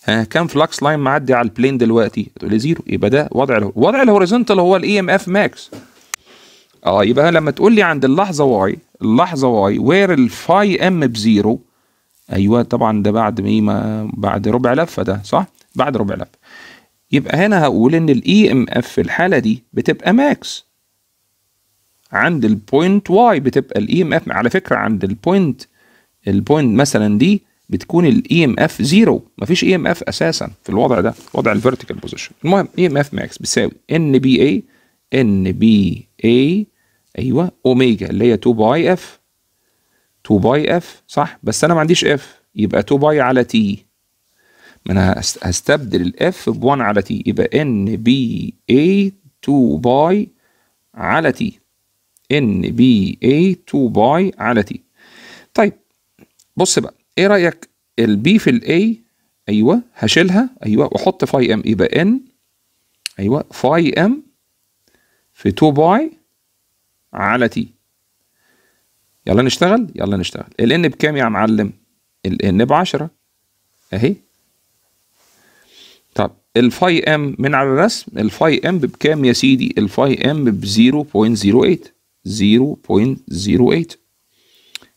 آه كام فلكس لاين معدي على البلين دلوقتي تقول لي زيرو يبقى ده وضع الـ وضع الهوريزونتال هو الاي ام اف ماكس اه يبقى لما تقول لي عند اللحظه واي اللحظه واي وير الفاي ام بزيرو ايوه طبعا ده بعد ما بعد ربع لفه ده صح بعد ربع لفه يبقى هنا هقول ان الاي ام e اف في الحاله دي بتبقى ماكس عند البوينت واي بتبقى الاي ام e اف على فكره عند البوينت البوينت مثلا دي بتكون الاي ام اف زيرو مفيش اي ام اف اساسا في الوضع ده وضع الفيرتيكال بوزيشن المهم اي ام اف ماكس بتساوي ان بي اي ان بي اي ايوه اوميجا اللي هي 2 باي اف 2 باي اف صح بس انا ما عنديش اف يبقى 2 باي على تي ما انا هستبدل الاف ب 1 على تي يبقى ان بي اي 2 باي على تي ان بي اي 2 باي على تي طيب بص بقى ايه رايك البي في الاي ايوه هشيلها ايوه واحط فاي ام يبقى ان ايوه فاي ام في 2 باي على تي يلا نشتغل يلا نشتغل ان بكام يا معلم ان ب 10 اهي طب الفاي ام من على الرسم الفاي ام بكام يا سيدي الفاي ام ب 0.08 0.08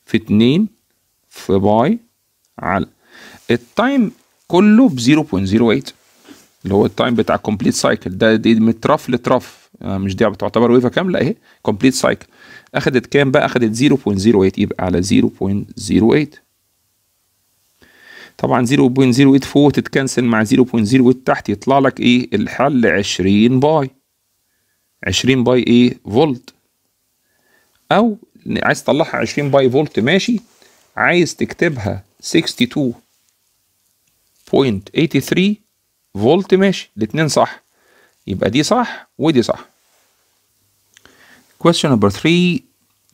في 2 في باي على التايم كله ب 0.08 اللي هو التايم بتاع الكومبليت سايكل ده دي من ترف لترف آه، مش دي بتعتبر ويفا كامله اهي كومبليت سايكل اخدت كام بقى اخدت 0.08 يبقى على 0.08 طبعا 0.08 فوق تتكنسل مع 0.08 تحت يطلع لك ايه الحل 20 باي 20 باي ايه فولت او عايز تطلعها 20 باي فولت ماشي عايز تكتبها 62.83 فولت ماشي الاتنين صح يبقى دي صح ودي صح question number 3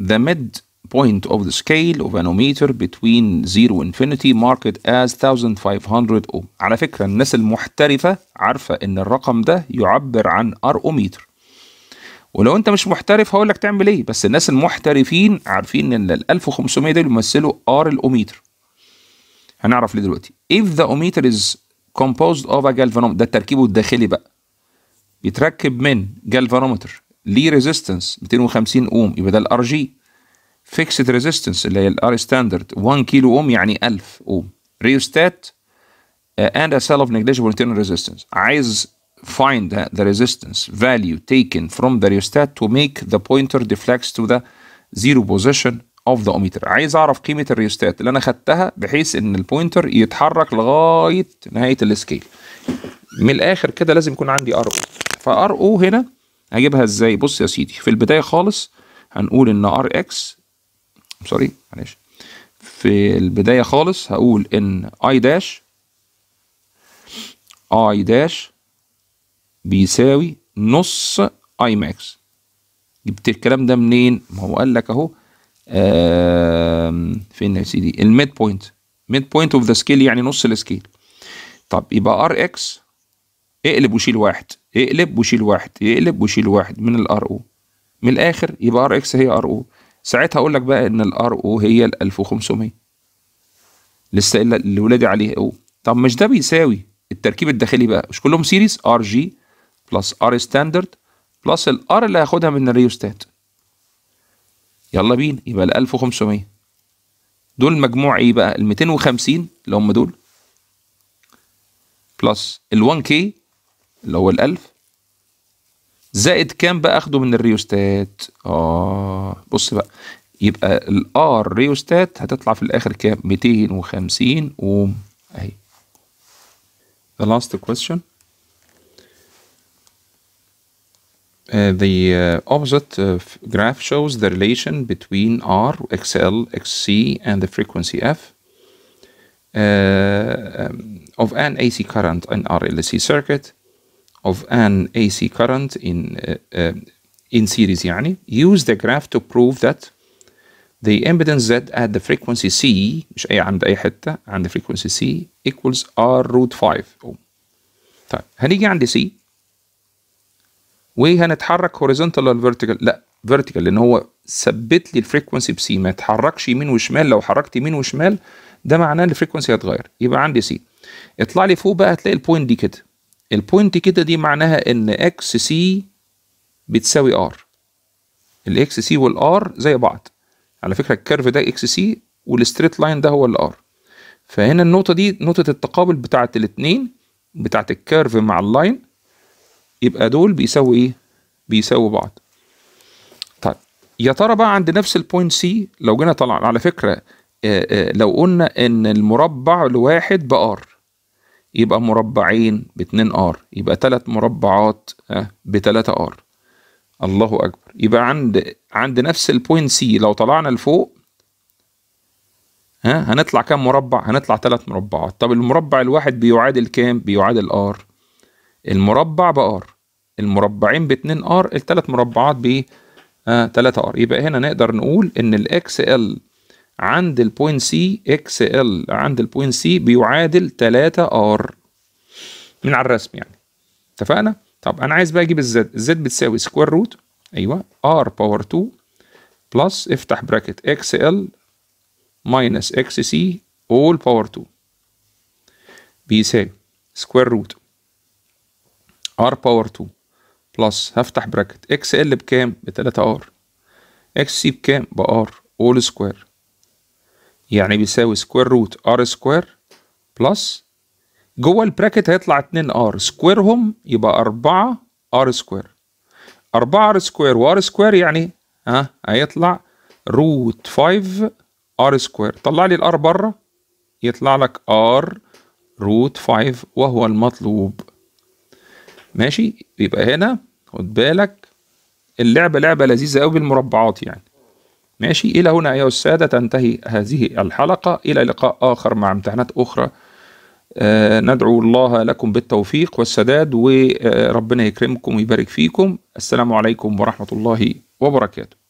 the mid point of the scale of an ohmmeter between 0 infinity marked as 1500 ohm على فكرة الناس المحترفة عارفة ان الرقم ده يعبر عن أرقوميتر ولو انت مش محترف هقول لك تعمل ايه بس الناس المحترفين عارفين ان ال 1500 ده بيمثلوا ار الاوميتر هنعرف ليه دلوقتي if the ohmmeter is composed of a galvanometer ده التركيب الداخلي بقى بيتركب من galvanometer ليه resistance 250 اوم يبقى ده الار جي fixed resistance اللي هي الار ستاندرد 1 كيلو اوم يعني 1000 اوم ريوستات and a cell of negligible internal resistance عايز find the resistance value taken from the rheostat to make the pointer deflects to the zero position اوف ذا اوميتر عايز اعرف قيمه الريوستات اللي انا خدتها بحيث ان البوينتر يتحرك لغايه نهايه السكيل من الاخر كده لازم يكون عندي ار او فار او هنا هجيبها ازاي بص يا سيدي في البدايه خالص هنقول ان ار اكس سوري معلش في البدايه خالص هقول ان اي داش اي داش بيساوي نص اي ماكس جبت الكلام ده منين ما هو قال لك اهو فين يا سيدي الميد بوينت ميد بوينت اوف ذا سكيل يعني نص السكيل طب يبقى ار اكس اقلب وشيل واحد اقلب وشيل واحد اقلب وشيل واحد من الار او من الاخر يبقى ار اكس هي ار او ساعتها اقول لك بقى ان الار او هي ال 1500 لسه اللي ولادي عليه او طب مش ده بيساوي التركيب الداخلي بقى مش كلهم سيريز ار جي بلس ار ستاندرد بلس الار اللي هاخدها من الريوستات يلا بينا يبقى ال 1500 دول مجموع ايه بقى ال 250 اللي هم دول بلس ال 1 كي اللي هو ال 1000 زائد كام بقى اخده من الريوستات اه بص بقى يبقى الار ريوستات هتطلع في الاخر كام 250 اوم اهي the last question Uh, the uh, opposite uh, graph shows the relation between R, XL, XC, and the frequency F uh, um, of an AC current in RLC circuit of an AC current in uh, in series. يعني. Use the graph to prove that the impedance Z at the frequency C مش أي عند أي حتة عند frequency C equals R root 5 ohm. طيب هنيجي عند C وهنتحرك هوريزونتال ولا فيرتيكال لا فيرتيكال لان هو ثبت لي الفريكونسي بسي ما يتحركش يمين وشمال لو حركت يمين وشمال ده معناه ان الفريكونسي هيتغير يبقى عندي سي اطلع لي فوق بقى هتلاقي البوينت دي كده البوينت دي كده دي معناها ان اكس سي بتساوي ار الاكس سي والار زي بعض على فكره الكيرف ده اكس سي والستريت لاين ده هو الار فهنا النقطه دي نقطه التقابل بتاعه الاثنين بتاعه الكيرف مع اللاين يبقى دول بيساووا ايه بيساووا بعض طيب يا ترى بقى عند نفس البوينت سي لو جينا طلعنا على فكره آه، آه، لو قلنا ان المربع الواحد بار يبقى مربعين باتنين ار يبقى ثلاث مربعات 3 آه، ار الله اكبر يبقى عند عند نفس البوينت سي لو طلعنا لفوق ها هنطلع كام مربع هنطلع ثلاث مربعات طب المربع الواحد بيعادل كام بيعادل ار المربع بار المربعين ب 2 ار الثلاث مربعات ب 3 آه، ار يبقى هنا نقدر نقول ان الاكس ال عند البوينت سي اكس ال عند البوينت سي بيعادل 3 ار من على الرسم يعني اتفقنا طب انا عايز بقى اجيب الزد الزد بتساوي سكوير روت ايوه ار باور 2 بلس افتح براكت اكس ال ماينس اكس سي اول باور 2 بيساوي سكوير روت ار باور 2 بلس هفتح براكت اكس ال بكام ب 3 ار اكس سي بكام ب ار اول سكوير يعني بيساوي سكوير روت ار سكوير بلس جوه البراكت هيطلع 2 ار سكويرهم يبقى 4 ار سكوير 4 ار سكوير وار سكوير يعني ها هيطلع روت 5 ار سكوير طلع لي الار بره يطلع لك ار روت 5 وهو المطلوب ماشي يبقى هنا خد بالك اللعبة لعبة لذيذة قوي بالمربعات يعني ماشي إلى هنا أيها السادة تنتهي هذه الحلقة إلى لقاء آخر مع امتحانات أخرى آه ندعو الله لكم بالتوفيق والسداد وربنا يكرمكم ويبارك فيكم السلام عليكم ورحمة الله وبركاته